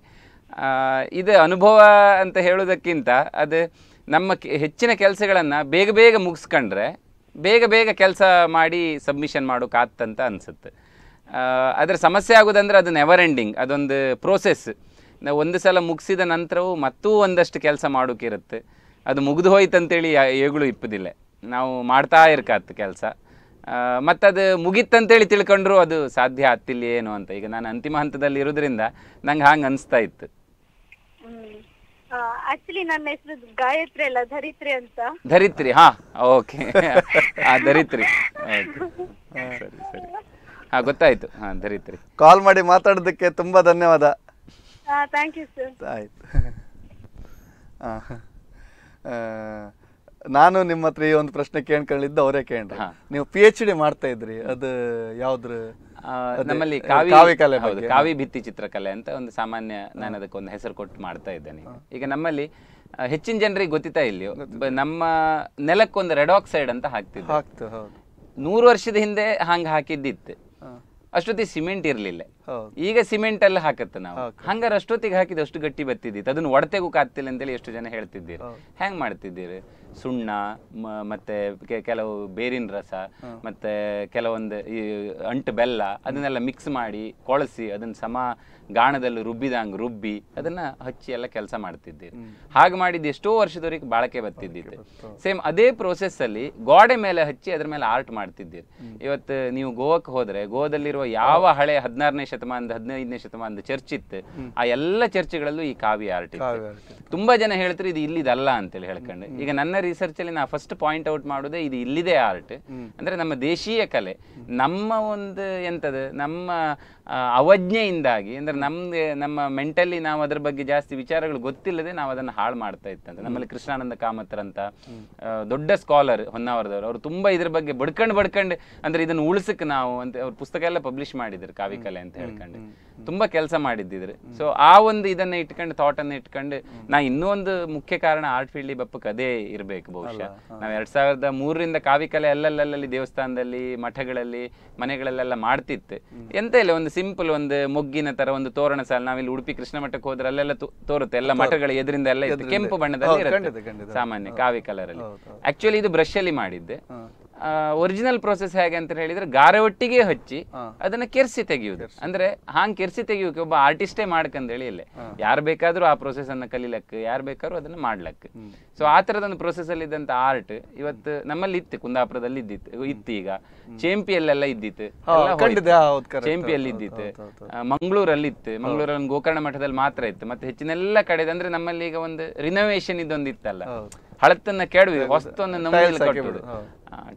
ಇದು ಅನುಭವ ಅಂತ ಹೇಳೋದಕ್ಕಿಂತ ಅದು ನಮ್ಮ ಹೆಚ್ಚಿನ ಕೆಲಸಗಳನ್ನು ಬೇಗ ಬೇಗ ಮುಗಿಸ್ಕೊಂಡ್ರೆ ಬೇಗ ಬೇಗ ಕೆಲಸ ಮಾಡಿ ಸಬ್ಮಿಷನ್ ಆತಂತ ಅನಿಸುತ್ತೆ ಅದರ ಸಮಸ್ಯೆ ಆಗೋದಂದ್ರೆ ಅದು ನೆವರ್ ಎಂಡಿಂಗ್ ಅದೊಂದು ಪ್ರೋಸೆಸ್ ನಾವು ಒಂದು ಸಲ ಮುಗಿಸಿದ ನಂತರವೂ ಮತ್ತೂ ಒಂದಷ್ಟು ಕೆಲಸ ಮಾಡೋಕ್ಕಿರುತ್ತೆ ಅದು ಮುಗಿದು ಹೋಯ್ತು ಅಂತೇಳಿ ಏಗಳು ಇಪ್ಪದಿಲ್ಲ ನಾವು ಮಾಡ್ತಾ ಇರ್ಕಾತ್ ಕೆಲಸ ಮತ್ತದು ಮುಗೀತಂತೇಳಿ ತಿಳ್ಕೊಂಡ್ರು ಅದು ಸಾಧ್ಯ ಆಗ್ತಿಲ್ಲ ಏನು ಅಂತ ಈಗ ನಾನು ಅಂತಿಮ ಹಂತದಲ್ಲಿ ಇರೋದ್ರಿಂದ ನಂಗೆ ಹಂಗೆ ಅನಿಸ್ತಾ ಇತ್ತು ಆಕ್ಚುಲಿ ನನ್ನ ಹೆಸರು ಗಾಯತ್ರಿ ಅಲ್ಲ ಧರಿತ್ರಿ ಅಂತ ಧರಿತ್ರಿ ಹಾ ಓಕೆ ಆ ಧರಿತ್ರಿ ಸರಿ ಸರಿ ಹಾ ಗೊತ್ತಾಯ್ತು ಹಾ ಧರಿತ್ರಿ ಕಾಲ್ ಮಾಡಿ ಮಾತಾಡೋದಕ್ಕೆ ತುಂಬಾ ಧನ್ಯವಾದ ಥ್ಯಾಂಕ್ ಯು ಸರ್ ಆಯ್ತು ನಾನು ನಿಮ್ಮ ಹತ್ರ ಈ ಒಂದು ಪ್ರಶ್ನೆ ಕೇಳ್ಕೊಂಡಿದ್ದು ಅವರೇ ಕೇಳ್ರಿ ನೀವು ಪಿ ಎಚ್ ಡಿ ಮಾಡ್ತಾ ಇದ್ರಿ ಅದು ಯಾವ್ದ್ರ ನಮ್ಮಲ್ಲಿ ಕಾವಿ ಕಲೆ ಹೌದು ಕಾವಿ ಭಿತ್ತಿ ಚಿತ್ರಕಲೆ ಅಂತ ಒಂದು ಸಾಮಾನ್ಯ ನಾನು ಅದಕ್ಕೊಂದು ಹೆಸರು ಕೊಟ್ಟು ಮಾಡ್ತಾ ಇದ್ದೇನೆ ಈಗ ನಮ್ಮಲ್ಲಿ ಹೆಚ್ಚಿನ ಜನರಿಗೆ ಗೊತ್ತಿತಾ ಇಲ್ಲಿ ನಮ್ಮ ನೆಲಕ್ಕೊಂದು ರೆಡಾಕ್ಸೈಡ್ ಅಂತ ಹಾಕ್ತಿದ್ದೆ ನೂರು ವರ್ಷದ ಹಿಂದೆ ಹಂಗೆ ಹಾಕಿದ್ದಿತ್ತು ಅಷ್ಟೊತ್ತಿಗೆ ಸಿಮೆಂಟ್ ಇರಲಿಲ್ಲ ಈಗ ಸಿಮೆಂಟ್ ಅಲ್ಲಿ ಹಾಕತ್ತೆ ನಾವು ಹಂಗಾರ ಅಷ್ಟೊತ್ತಿಗೆ ಹಾಕಿದ ಅಷ್ಟು ಗಟ್ಟಿ ಬತ್ತಿದ್ದಿತ್ತು ಅದನ್ನ ಒಡತೆಗೂ ಕಾತಿಲ್ಲ ಅಂತೇಳಿ ಎಷ್ಟು ಜನ ಹೇಳ್ತಿದ್ದೀರಿ ಹೆಂಗ್ ಮಾಡ್ತಿದ್ದೀರಿ ಸುಣ್ಣ ಮತ್ತೆ ಕೆಲವು ಬೇರಿನ ರಸ ಮತ್ತೆ ಕೆಲವೊಂದು ಈ ಅಂಟು ಬೆಲ್ಲ ಅದನ್ನೆಲ್ಲ ಮಿಕ್ಸ್ ಮಾಡಿ ಕೊಳಸಿ ಅದನ್ನ ಸಮ ಗಾಣದಲ್ಲಿ ರುಬ್ಬಿದಂಗೆ ರುಬ್ಬಿ ಅದನ್ನ ಹಚ್ಚಿ ಎಲ್ಲ ಕೆಲಸ ಮಾಡ್ತಿದ್ದೀರಿ ಹಾಗೆ ಮಾಡಿದ್ದು ಎಷ್ಟೋ ವರ್ಷದವರೆಗೆ ಬಾಳಕೆ ಬರ್ತಿದ್ದಿತ್ತು ಸೇಮ್ ಅದೇ ಅಲ್ಲಿ ಗೋಡೆ ಮೇಲೆ ಹಚ್ಚಿ ಅದ್ರ ಮೇಲೆ ಆರ್ಟ್ ಮಾಡ್ತಿದ್ದೀರಿ ಇವತ್ತು ನೀವು ಗೋವಾಕ್ ಹೋದ್ರೆ ಗೋವಾದಲ್ಲಿರುವ ಯಾವ ಹಳೆ ಹದಿನಾರನೇ ಶತಮಾನದ ಹದಿನೈದನೇ ಶತಮಾನದ ಚರ್ಚ್ ಇತ್ತು ಆ ಎಲ್ಲ ಚರ್ಚ್ಗಳಲ್ಲೂ ಈ ಕಾವ್ಯ ಆರ್ಟ್ ಇತ್ತು ತುಂಬಾ ಜನ ಹೇಳ್ತಾರೆ ಇದು ಇಲ್ಲಿದಲ್ಲ ಅಂತೇಳಿ ಹೇಳ್ಕೊಂಡು ಈಗ ನನ್ನ ರಿಸರ್ಚ್ ಅಲ್ಲಿ ನಾ ಫಸ್ಟ್ ಪಾಯಿಂಟ್ ಔಟ್ ಮಾಡೋದೇ ಇದು ಇಲ್ಲಿದೆ ಆರ್ಟ್ ಅಂದ್ರೆ ನಮ್ಮ ದೇಶೀಯ ಕಲೆ ನಮ್ಮ ಒಂದು ಎಂತದ ನಮ್ಮ ಅವಜ್ಞೆಯಿಂದಾಗಿ ಅಂದ್ರೆ ಆದರೆ ನಮ್ಮ ಮೆಂಟಲಿ ನಾವು ಅದ್ರ ಬಗ್ಗೆ ಜಾಸ್ತಿ ವಿಚಾರಗಳು ಗೊತ್ತಿಲ್ಲದೆ ನಾವು ಅದನ್ನು ಹಾಳು ಮಾಡ್ತಾ ಇತ್ತಂತ ನಮ್ಮಲ್ಲಿ ಕೃಷ್ಣಾನಂದ ಕಾಮತ್ರ ಅಂತ ದೊಡ್ಡ ಸ್ಕಾಲರ್ ಹೊನ್ನಾವರದವರು ಅವರು ತುಂಬ ಇದ್ರ ಬಗ್ಗೆ ಬಡ್ಕಂಡು ಬಡ್ಕಂಡು ಅಂದ್ರೆ ಇದನ್ನು ಉಳಿಸಕ್ಕೆ ನಾವು ಅಂತ ಅವ್ರ ಪುಸ್ತಕ ಎಲ್ಲ ಪಬ್ಲಿಷ್ ಮಾಡಿದ್ರು ಕಾವಿಕಲೆ ಅಂತ ಹೇಳ್ಕೊಂಡು ತುಂಬ ಕೆಲಸ ಮಾಡಿದ್ದಿದ್ರೆ ಸೊ ಆ ಒಂದು ಇದನ್ನ ಇಟ್ಕೊಂಡು ಅನ್ನ ಇಟ್ಕೊಂಡು ನಾ ಇನ್ನೂ ಒಂದು ಮುಖ್ಯ ಕಾರಣ ಆರ್ಟ್ ಫೀಲ್ಡ್ ಬಪ್ಪ ಅದೇ ಇರಬೇಕು ಬಹುಶಃ ನಾವು ಎರಡ್ ಸಾವಿರದ ಮೂರರಿಂದ ಕಾವಿಕಲೆ ಅಲ್ಲಲ್ಲಲ್ಲಿ ದೇವಸ್ಥಾನದಲ್ಲಿ ಮಠಗಳಲ್ಲಿ ಮನೆಗಳಲ್ಲೆಲ್ಲ ಮಾಡ್ತಿತ್ತು ಎಂತ ಇಲ್ಲ ಒಂದು ಸಿಂಪಲ್ ಒಂದು ಮೊಗ್ಗಿನ ತರ ಒಂದು ತೋರಣ ಸಾಲ ನಾವಿಲ್ಲಿ ಉಡುಪಿ ಕೃಷ್ಣ ಮಠಕ್ಕೆ ಹೋದ್ರೆ ಅಲ್ಲೆಲ್ಲ ತೋರುತ್ತೆ ಎಲ್ಲ ಮಠಗಳು ಎದುರಿಂದ ಎಲ್ಲ ಕೆಂಪು ಬಣ್ಣದಲ್ಲಿ ಇರುತ್ತೆ ಸಾಮಾನ್ಯ ಕಾವಿ ಕಲರಲ್ಲಿ ಆಕ್ಚುಲಿ ಇದು ಬ್ರಷ್ ಅಲ್ಲಿ ಮಾಡಿದ್ದೆ ಒರಿಜಿನಲ್ ಪ್ರೊಸೆಸ್ ಹೇಗೆ ಅಂತ ಹೇಳಿದ್ರೆ ಗಾರೆ ಒಟ್ಟಿಗೆ ಹಚ್ಚಿ ಅದನ್ನ ಕೆರ್ಸಿ ತೆಗೆಯುವುದು ಅಂದ್ರೆ ಹಾಂಗ್ ಕೆರ್ಸಿ ತೆಗೆಯೋಕೆ ಒಬ್ಬ ಆರ್ಟಿಸ್ಟೇ ಹೇಳಿ ಇಲ್ಲೇ ಯಾರು ಬೇಕಾದ್ರೂ ಆ ಪ್ರೊಸೆಸ್ ಅನ್ನ ಕಲಿಲಕ್ಕೆ ಯಾರು ಬೇಕಾದ್ರೂ ಅದನ್ನ ಮಾಡ್ಲಕ್ಕೆ ಸೊ ಆ ತರದೊಂದು ಪ್ರೊಸೆಸ್ ಅಲ್ಲಿ ಇದ್ದಂತ ಆರ್ಟ್ ಇವತ್ತು ನಮ್ಮಲ್ಲಿ ಇತ್ತು ಕುಂದಾಪುರದಲ್ಲಿ ಇದ್ದಿತ್ತು ಇತ್ತು ಈಗ ಚೇಂಪಿಯಲ್ಲೆಲ್ಲ ಇದ್ದಿತ್ತು ಚೇಂಪಿಯಲ್ಲಿ ಇದ್ದಿತ್ತು ಮಂಗಳೂರಲ್ಲಿ ಇತ್ತು ಮಂಗಳೂರಲ್ಲಿ ಗೋಕರ್ಣ ಮಠದಲ್ಲಿ ಮಾತ್ರ ಇತ್ತು ಮತ್ತೆ ಹೆಚ್ಚಿನೆಲ್ಲ ಅಂದ್ರೆ ನಮ್ಮಲ್ಲಿ ಈಗ ಒಂದು ರಿನೋವೇಷನ್ ಇದೊಂದಿತ್ತಲ್ಲ ಹಳತ್ತನ್ನ ಕೆಡವಿ ಹೊಸತನ್ನ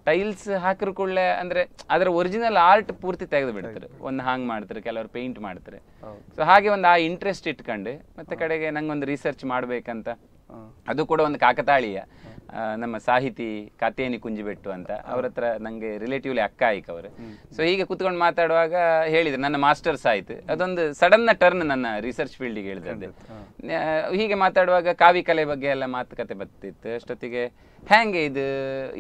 ಟೈಲ್ಸ್ ಹಾಕಿರ್ ಕೂಡಲೇ ಅಂದ್ರೆ ಅದರ ಒರಿಜಿನಲ್ ಆರ್ಟ್ ಪೂರ್ತಿ ತೆಗೆದು ಬಿಡ್ತಾರೆ ಒಂದು ಹಾಂಗ್ ಮಾಡ್ತಾರೆ ಕೆಲವರು ಪೇಂಟ್ ಮಾಡ್ತಾರೆ ಸೊ ಹಾಗೆ ಒಂದು ಆ ಇಂಟ್ರೆಸ್ಟ್ ಇಟ್ಕೊಂಡು ಮತ್ತೆ ಕಡೆಗೆ ನಂಗೆ ಒಂದು ರಿಸರ್ಚ್ ಮಾಡ್ಬೇಕಂತ ಅದು ಕೂಡ ಒಂದು ಕಾಕತಾಳೀಯ ನಮ್ಮ ಸಾಹಿತಿ ಕಾತೇನಿ ಕುಂಜಿಬೆಟ್ಟು ಅಂತ ಅವ್ರ ಹತ್ರ ನಂಗೆ ರಿಲೇಟಿವ್ಲಿ ಅಕ್ಕ ಆಯ್ಕೆ ಅವರು ಸೊ ಹೀಗೆ ಕುತ್ಕೊಂಡು ಮಾತಾಡುವಾಗ ಹೇಳಿದ್ರು ನನ್ನ ಮಾಸ್ಟರ್ಸ್ ಆಯ್ತು ಅದೊಂದು ಸಡನ್ನ ಟರ್ನ್ ನನ್ನ ರಿಸರ್ಚ್ ಫೀಲ್ಡ್ಗೆ ಹೇಳಿದಂತೆ ಹೀಗೆ ಮಾತಾಡುವಾಗ ಕಾವಿ ಕಲೆ ಬಗ್ಗೆ ಎಲ್ಲ ಮಾತುಕತೆ ಬರ್ತಿತ್ತು ಅಷ್ಟೊತ್ತಿಗೆ ಹ್ಯಾಂಗೆ ಇದು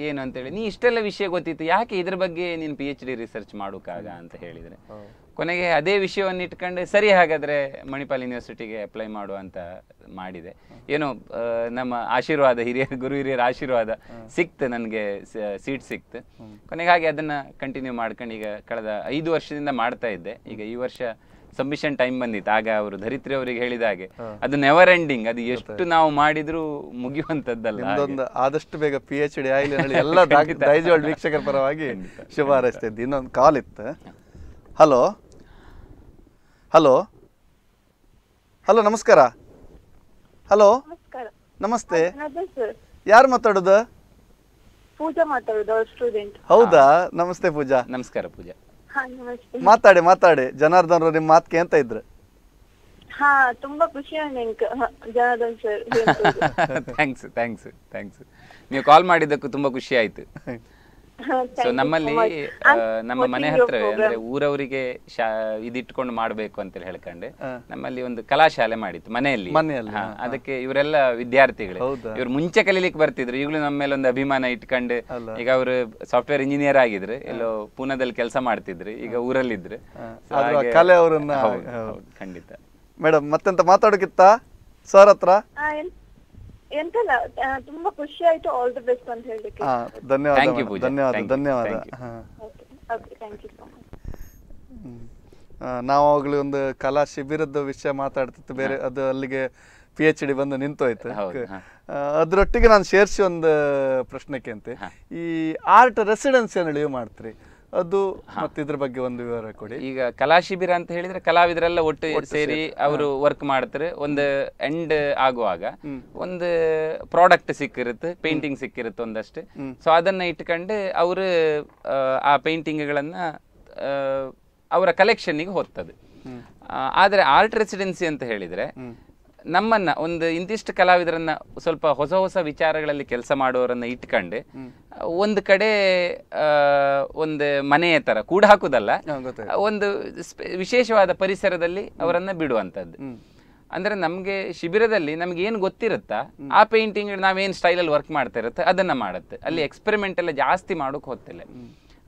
ಏನು ಅಂತೇಳಿ ನೀ ಇಷ್ಟೆಲ್ಲ ವಿಷಯ ಗೊತ್ತಿತ್ತು ಯಾಕೆ ಇದ್ರ ಬಗ್ಗೆ ನೀನು ಪಿ ಎಚ್ ಡಿ ರಿಸರ್ಚ್ ಮಾಡೋಕ್ಕಾಗ ಅಂತ ಹೇಳಿದ್ರೆ ಕೊನೆಗೆ ಅದೇ ವಿಷಯವನ್ನು ಇಟ್ಕೊಂಡು ಸರಿ ಹಾಗಾದರೆ ಮಣಿಪಾಲ್ ಯೂನಿವರ್ಸಿಟಿಗೆ ಅಪ್ಲೈ ಮಾಡುವಂತ ಅಂತ ಮಾಡಿದೆ ಏನೋ ನಮ್ಮ ಆಶೀರ್ವಾದ ಹಿರಿಯ ಗುರು ಹಿರಿಯರ ಆಶೀರ್ವಾದ ಸಿಕ್ತು ನನಗೆ ಸೀಟ್ ಸಿಕ್ತು ಕೊನೆಗೆ ಹಾಗೆ ಅದನ್ನು ಕಂಟಿನ್ಯೂ ಮಾಡ್ಕೊಂಡು ಈಗ ಕಳೆದ ಐದು ವರ್ಷದಿಂದ ಮಾಡ್ತಾ ಇದ್ದೆ ಈಗ ಈ ವರ್ಷ ಸಬ್ಮಿಷನ್ ಟೈಮ್ ಬಂದಿತ್ತು ಆಗ ಅವರು ಧರಿತ್ರಿ ಅವರಿಗೆ ಹೇಳಿದ ಹಾಗೆ ಅದು ನೆವರ್ ಎಂಡಿಂಗ್ ಅದು ಎಷ್ಟು ನಾವು ಮಾಡಿದ್ರು ಮುಗಿಯುವಂತದ್ದಲ್ಲ ಆದಷ್ಟು ಬೇಗ ಪಿ ಎಚ್ ಡಿ ಆಗಲಿ ಎಲ್ಲ ವೀಕ್ಷಕರ ಪರವಾಗಿ ಶುಭ ಹಾರೈಸ್ತಿದ್ದೆ ಇನ್ನೊಂದು ಕಾಲ್ ಇತ್ತು ಹಲೋ ಹಲೋ ಹಲೋ ನಮಸ್ಕಾರ ಹಲೋ ನಮಸ್ತೆ ಯಾರು ಮಾತಾಡೋದು ಪೂಜಾ ಹೌದಾ ನಮಸ್ತೆ ಪೂಜಾ ನಮಸ್ಕಾರ ಪೂಜಾ ಮಾತಾಡಿ ಮಾತಾಡಿ ಜನಾರ್ದನ್ ನಿಮ್ ನಿಮ್ಮ ಮಾತ್ಕೆ ಅಂತ ಇದ್ರು ಹಾ ತುಂಬಾ ಖುಷಿ ಥ್ಯಾಂಕ್ಸ್ ಥ್ಯಾಂಕ್ಸ್ ಥ್ಯಾಂಕ್ಸ್ ನೀವು ಕಾಲ್ ಮಾಡಿದ್ದಕ್ಕೂ ತುಂಬಾ ಖುಷಿ ಆಯ್ತು ಸೊ ನಮ್ಮಲ್ಲಿ ನಮ್ಮ ಮನೆ ಹತ್ರವೇ ಅಂದ್ರೆ ಊರವರಿಗೆ ಇದಿಟ್ಕೊಂಡು ಮಾಡ್ಬೇಕು ಅಂತ ಹೇಳ್ಕೊಂಡೆ ನಮ್ಮಲ್ಲಿ ಒಂದು ಕಲಾಶಾಲೆ ಮಾಡಿತ್ತು ಮನೆಯಲ್ಲಿ ಅದಕ್ಕೆ ಇವರೆಲ್ಲ ವಿದ್ಯಾರ್ಥಿಗಳು ಇವ್ರು ಮುಂಚೆ ಕಲೀಲಿಕ್ಕೆ ಬರ್ತಿದ್ರು ಈಗಲೂ ನಮ್ಮ ಮೇಲೆ ಒಂದು ಅಭಿಮಾನ ಇಟ್ಕೊಂಡು ಈಗ ಅವರು ಸಾಫ್ಟ್ವೇರ್ ಇಂಜಿನಿಯರ್ ಆಗಿದ್ರು ಎಲ್ಲೋ ಪೂನಾದಲ್ಲಿ ಕೆಲಸ ಮಾಡ್ತಿದ್ರು ಈಗ ಊರಲ್ಲಿದ್ರು ಖಂಡಿತ ಮೇಡಮ್ ಮತ್ತೆಂತ ಮಾತಾಡೋಕಿತ್ತ ಸರ್ ಹತ್ರ ಎಂತಲ್ಲ ತುಂಬಾ ಖುಷಿ ಆಯ್ತು ಆಲ್ ದಿ ಬೆಸ್ಟ್ ಅಂತ ಹೇಳಿಕ್ಕೆ ಧನ್ಯವಾದ ಧನ್ಯವಾದ ಧನ್ಯವಾದ ನಾವು ಅವಾಗಲೇ ಒಂದು ಕಲಾ ಶಿಬಿರದ ವಿಷಯ ಮಾತಾಡ್ತಿತ್ತು ಬೇರೆ ಅದು ಅಲ್ಲಿಗೆ ಪಿ ಎಚ್ ಡಿ ಬಂದು ನಿಂತೋಯ್ತು ಅದರೊಟ್ಟಿಗೆ ನಾನು ಸೇರಿಸಿ ಒಂದು ಪ್ರಶ್ನೆಕ್ಕೆ ಅಂತೆ ಈ ಆರ್ಟ್ ರೆಸಿಡೆನ್ಸಿಯನ್ನು ನೀವು ಮಾಡ್ತೀರಿ ಅದು ಇದ್ರ ಬಗ್ಗೆ ಒಂದು ವಿವರ ಕೊಡಿ ಈಗ ಕಲಾ ಶಿಬಿರ ಅಂತ ಹೇಳಿದ್ರೆ ಕಲಾವಿದರೆಲ್ಲ ಒಟ್ಟು ಸೇರಿ ಅವರು ವರ್ಕ್ ಮಾಡ್ತಾರೆ ಒಂದು ಎಂಡ್ ಆಗುವಾಗ ಒಂದು ಪ್ರಾಡಕ್ಟ್ ಸಿಕ್ಕಿರುತ್ತೆ ಪೇಂಟಿಂಗ್ ಸಿಕ್ಕಿರುತ್ತೆ ಒಂದಷ್ಟು ಸೊ ಅದನ್ನ ಇಟ್ಕೊಂಡು ಅವರು ಆ ಪೇಂಟಿಂಗ್ಗಳನ್ನ ಅವರ ಗೆ ಹೋಗ್ತದೆ ಆದ್ರೆ ಆರ್ಟ್ ರೆಸಿಡೆನ್ಸಿ ಅಂತ ಹೇಳಿದ್ರೆ ನಮ್ಮನ್ನ ಒಂದು ಇಂತಿಷ್ಟು ಕಲಾವಿದರನ್ನ ಸ್ವಲ್ಪ ಹೊಸ ಹೊಸ ವಿಚಾರಗಳಲ್ಲಿ ಕೆಲಸ ಮಾಡೋರನ್ನ ಇಟ್ಕೊಂಡು ಒಂದು ಕಡೆ ಒಂದು ಮನೆಯ ತರ ಕೂಡ ಹಾಕುದಲ್ಲ ಒಂದು ವಿಶೇಷವಾದ ಪರಿಸರದಲ್ಲಿ ಅವರನ್ನ ಬಿಡುವಂತದ್ದು ಅಂದ್ರೆ ನಮ್ಗೆ ಶಿಬಿರದಲ್ಲಿ ನಮ್ಗೆ ಏನ್ ಗೊತ್ತಿರುತ್ತಾ ಆ ಪೇಂಟಿಂಗ್ ನಾವೇನ್ ಸ್ಟೈಲಲ್ಲಿ ವರ್ಕ್ ಮಾಡ್ತಾ ಇರುತ್ತೆ ಅದನ್ನ ಮಾಡುತ್ತೆ ಅಲ್ಲಿ ಎಕ್ಸ್ಪೆರಿಮೆಂಟ್ ಎಲ್ಲ ಜಾಸ್ತಿ ಮಾಡೋಕೆ ಹೋಗ್ತಿಲ್ಲ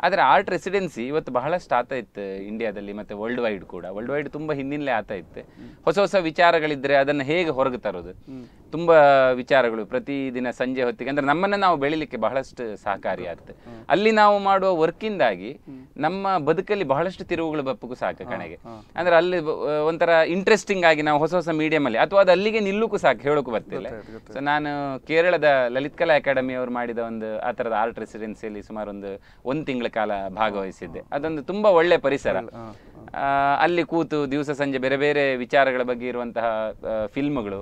ಆದರೆ ಆರ್ಟ್ ರೆಸಿಡೆನ್ಸಿ ಇವತ್ತು ಬಹಳಷ್ಟು ಆತ ಇತ್ತು ಇಂಡಿಯಾದಲ್ಲಿ ಮತ್ತೆ ವರ್ಲ್ಡ್ ವೈಡ್ ಕೂಡ ವರ್ಲ್ಡ್ ವೈಡ್ ತುಂಬ ಹಿಂದಿನಲ್ಲೇ ಆತ ಇತ್ತು ಹೊಸ ಹೊಸ ವಿಚಾರಗಳಿದ್ದರೆ ಅದನ್ನು ಹೇಗೆ ಹೊರಗೆ ತರೋದು ತುಂಬ ವಿಚಾರಗಳು ಪ್ರತಿದಿನ ಸಂಜೆ ಹೊತ್ತಿಗೆ ಅಂದ್ರೆ ನಮ್ಮನ್ನ ನಾವು ಬೆಳಿಲಿಕ್ಕೆ ಬಹಳಷ್ಟು ಸಹಕಾರಿ ಆಗ್ತದೆ ಅಲ್ಲಿ ನಾವು ಮಾಡುವ ವರ್ಕಿಂದಾಗಿ ನಮ್ಮ ಬದುಕಲ್ಲಿ ಬಹಳಷ್ಟು ತಿರುವುಗಳು ಬಪ್ಪಕ್ಕೂ ಸಾಕು ಕಣೆಗೆ ಅಂದರೆ ಅಲ್ಲಿ ಒಂಥರ ಇಂಟ್ರೆಸ್ಟಿಂಗ್ ಆಗಿ ನಾವು ಹೊಸ ಹೊಸ ಮೀಡಿಯಂ ಅಲ್ಲಿ ಅಥವಾ ಅದು ಅಲ್ಲಿಗೆ ನಿಲ್ಲಕ್ಕೂ ಸಾಕು ಹೇಳೋಕ್ಕೂ ಬರ್ತಿಲ್ಲ ಸೊ ನಾನು ಕೇರಳದ ಲಲಿತ್ ಕಲಾ ಅಕಾಡೆಮಿ ಅವರು ಮಾಡಿದ ಒಂದು ಆ ಥರದ ಆರ್ಟ್ ರೆಸಿಡೆನ್ಸಿಯಲ್ಲಿ ಸುಮಾರು ಒಂದು ಒಂದು ತಿಂಗಳ ಕಾಲ ಭಾಗವಹಿಸಿದ್ದೆ ಅದೊಂದು ತುಂಬಾ ಒಳ್ಳೆ ಪರಿಸರ ಅಲ್ಲಿ ಕೂತು ದಿವಸ ಸಂಜೆ ಬೇರೆ ಬೇರೆ ವಿಚಾರಗಳ ಬಗ್ಗೆ ಇರುವಂತಹ ಫಿಲ್ಮ್ಗಳು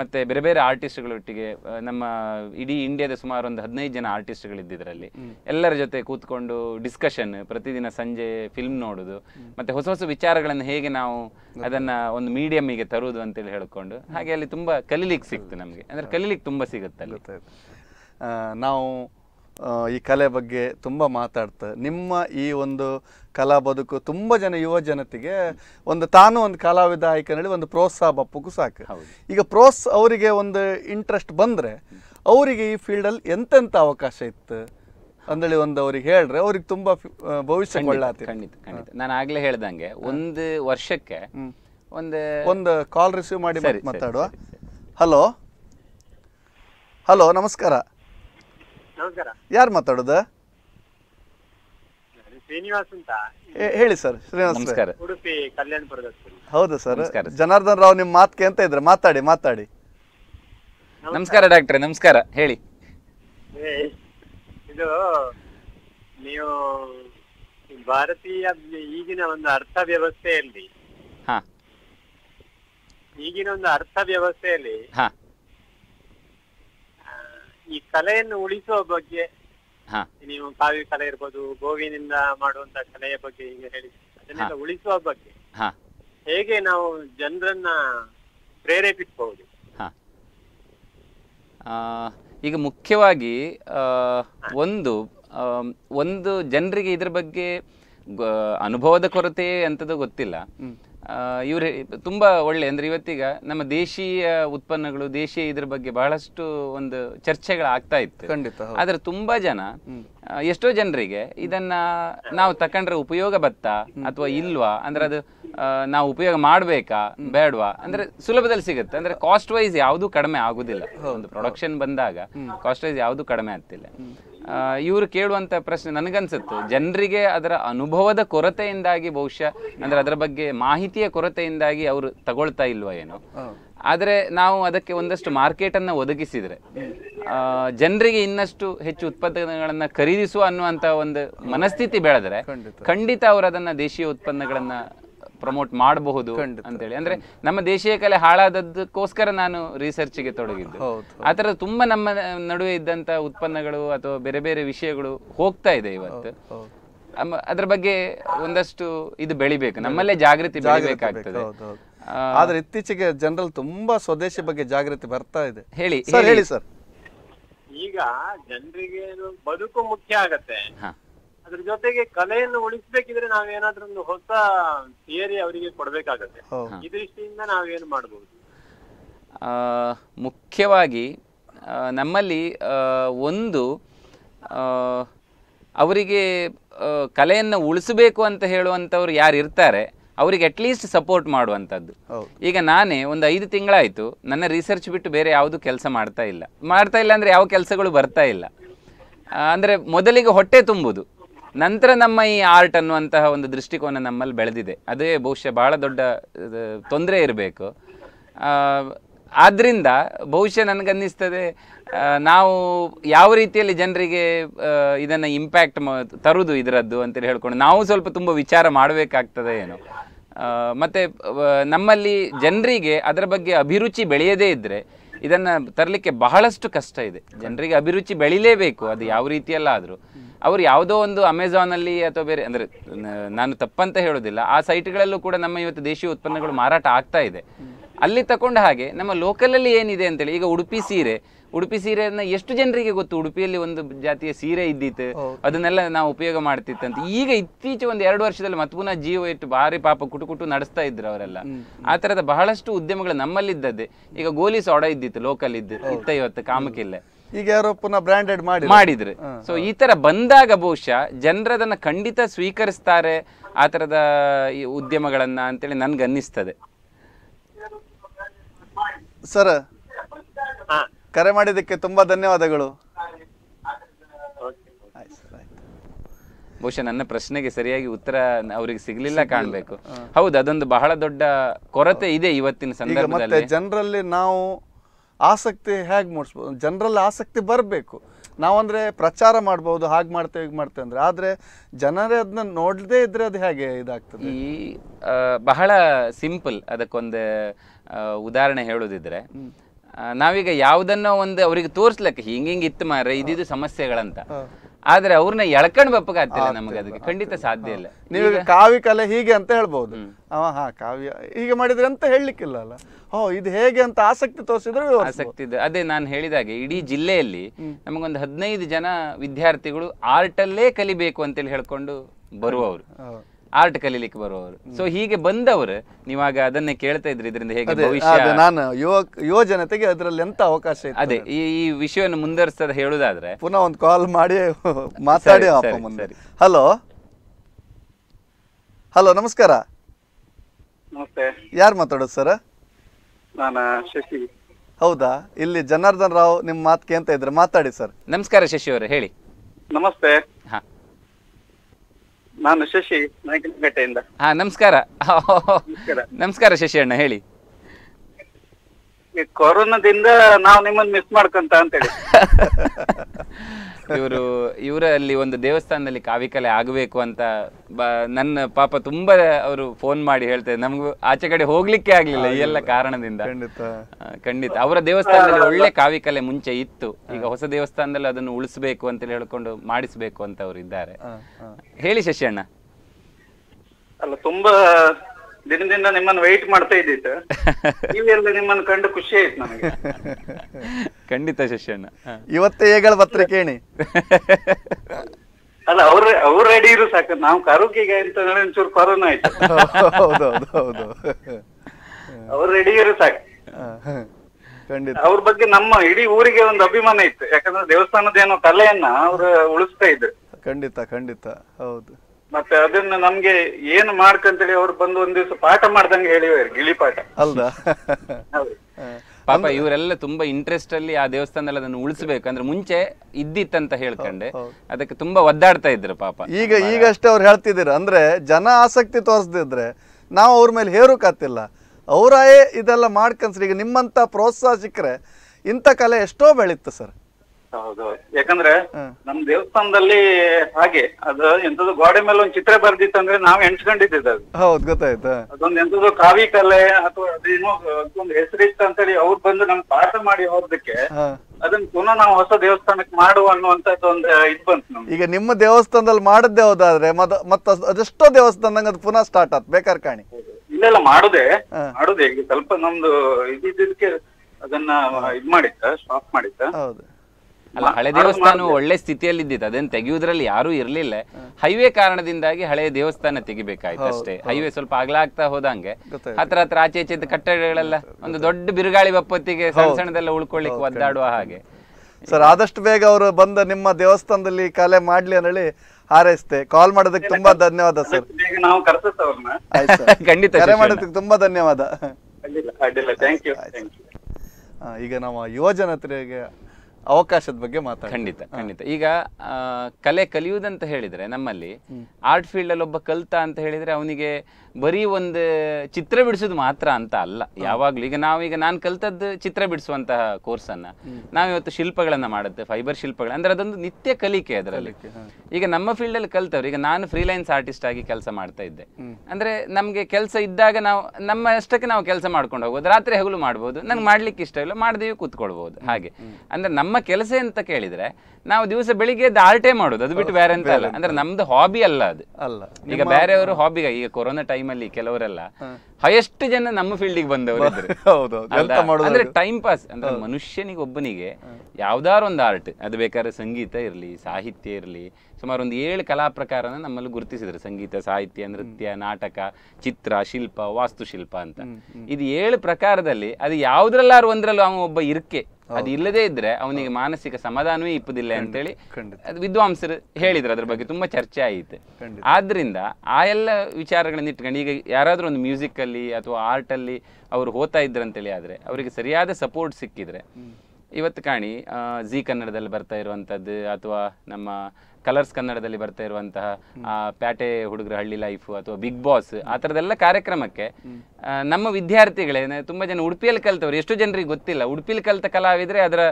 ಮತ್ತೆ ಬೇರೆ ಬೇರೆ ಆರ್ಟಿಸ್ಟ್ಗಳೊಟ್ಟಿಗೆ ನಮ್ಮ ಇಡೀ ಇಂಡಿಯಾದ ಸುಮಾರು ಒಂದು ಹದಿನೈದು ಜನ ಆರ್ಟಿಸ್ಟ್ಗಳು ಇದ್ದಿದ್ರಲ್ಲಿ ಎಲ್ಲರ ಜೊತೆ ಕೂತ್ಕೊಂಡು ಡಿಸ್ಕಷನ್ ಪ್ರತಿದಿನ ಸಂಜೆ ಫಿಲ್ಮ್ ನೋಡೋದು ಮತ್ತೆ ಹೊಸ ಹೊಸ ವಿಚಾರಗಳನ್ನು ಹೇಗೆ ನಾವು ಅದನ್ನ ಒಂದು ಮೀಡಿಯಮಿಗೆ ತರುವುದು ಅಂತೇಳಿ ಹೇಳಿಕೊಂಡು ಹಾಗೆ ಅಲ್ಲಿ ತುಂಬಾ ಕಲೀಲಿಕ್ಕೆ ಸಿಕ್ತು ನಮಗೆ ಅಂದ್ರೆ ಕಲೀಲಿಕ್ಕೆ ತುಂಬಾ ಸಿಗುತ್ತೆ ಅಲ್ಲಿ ನಾವು ಈ ಕಲೆ ಬಗ್ಗೆ ತುಂಬ ಮಾತಾಡ್ತ ನಿಮ್ಮ ಈ ಒಂದು ಕಲಾ ಬದುಕು ತುಂಬ ಜನ ಯುವ ಜನತೆಗೆ ಒಂದು ತಾನು ಒಂದು ಕಲಾವಿದ ಆಯ್ಕೆನಲ್ಲಿ ಒಂದು ಪ್ರೋತ್ಸಾಹ ಬಪ್ಪಕ್ಕೂ ಸಾಕು ಈಗ ಪ್ರೋತ್ಸ ಅವರಿಗೆ ಒಂದು ಇಂಟ್ರೆಸ್ಟ್ ಬಂದರೆ ಅವರಿಗೆ ಈ ಫೀಲ್ಡಲ್ಲಿ ಎಂತೆಂಥ ಅವಕಾಶ ಇತ್ತು ಅಂದೇಳಿ ಒಂದು ಅವ್ರಿಗೆ ಹೇಳ್ರೆ ಅವ್ರಿಗೆ ತುಂಬ ಭವಿಷ್ಯ ಖಂಡಿತ ಖಂಡಿತ ನಾನು ಆಗಲೇ ಹೇಳ್ದಂಗೆ ಒಂದು ವರ್ಷಕ್ಕೆ ಒಂದು ಒಂದು ಕಾಲ್ ರಿಸೀವ್ ಮಾಡಿ ಮಾತಾಡುವ ಹಲೋ ಹಲೋ ನಮಸ್ಕಾರ ನಮಸ್ಕಾರ ಯಾರು ಮಾತಾಡೋದು ಶ್ರೀನಿವಾಸ್ ಅಂತ ಹೇಳಿ ಸರ್ ಶ್ರೀನಿವಾಸ್ ನಮಸ್ಕಾರ ಉಡುಪಿ ಕಲ್ಯಾಣಪುರದ ಹೌದು ಸರ್ ಜನಾರ್ದನ್ ರಾವ್ ನಿಮ್ಮ ಮಾತ್ಕೆ ಅಂತ ಇದ್ರೆ ಮಾತಾಡಿ ಮಾತಾಡಿ ನಮಸ್ಕಾರ ಡಾಕ್ಟರ್ ನಮಸ್ಕಾರ ಹೇಳಿ ಇದು ನೀವು ಭಾರತೀಯ ಈಗಿನ ಒಂದು ಅರ್ಥ ವ್ಯವಸ್ಥೆಯಲ್ಲಿ ಈಗಿನ ಒಂದು ಅರ್ಥ ವ್ಯವಸ್ಥೆಯಲ್ಲಿ ಈ ಕಲೆಯನ್ನು ಉಳಿಸುವ ಬಗ್ಗೆ ನೀವು ಕಾವಿ ಕಲೆ ಇರ್ಬೋದು ಗೋವಿನಿಂದ ಮಾಡುವಂತ ಕಲೆಯ ಬಗ್ಗೆ ಹೀಗೆ ಹೇಳಿ ಅದನ್ನೆಲ್ಲ ಉಳಿಸುವ ಬಗ್ಗೆ ಹೇಗೆ ನಾವು ಜನರನ್ನ ಪ್ರೇರೇಪಿಸಬಹುದು ಈಗ ಮುಖ್ಯವಾಗಿ ಒಂದು ಒಂದು ಜನರಿಗೆ ಇದ್ರ ಬಗ್ಗೆ ಅನುಭವದ ಕೊರತೆ ಅಂತದ್ದು ಗೊತ್ತಿಲ್ಲ ಇವರು ತುಂಬಾ ಒಳ್ಳೆ ಅಂದ್ರೆ ಇವತ್ತೀಗ ನಮ್ಮ ದೇಶೀಯ ಉತ್ಪನ್ನಗಳು ದೇಶೀಯ ಇದ್ರ ಬಗ್ಗೆ ಬಹಳಷ್ಟು ಒಂದು ಚರ್ಚೆಗಳಾಗ್ತಾ ಇತ್ತು ಖಂಡಿತ ಆದ್ರೆ ತುಂಬಾ ಜನ ಎಷ್ಟೋ ಜನರಿಗೆ ಇದನ್ನ ನಾವು ತಕೊಂಡ್ರೆ ಉಪಯೋಗ ಬತ್ತಾ ಅಥವಾ ಇಲ್ವಾ ಅಂದ್ರೆ ಅದು ನಾವು ಉಪಯೋಗ ಮಾಡ್ಬೇಕಾ ಬೇಡವಾ ಅಂದ್ರೆ ಸುಲಭದಲ್ಲಿ ಸಿಗುತ್ತೆ ಅಂದ್ರೆ ಕಾಸ್ಟ್ ವೈಸ್ ಯಾವುದು ಕಡಿಮೆ ಆಗುದಿಲ್ಲ ಒಂದು ಪ್ರೊಡಕ್ಷನ್ ಬಂದಾಗ ಕಾಸ್ಟ್ ವೈಸ್ ಯಾವುದು ಕಡಿಮೆ ಆಗ್ತಿಲ್ಲ ಇವರು ಕೇಳುವಂಥ ಪ್ರಶ್ನೆ ನನಗನ್ಸುತ್ತೆ ಜನರಿಗೆ ಅದರ ಅನುಭವದ ಕೊರತೆಯಿಂದಾಗಿ ಬಹುಶಃ ಅಂದರೆ ಅದರ ಬಗ್ಗೆ ಮಾಹಿತಿಯ ಕೊರತೆಯಿಂದಾಗಿ ಅವರು ತಗೊಳ್ತಾ ಇಲ್ವಾ ಏನೋ ಆದರೆ ನಾವು ಅದಕ್ಕೆ ಒಂದಷ್ಟು ಮಾರ್ಕೆಟನ್ನು ಒದಗಿಸಿದರೆ ಜನರಿಗೆ ಇನ್ನಷ್ಟು ಹೆಚ್ಚು ಉತ್ಪನ್ನಗಳನ್ನು ಖರೀದಿಸುವ ಅನ್ನುವಂಥ ಒಂದು ಮನಸ್ಥಿತಿ ಬೆಳೆದರೆ ಖಂಡಿತ ಅವರು ಅದನ್ನು ದೇಶೀಯ ಉತ್ಪನ್ನಗಳನ್ನು ಪ್ರಮೋಟ್ ಮಾಡಬಹುದು ಅಂತ ಹೇಳಿ ಅಂದ್ರೆ ನಮ್ಮ ದೇಶೀಯ ಕಲೆ ಹಾಳಾದದಕ್ಕೋಸ್ಕರ ನಾನು ಗೆ ತೊಡಗಿದ್ದು ಆ ತರ ತುಂಬಾ ನಮ್ಮ ನಡುವೆ ಇದ್ದಂತ ಉತ್ಪನ್ನಗಳು ಅಥವಾ ಬೇರೆ ಬೇರೆ ವಿಷಯಗಳು ಹೋಗ್ತಾ ಇದೆ ಇವತ್ತು ಅದ್ರ ಬಗ್ಗೆ ಒಂದಷ್ಟು ಇದು ಬೆಳಿಬೇಕು ನಮ್ಮಲ್ಲೇ ಜಾಗೃತಿ ಬೆಳಿಬೇಕಾಗ್ತದೆ ಆದ್ರೆ ಇತ್ತೀಚೆಗೆ ಜನರಲ್ ತುಂಬಾ ಸ್ವದೇಶಿ ಬಗ್ಗೆ ಜಾಗೃತಿ ಬರ್ತಾ ಇದೆ ಹೇಳಿ ಹೇಳಿ ಸರ್ ಈಗ ಜನರಿಗೆ ಬದುಕು ಮುಖ್ಯ ಆಗತ್ತೆ ಅದ್ರ ಜೊತೆಗೆ ಕಲೆಯನ್ನು ಉಳಿಸ್ಬೇಕಿದ್ರೆ ನಾವೇನಾದ್ರೂ ಒಂದು ಹೊಸ ಥಿಯರಿ ಅವರಿಗೆ ಕೊಡ್ಬೇಕಾಗತ್ತೆ ಈ ದೃಷ್ಟಿಯಿಂದ ನಾವೇನು ಮಾಡಬಹುದು ಮುಖ್ಯವಾಗಿ ನಮ್ಮಲ್ಲಿ ಒಂದು ಅವರಿಗೆ ಕಲೆಯನ್ನು ಉಳಿಸಬೇಕು ಅಂತ ಹೇಳುವಂಥವ್ರು ಯಾರು ಇರ್ತಾರೆ ಅವರಿಗೆ ಅಟ್ಲೀಸ್ಟ್ ಸಪೋರ್ಟ್ ಮಾಡುವಂಥದ್ದು ಈಗ ನಾನೇ ಒಂದು ಐದು ತಿಂಗಳಾಯಿತು ನನ್ನ ರಿಸರ್ಚ್ ಬಿಟ್ಟು ಬೇರೆ ಯಾವುದು ಕೆಲಸ ಮಾಡ್ತಾ ಇಲ್ಲ ಮಾಡ್ತಾ ಇಲ್ಲ ಅಂದರೆ ಯಾವ ಕೆಲಸಗಳು ಬರ್ತಾ ಇಲ್ಲ ಅಂದರೆ ಮೊದಲಿಗೆ ಹೊಟ್ಟೆ ತುಂಬುದು ನಂತರ ನಮ್ಮ ಈ ಆರ್ಟ್ ಅನ್ನುವಂತಹ ಒಂದು ದೃಷ್ಟಿಕೋನ ನಮ್ಮಲ್ಲಿ ಬೆಳೆದಿದೆ ಅದೇ ಬಹುಶಃ ಬಹಳ ದೊಡ್ಡ ತೊಂದರೆ ಇರಬೇಕು ಆದ್ದರಿಂದ ಬಹುಶಃ ನನಗನ್ನಿಸ್ತದೆ ನಾವು ಯಾವ ರೀತಿಯಲ್ಲಿ ಜನರಿಗೆ ಇದನ್ನು ಇಂಪ್ಯಾಕ್ಟ್ ತರುವುದು ಇದರದ್ದು ಅಂತೇಳಿ ಹೇಳ್ಕೊಂಡು ನಾವು ಸ್ವಲ್ಪ ತುಂಬ ವಿಚಾರ ಮಾಡಬೇಕಾಗ್ತದೆ ಏನು ಮತ್ತು ನಮ್ಮಲ್ಲಿ ಜನರಿಗೆ ಅದರ ಬಗ್ಗೆ ಅಭಿರುಚಿ ಬೆಳೆಯದೇ ಇದ್ದರೆ ಇದನ್ನು ತರಲಿಕ್ಕೆ ಬಹಳಷ್ಟು ಕಷ್ಟ ಇದೆ ಜನರಿಗೆ ಅಭಿರುಚಿ ಬೆಳಿಲೇಬೇಕು ಅದು ಯಾವ ರೀತಿಯಲ್ಲಾದರೂ ಅವರು ಯಾವುದೋ ಒಂದು ಅಲ್ಲಿ ಅಥವಾ ಬೇರೆ ಅಂದ್ರೆ ನಾನು ತಪ್ಪಂತ ಹೇಳೋದಿಲ್ಲ ಆ ಸೈಟ್ ಗಳಲ್ಲೂ ಕೂಡ ನಮ್ಮ ಇವತ್ತು ದೇಶೀಯ ಉತ್ಪನ್ನಗಳು ಮಾರಾಟ ಆಗ್ತಾ ಇದೆ ಅಲ್ಲಿ ತಗೊಂಡ ಹಾಗೆ ನಮ್ಮ ಲೋಕಲ್ ಅಲ್ಲಿ ಏನಿದೆ ಅಂತೇಳಿ ಈಗ ಉಡುಪಿ ಸೀರೆ ಉಡುಪಿ ಸೀರೆ ಎಷ್ಟು ಜನರಿಗೆ ಗೊತ್ತು ಉಡುಪಿಯಲ್ಲಿ ಒಂದು ಜಾತಿಯ ಸೀರೆ ಇದ್ದಿತ್ತು ಅದನ್ನೆಲ್ಲ ನಾವು ಉಪಯೋಗ ಮಾಡ್ತಿತ್ತಂತ ಈಗ ಇತ್ತೀಚೆ ಒಂದು ಎರಡು ವರ್ಷದಲ್ಲಿ ಮತ್ತೆ ಪುನಃ ಜೀವ ಇಟ್ಟು ಭಾರಿ ಪಾಪ ಕುಟು ಕುಟು ನಡೆಸ್ತಾ ಇದ್ರು ಅವರೆಲ್ಲ ಆ ತರದ ಬಹಳಷ್ಟು ಉದ್ಯಮಗಳು ನಮ್ಮಲ್ಲಿದ್ದದ್ದೇ ಈಗ ಗೋಲಿ ಸೋಡ ಇದ್ದಿತ್ತು ಲೋಕಲ್ ಇದ್ದು ಇತ್ತ ಇವತ್ತು ಕಾಮಕಿಲ್ಲೆ ಈಗ ಯಾರೋ ಪುನಃ ಬ್ರಾಂಡೆಡ್ ಮಾಡಿ ಮಾಡಿದ್ರೆ ಸೊ ಈ ತರ ಬಂದಾಗ ಬಹುಶಃ ಜನರದನ್ನ ಖಂಡಿತ ಸ್ವೀಕರಿಸ್ತಾರೆ ಆ ತರದ ಈ ಉದ್ಯಮಗಳನ್ನ ಅಂತೇಳಿ ನನ್ಗೆ ಅನ್ನಿಸ್ತದೆ ಸರ್ ಕರೆ ಮಾಡಿದಕ್ಕೆ ತುಂಬಾ ಧನ್ಯವಾದಗಳು ಬಹುಶಃ ನನ್ನ ಪ್ರಶ್ನೆಗೆ ಸರಿಯಾಗಿ ಉತ್ತರ ಅವರಿಗೆ ಸಿಗ್ಲಿಲ್ಲ ಕಾಣಬೇಕು ಹೌದು ಅದೊಂದು ಬಹಳ ದೊಡ್ಡ ಕೊರತೆ ಇದೆ ಇವತ್ತಿನ ಸಂದರ್ಭದಲ್ಲಿ ಜನರಲ್ಲಿ ನಾವು ಆಸಕ್ತಿ ಹೇಗೆ ಮೂಡಿಸ್ಬೋದು ಜನರಲ್ಲಿ ಆಸಕ್ತಿ ಬರಬೇಕು ನಾವಂದರೆ ಪ್ರಚಾರ ಮಾಡ್ಬೋದು ಹಾಗೆ ಮಾಡ್ತೇವೆ ಹೀಗೆ ಮಾಡ್ತೇವೆ ಅಂದರೆ ಆದರೆ ಜನರೇ ಅದನ್ನ ನೋಡದೇ ಇದ್ದರೆ ಅದು ಹೇಗೆ ಇದಾಗ್ತದೆ ಈ ಬಹಳ ಸಿಂಪಲ್ ಅದಕ್ಕೊಂದು ಉದಾಹರಣೆ ಹೇಳೋದಿದ್ರೆ ನಾವೀಗ ಯಾವುದನ್ನ ಒಂದು ಅವರಿಗೆ ತೋರಿಸ್ಲಿಕ್ಕೆ ಹಿಂಗೆ ಹಿಂಗೆ ಇತ್ತು ಮಾರ್ರೆ ಇದಿದು ಸಮಸ್ಯೆಗಳಂತ ಆದ್ರೆ ಅವ್ರನ್ನ ಎಳ್ಕೊಂಡ್ ಬಪ್ಪಗಾಗ್ತಿಲ್ಲ ನಮ್ಗೆ ಅದಕ್ಕೆ ಖಂಡಿತ ಸಾಧ್ಯ ಇಲ್ಲ ನೀವು ಕಾವ್ಯ ಕಲೆ ಹೀಗೆ ಅಂತ ಹೇಳ್ಬೋದು ಅವ ಹಾ ಕಾವ್ಯ ಹೀಗೆ ಮಾಡಿದ್ರೆ ಅಂತ ಹೇಳಲಿಕ್ಕಿಲ್ಲ ಅಲ್ಲ ಹೋ ಇದು ಹೇಗೆ ಅಂತ ಆಸಕ್ತಿ ತೋರಿಸಿದ್ರೆ ಆಸಕ್ತಿ ಇದೆ ಅದೇ ನಾನು ಹೇಳಿದಾಗೆ ಇಡೀ ಜಿಲ್ಲೆಯಲ್ಲಿ ನಮಗೊಂದು ಹದಿನೈದು ಜನ ವಿದ್ಯಾರ್ಥಿಗಳು ಆರ್ಟಲ್ಲೇ ಕಲಿಬೇಕು ಅಂತೇಳಿ ಹೇಳ್ಕೊಂಡು ಬರುವವರು ಆರ್ಟ್ ಕಲೀಲಿಕ್ಕೆ ಬರುವವರು ಸೊ ಹೀಗೆ ಬಂದವರು ನೀವಾಗ ಅದನ್ನೇ ಕೇಳ್ತಾ ಇದ್ರಿ ಇದರಿಂದ ಹೇಗೆ ಭವಿಷ್ಯ ನಾನು ಯುವಕ ಯುವ ಜನತೆಗೆ ಅದರಲ್ಲಿ ಎಂತ ಅವಕಾಶ ಇದೆ ಅದೇ ಈ ಈ ವಿಷಯವನ್ನು ಮುಂದುವರಿಸ್ತದ ಹೇಳುದಾದ್ರೆ ಪುನಃ ಒಂದು ಕಾಲ್ ಮಾಡಿ <laughs> ಮಾತಾಡಿ ಹಲೋ ಹಲೋ ನಮಸ್ಕಾರ ನಮಸ್ತೆ ಯಾರು ಮಾತಾಡೋದು ಸರ್ ಶಶಿ ಹೌದಾ ಇಲ್ಲಿ ಜನಾರ್ದನ್ ರಾವ್ ನಿಮ್ಮ ಮಾತು ಕೇಂತ ಇದ್ರೆ ಮಾತಾಡಿ ಸರ್ ನಮಸ್ಕಾರ ಶಶಿ ಅವರೇ ಹೇಳಿ ನಮಸ್ತೆ ಹಾ ನಾನು ಶಶಿ ನಾಯಕನಕಟ್ಟೆಯಿಂದ ಹಾ ನಮಸ್ಕಾರ ನಮಸ್ಕಾರ ಶಶಿ ಅಣ್ಣ ಹೇಳಿ ಕೊರೋನಾದಿಂದ ನಾವು ನಿಮ್ಮನ್ನ ಮಿಸ್ ಮಾಡ್ಕಂತ ಅಂತೇಳಿ <laughs> ಇವರು ಅಲ್ಲಿ ಒಂದು ದೇವಸ್ಥಾನದಲ್ಲಿ ಕಾವಿಕಲೆ ಆಗಬೇಕು ಅಂತ ನನ್ನ ಪಾಪ ತುಂಬಾ ಅವರು ಫೋನ್ ಮಾಡಿ ಹೇಳ್ತಾರೆ ನಮ್ಗೂ ಆಚೆ ಕಡೆ ಹೋಗ್ಲಿಕ್ಕೆ ಆಗ್ಲಿಲ್ಲ ಈ ಎಲ್ಲ ಕಾರಣದಿಂದ ಖಂಡಿತ ಅವರ ದೇವಸ್ಥಾನದಲ್ಲಿ ಒಳ್ಳೆ <laughs> ಕಾವಿಕಲೆ ಮುಂಚೆ ಇತ್ತು ಈಗ ಹೊಸ ದೇವಸ್ಥಾನದಲ್ಲಿ ಅದನ್ನು ಉಳಿಸ್ಬೇಕು ಅಂತ ಹೇಳ್ಕೊಂಡು ಮಾಡಿಸ್ಬೇಕು ಅಂತ ಅವರು ಇದ್ದಾರೆ ಹೇಳಿ ಶಶಿ ಅಣ್ಣ ಅಲ್ಲ ತುಂಬಾ ದಿನದಿಂದ ನಿಮ್ಮನ್ನ ವೆಯ್ಟ್ ಮಾಡ್ತಾ ಇದ್ದಿತ್ತು ಸರ್ <laughs> ನೀವೆಲ್ಲ ನಿಮ್ಮನ್ನ ಕಂಡು ಖುಷಿ ಆಯ್ತು ನನಗೆ <laughs> ಖಂಡಿತ ಶಶಿಯಣ್ಣ ಇವತ್ತೇ ಹೇಗಳ ಪತ್ರ ಕೇಳಿ <laughs> ಅಲ್ಲ ಅವ್ರ ಅವ್ರ ರೆಡಿ ಇರು ಸಾಕು ನಾವು ಕರೋಕೆಗೆ ಅಂತ ಒಂಚೂರು ಕೊರೋನಾ ಆಯ್ತು ಅವ್ರ ರೆಡಿ ಇರು ಸಾಕು ಅವ್ರ ಬಗ್ಗೆ ನಮ್ಮ ಇಡೀ ಊರಿಗೆ ಒಂದು ಅಭಿಮಾನ ಇತ್ತು ಯಾಕಂದ್ರೆ ದೇವಸ್ಥಾನದ ಏನೋ ಕಲೆಯನ್ನ ಅವ್ರು ಉಳಿಸ್ತಾ ಇದ್ರು ಖಂಡಿತ ಖಂಡಿತ ಹೌದು ಮತ್ತೆ ಅದನ್ನ ನಮ್ಗೆ ಏನು ಹೇಳಿ ಅವ್ರು ಬಂದು ಒಂದ್ ದಿವಸ ಪಾಠ ಮಾಡ್ದಂಗ ಹೇಳಿ ಗಿಳಿ ಪಾಠ ಅಲ್ವಾ ಪಾಪ ಇವರೆಲ್ಲ ತುಂಬಾ ಇಂಟ್ರೆಸ್ಟ್ ಅಲ್ಲಿ ಆ ದೇವಸ್ಥಾನದಲ್ಲಿ ಅದನ್ನ ಉಳಿಸಬೇಕು ಅಂದ್ರೆ ಮುಂಚೆ ಇದ್ದಿತ್ತಂತ ಹೇಳ್ಕೊಂಡೆ ಅದಕ್ಕೆ ತುಂಬಾ ಒದ್ದಾಡ್ತಾ ಇದ್ರು ಪಾಪ ಈಗ ಈಗಷ್ಟೇ ಅವ್ರು ಹೇಳ್ತಿದ್ದೀರಾ ಅಂದ್ರೆ ಜನ ಆಸಕ್ತಿ ತೋರಿಸ್ದಿದ್ರೆ ನಾವು ಅವ್ರ ಮೇಲೆ ಕತ್ತಿಲ್ಲ ಅವರೇ ಇದೆಲ್ಲ ಮಾಡ್ಕನ್ಸ್ರಿ ಈಗ ನಿಮ್ಮಂತ ಪ್ರೋತ್ಸಾಹ ಸಿಕ್ಕರೆ ಇಂಥ ಕಲೆ ಎಷ್ಟೋ ಬೆಳೀತು ಸರ್ ಹೌದು ಯಾಕಂದ್ರೆ ನಮ್ ದೇವಸ್ಥಾನದಲ್ಲಿ ಹಾಗೆ ಅದು ಎಂತದ್ದು ಗೋಡೆ ಮೇಲೆ ಒಂದು ಚಿತ್ರ ಬರ್ದಿತ್ತಂದ್ರೆ ನಾವ್ ಎಣ್ಸ್ಕೊಂಡಿದ್ದಿದ್ದು ಅದು ಹೌದು ಗೊತ್ತಾಯ್ತು ಅದೊಂದು ಎಂತದ್ದು ಕಾವಿ ಕಲೆ ಅಥವಾ ಅದೇನೋ ಒಂದು ಹೆಸರಿತ್ತು ಅಂತೇಳಿ ಅವ್ರು ಬಂದು ನಮ್ಗೆ ಪಾಠ ಮಾಡಿ ಹೋದಕ್ಕೆ ಅದನ್ನ ಪುನಃ ನಾವು ಹೊಸ ದೇವಸ್ಥಾನಕ್ಕೆ ಮಾಡುವ ಅನ್ನುವಂಥದ್ದು ಒಂದು ಇದ್ ಬಂತು ಈಗ ನಿಮ್ಮ ದೇವಸ್ಥಾನದಲ್ಲಿ ಮಾಡದ್ದೇ ಹೌದಾದ್ರೆ ಮತ್ತ ಮತ್ತ ಅದೆಷ್ಟೋ ದೇವಸ್ಥಾನದಂಗ ಅದು ಪುನಃ ಸ್ಟಾರ್ಟ್ ಆತ್ ಬೇಕಾರ್ ಕಾಣಿ ಇಲ್ಲ ಮಾಡುದೇ ಮಾಡುದೇ ಈಗ ಸ್ವಲ್ಪ ನಮ್ದು ಇದಿದಕ್ಕೆ ಅದನ್ನ ಇದ್ ಮಾಡಿತ್ತ ಸ್ಟಾಪ್ ಮಾಡಿತ್ತ ಹೌದು ಅಲ್ಲ ಹಳೆ ದೇವಸ್ಥಾನ ಒಳ್ಳೆ ಸ್ಥಿತಿಯಲ್ಲಿ ಇದ್ದಿತ್ತು ಅದನ್ನು ತೆಗೆಯುವುದ್ರಲ್ಲಿ ಯಾರೂ ಇರಲಿಲ್ಲ ಹೈವೇ ಕಾರಣದಿಂದಾಗಿ ಹಳೆ ದೇವಸ್ಥಾನ ತೆಗಿಬೇಕಾಯ್ತು ಅಷ್ಟೇ ಹೈವೇ ಸ್ವಲ್ಪ ಆಗ್ಲಾಗ್ತಾ ಹೋದಂಗೆ ಹತ್ರ ಹತ್ರ ಆಚೆ ಕಟ್ಟಡಗಳೆಲ್ಲ ಒಂದು ದೊಡ್ಡ ಬಿರುಗಾಳಿ ಬಪ್ಪತ್ತಿಗೆ ಸಣ್ಣ ಸಣ್ಣದೆಲ್ಲ ಉಳ್ಕೊಳ್ಳಿಕ್ಕೆ ಒದ್ದಾಡುವ ಹಾಗೆ ಸರ್ ಆದಷ್ಟು ಬೇಗ ಅವರು ಬಂದ ನಿಮ್ಮ ದೇವಸ್ಥಾನದಲ್ಲಿ ಕಲೆ ಮಾಡ್ಲಿ ಹೇಳಿ ಹಾರೈಸ್ತೆ ಕಾಲ್ ಮಾಡೋದಕ್ಕೆ ತುಂಬಾ ಧನ್ಯವಾದ ಸರ್ <laughs> ಖಂಡಿತ ಕರೆ ಮಾಡೋದಕ್ಕೆ ತುಂಬಾ ಧನ್ಯವಾದ ಈಗ ನಮ್ಮ ಯುವ ಜನತೆಗೆ ಅವಕಾಶದ ಬಗ್ಗೆ ಮಾತಾಡ ಖಂಡಿತ ಖಂಡಿತ ಈಗ ಕಲೆ ಕಲಿಯುವುದಂತ ಹೇಳಿದ್ರೆ ನಮ್ಮಲ್ಲಿ ಆರ್ಟ್ ಫೀಲ್ಡ್ ಅಲ್ಲಿ ಒಬ್ಬ ಕಲ್ತ ಅಂತ ಹೇಳಿದ್ರೆ ಅವನಿಗೆ ಬರೀ ಒಂದು ಚಿತ್ರ ಬಿಡಿಸೋದು ಮಾತ್ರ ಅಂತ ಅಲ್ಲ ಯಾವಾಗ್ಲೂ ಈಗ ನಾವೀಗ ನಾನು ಕಲ್ತದ್ದು ಚಿತ್ರ ಬಿಡಿಸುವಂತಹ ಕೋರ್ಸ್ ಅನ್ನ ನಾವಿವತ್ತು ಶಿಲ್ಪಗಳನ್ನ ಮಾಡುತ್ತೆ ಫೈಬರ್ ಶಿಲ್ಪಗಳ ಅಂದ್ರೆ ಅದೊಂದು ನಿತ್ಯ ಕಲಿಕೆ ಅದರಲ್ಲಿ ಈಗ ನಮ್ಮ ಫೀಲ್ಡ್ ಅಲ್ಲಿ ಕಲ್ತವ್ರು ಈಗ ನಾನು ಫ್ರೀಲೈನ್ಸ್ ಆರ್ಟಿಸ್ಟ್ ಆಗಿ ಕೆಲಸ ಮಾಡ್ತಾ ಇದ್ದೆ ಅಂದ್ರೆ ನಮ್ಗೆ ಕೆಲಸ ಇದ್ದಾಗ ನಾವು ನಮ್ಮ ಅಷ್ಟಕ್ಕೆ ನಾವು ಕೆಲಸ ಮಾಡ್ಕೊಂಡು ಹೋಗ್ಬೋದು ರಾತ್ರಿ ಹಗಲು ಮಾಡ್ಬೋದು ನಂಗೆ ಮಾಡ್ಲಿಕ್ಕೆ ಇಷ್ಟ ಇಲ್ಲ ಮಾಡದೇ ಕೂತ್ಕೊಳ್ಬಹುದು ಹಾಗೆ ಅಂದ್ರೆ ನಮ್ಮ ನಮ್ಮ ಕೆಲಸ ಅಂತ ಕೇಳಿದ್ರೆ ನಾವು ದಿವಸ ಬೆಳಿಗ್ಗೆ ಆರ್ಟೇ ಮಾಡೋದು ಅದು ಬಿಟ್ಟು ಬೇರೆ ಅಂತ ಅಲ್ಲ ಅಂದ್ರೆ ನಮ್ದು ಹಾಬಿ ಅಲ್ಲ ಅದು ಅಲ್ಲ ಈಗ ಬೇರೆಯವರು ಹಾಬಿಗ ಈಗ ಕೊರೋನಾ ಟೈಮಲ್ಲಿ ಕೆಲವರೆಲ್ಲ ಹೈಯೆಸ್ಟ್ ಜನ ನಮ್ಮ ಫೀಲ್ಡಿಗೆ ಬಂದವರು <laughs> ಅಂದ್ರೆ ಟೈಮ್ ಪಾಸ್ ಅಂದ್ರೆ ಮನುಷ್ಯನಿಗೆ ಒಬ್ಬನಿಗೆ ಯಾವ್ದಾರು ಒಂದು ಆರ್ಟ್ ಅದು ಬೇಕಾದ್ರೆ ಸಂಗೀತ ಇರಲಿ ಸಾಹಿತ್ಯ ಇರಲಿ ಸುಮಾರು ಒಂದು ಏಳು ಕಲಾ ಪ್ರಕಾರನ ನಮ್ಮಲ್ಲಿ ಗುರುತಿಸಿದ್ರು ಸಂಗೀತ ಸಾಹಿತ್ಯ ನೃತ್ಯ ನಾಟಕ ಚಿತ್ರ ಶಿಲ್ಪ ವಾಸ್ತುಶಿಲ್ಪ ಅಂತ ಇದು ಏಳು ಪ್ರಕಾರದಲ್ಲಿ ಅದು ಯಾವ್ದ್ರಲ್ಲಾರು ಒಂದ್ರಲ್ಲೂ ಅವನು ಒಬ್ಬ ಇರ್ಕೆ ಅದು ಇಲ್ಲದೇ ಇದ್ರೆ ಅವನಿಗೆ ಮಾನಸಿಕ ಸಮಾಧಾನವೇ ಇಪ್ಪದಿಲ್ಲ ಅಂತೇಳಿ ವಿದ್ವಾಂಸರು ಹೇಳಿದ್ರು ಅದ್ರ ಬಗ್ಗೆ ತುಂಬಾ ಚರ್ಚೆ ಆಯಿತು ಆದ್ರಿಂದ ಆ ಎಲ್ಲ ವಿಚಾರಗಳನ್ನ ಇಟ್ಕೊಂಡು ಈಗ ಯಾರಾದ್ರೂ ಒಂದು ಮ್ಯೂಸಿಕ್ ಸ್ಪೋರ್ಟ್ಸಲ್ಲಿ ಅಥವಾ ಆರ್ಟಲ್ಲಿ ಅವರು ಹೋಗ್ತಾ ಇದ್ರಂತೇಳಿ ಆದರೆ ಅವರಿಗೆ ಸರಿಯಾದ ಸಪೋರ್ಟ್ ಸಿಕ್ಕಿದರೆ ಇವತ್ತು ಕಾಣಿ ಜಿ ಕನ್ನಡದಲ್ಲಿ ಬರ್ತಾ ಇರುವಂಥದ್ದು ಅಥವಾ ನಮ್ಮ ಕಲರ್ಸ್ ಕನ್ನಡದಲ್ಲಿ ಬರ್ತಾ ಇರುವಂತಹ ಪ್ಯಾಟೆ ಹುಡುಗರ ಹಳ್ಳಿ ಲೈಫ್ ಅಥವಾ ಬಿಗ್ ಬಾಸ್ ಆ ಥರದೆಲ್ಲ ಕಾರ್ಯಕ್ರಮಕ್ಕೆ ನಮ್ಮ ವಿದ್ಯಾರ್ಥಿಗಳೇ ತುಂಬ ಜನ ಉಡುಪಿಯಲ್ಲಿ ಕಲ್ತವ್ರು ಎಷ್ಟು ಜನರಿಗೆ ಗೊತ್ತಿಲ್ಲ ಉಡುಪಿಲಿ ಕಲಿತ ಕಲಾವಿದರೆ ಅದರ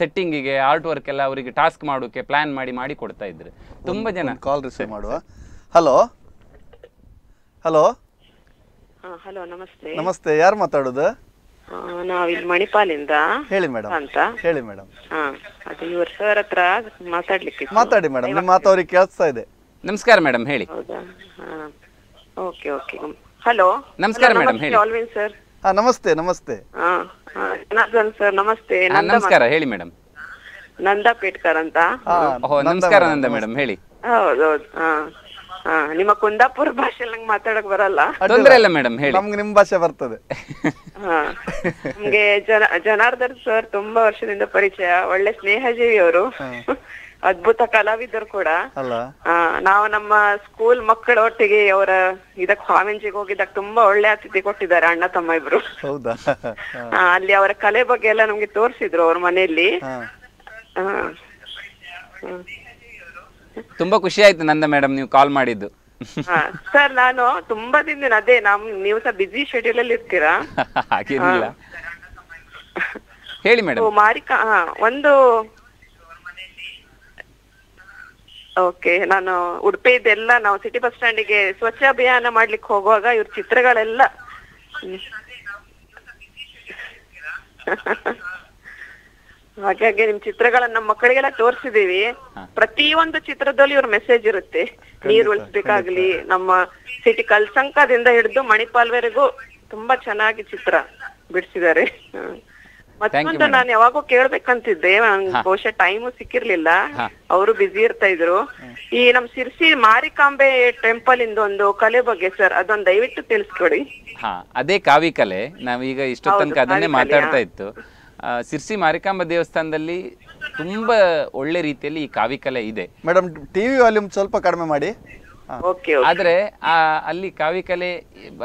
ಸೆಟ್ಟಿಂಗಿಗೆ ಆರ್ಟ್ ವರ್ಕ್ ಎಲ್ಲ ಅವರಿಗೆ ಟಾಸ್ಕ್ ಮಾಡೋಕ್ಕೆ ಪ್ಲಾನ್ ಮಾಡಿ ಮಾಡಿ ಕೊಡ್ತಾ ಇದ್ರು ತುಂಬ ಜನ ಕಾಲ್ ರಿಸೀವ್ ಮಾಡುವ ಹಲೋ ಹಲೋ ಹಲೋ ನಮಸ್ತೆ ನಮಸ್ತೆ ಯಾರು ಮಾತಾಡೋದು ನಾವಿಲ್ಲಿ ಮಣಿಪಾಲಿಂದ ಹೇಳಿ ಮೇಡಮ್ ಅಂತ ಹೇಳಿ ಮೇಡಮ್ ಅದು ಇವ್ರ ಸರ್ ಹತ್ರ ಮಾತಾಡ್ಲಿಕ್ಕೆ ಮಾತಾಡಿ ಮೇಡಮ್ ನಿಮ್ಮ ಮಾತು ಕೇಳಿಸ್ತಾ ಇದೆ ನಮಸ್ಕಾರ ಮೇಡಮ್ ಹೇಳಿ ಹಾ ಓಕೆ ಓಕೆ ಹಲೋ ನಮಸ್ಕಾರ ಮೇಡಮ್ ಹೇಳಿ ಆಲ್ವಿನ್ ಸರ್ ಹಾ ನಮಸ್ತೆ ನಮಸ್ತೆ ಹಾ ಸರ್ ನಮಸ್ತೆ ನಮಸ್ಕಾರ ಹೇಳಿ ಮೇಡಮ್ ನಂದಾ ಪೇಟ್ಕರ್ ಅಂತ ನಮಸ್ಕಾರ ನಂದಾ ಮೇಡಮ್ ಹೇಳಿ ಹೌದೌದು ಹಾ ಹಾ ನಿಮ್ಮ ಕುಂದಾಪುರ ಭಾಷೆ ನಂಗೆ ಮಾತಾಡಕ್ ಬರಲ್ಲ ತೊಂದ್ರೆ ಇಲ್ಲ ಮೇಡಮ್ ಹೇಳಿ ನಮ್ಗೆ ನಿಮ್ ಭಾಷೆ ಬರ್ತದೆ ಹಾ ನಮ್ಗೆ ಜನ ಜನಾರ್ದನ್ ಸರ್ ತುಂಬಾ ವರ್ಷದಿಂದ ಪರಿಚಯ ಒಳ್ಳೆ ಸ್ನೇಹಜೀವಿ ಅವರು ಅದ್ಭುತ ಕಲಾವಿದರು ಕೂಡ ನಾವು ನಮ್ಮ ಸ್ಕೂಲ್ ಮಕ್ಕಳ ಒಟ್ಟಿಗೆ ಅವರ ಇದಕ್ ಕಾಮೆಂಜಿಗೆ ಹೋಗಿದಾಗ ತುಂಬಾ ಒಳ್ಳೆ ಅತಿಥಿ ಕೊಟ್ಟಿದ್ದಾರೆ ಅಣ್ಣ ತಮ್ಮ ಇಬ್ರು ಅಲ್ಲಿ ಅವರ ಕಲೆ ಬಗ್ಗೆ ಎಲ್ಲ ನಮ್ಗೆ ತೋರಿಸಿದ್ರು ಅವ್ರ ಮನೆಯಲ್ಲಿ ಹ್ಮ್ ತುಂಬಾ ಖುಷಿ ಆಯ್ತು ನಂದ ಮೇಡಮ್ ನೀವು ಕಾಲ್ ಮಾಡಿದ್ದು ಸರ್ ನಾನು ತುಂಬಾ ದಿನ ಅದೇ ನಮ್ ನೀವು ಸಹ ಬಿಸಿ ಶೆಡ್ಯೂಲ್ ಅಲ್ಲಿ ಇರ್ತೀರಾ <laughs> ಹೇಳಿ ಮೇಡಮ್ ಮಾರಿಕಾ ಒಂದು ಓಕೆ ನಾನು ಇದೆಲ್ಲ ನಾವು ಸಿಟಿ ಬಸ್ ಸ್ಟ್ಯಾಂಡಿಗೆ ಸ್ವಚ್ಛ ಅಭಿಯಾನ ಮಾಡ್ಲಿಕ್ಕೆ ಹೋಗುವಾಗ ಇವ್ರ ಚಿತ್ರಗಳೆಲ್ಲ <laughs> ಹಾಗಾಗಿ ನಿಮ್ ಚಿತ್ರಗಳನ್ನ ನಮ್ಮ ಮಕ್ಕಳಿಗೆಲ್ಲ ತೋರಿಸಿದೀವಿ ಪ್ರತಿಯೊಂದು ಚಿತ್ರದಲ್ಲಿ ಇವ್ರ ಮೆಸೇಜ್ ಇರುತ್ತೆ ನೀರ್ ಉಳಿಸ್ಬೇಕಾಗ್ಲಿ ನಮ್ಮ ಸಿಟಿ ಕಲ್ಸಂಕದಿಂದ ಹಿಡಿದು ಮಣಿಪಾಲ್ವರೆಗೂ ತುಂಬಾ ಚೆನ್ನಾಗಿ ಚಿತ್ರ ಬಿಡಿಸಿದ್ದಾರೆ ಮತ್ತೊಂದು ನಾನು ಯಾವಾಗೂ ಕೇಳ್ಬೇಕಂತಿದ್ದೆ ಬಹುಶಃ ಟೈಮು ಸಿಕ್ಕಿರ್ಲಿಲ್ಲ ಅವರು ಬಿಸಿ ಇರ್ತಾ ಇದ್ರು ಈ ನಮ್ ಸಿರ್ಸಿ ಮಾರಿಕಾಂಬೆ ಟೆಂಪಲ್ ಇಂದ ಒಂದು ಕಲೆ ಬಗ್ಗೆ ಸರ್ ಅದೊಂದು ದಯವಿಟ್ಟು ತಿಳಿಸ್ಕೊಡಿ ಅದೇ ಕಾವಿ ಕಲೆ ನಾವೀಗ ಇಷ್ಟೊತ್ತನಕ ಅದನ್ನೇ ಮಾತಾಡ್ತಾ ಇತ್ತು ಸಿರ್ಸಿ ಮಾರಿಕಾಂಬ ದೇವಸ್ಥಾನದಲ್ಲಿ ತುಂಬ ಒಳ್ಳೆ ರೀತಿಯಲ್ಲಿ ಈ ಕಾವಿಕಲೆ ಇದೆ ಮೇಡಮ್ ಟಿ ವಿ ವಾಲ್ಯೂಮ್ ಸ್ವಲ್ಪ ಕಡಿಮೆ ಮಾಡಿ ಆದ್ರೆ ಆ ಅಲ್ಲಿ ಕಾವಿಕಲೆ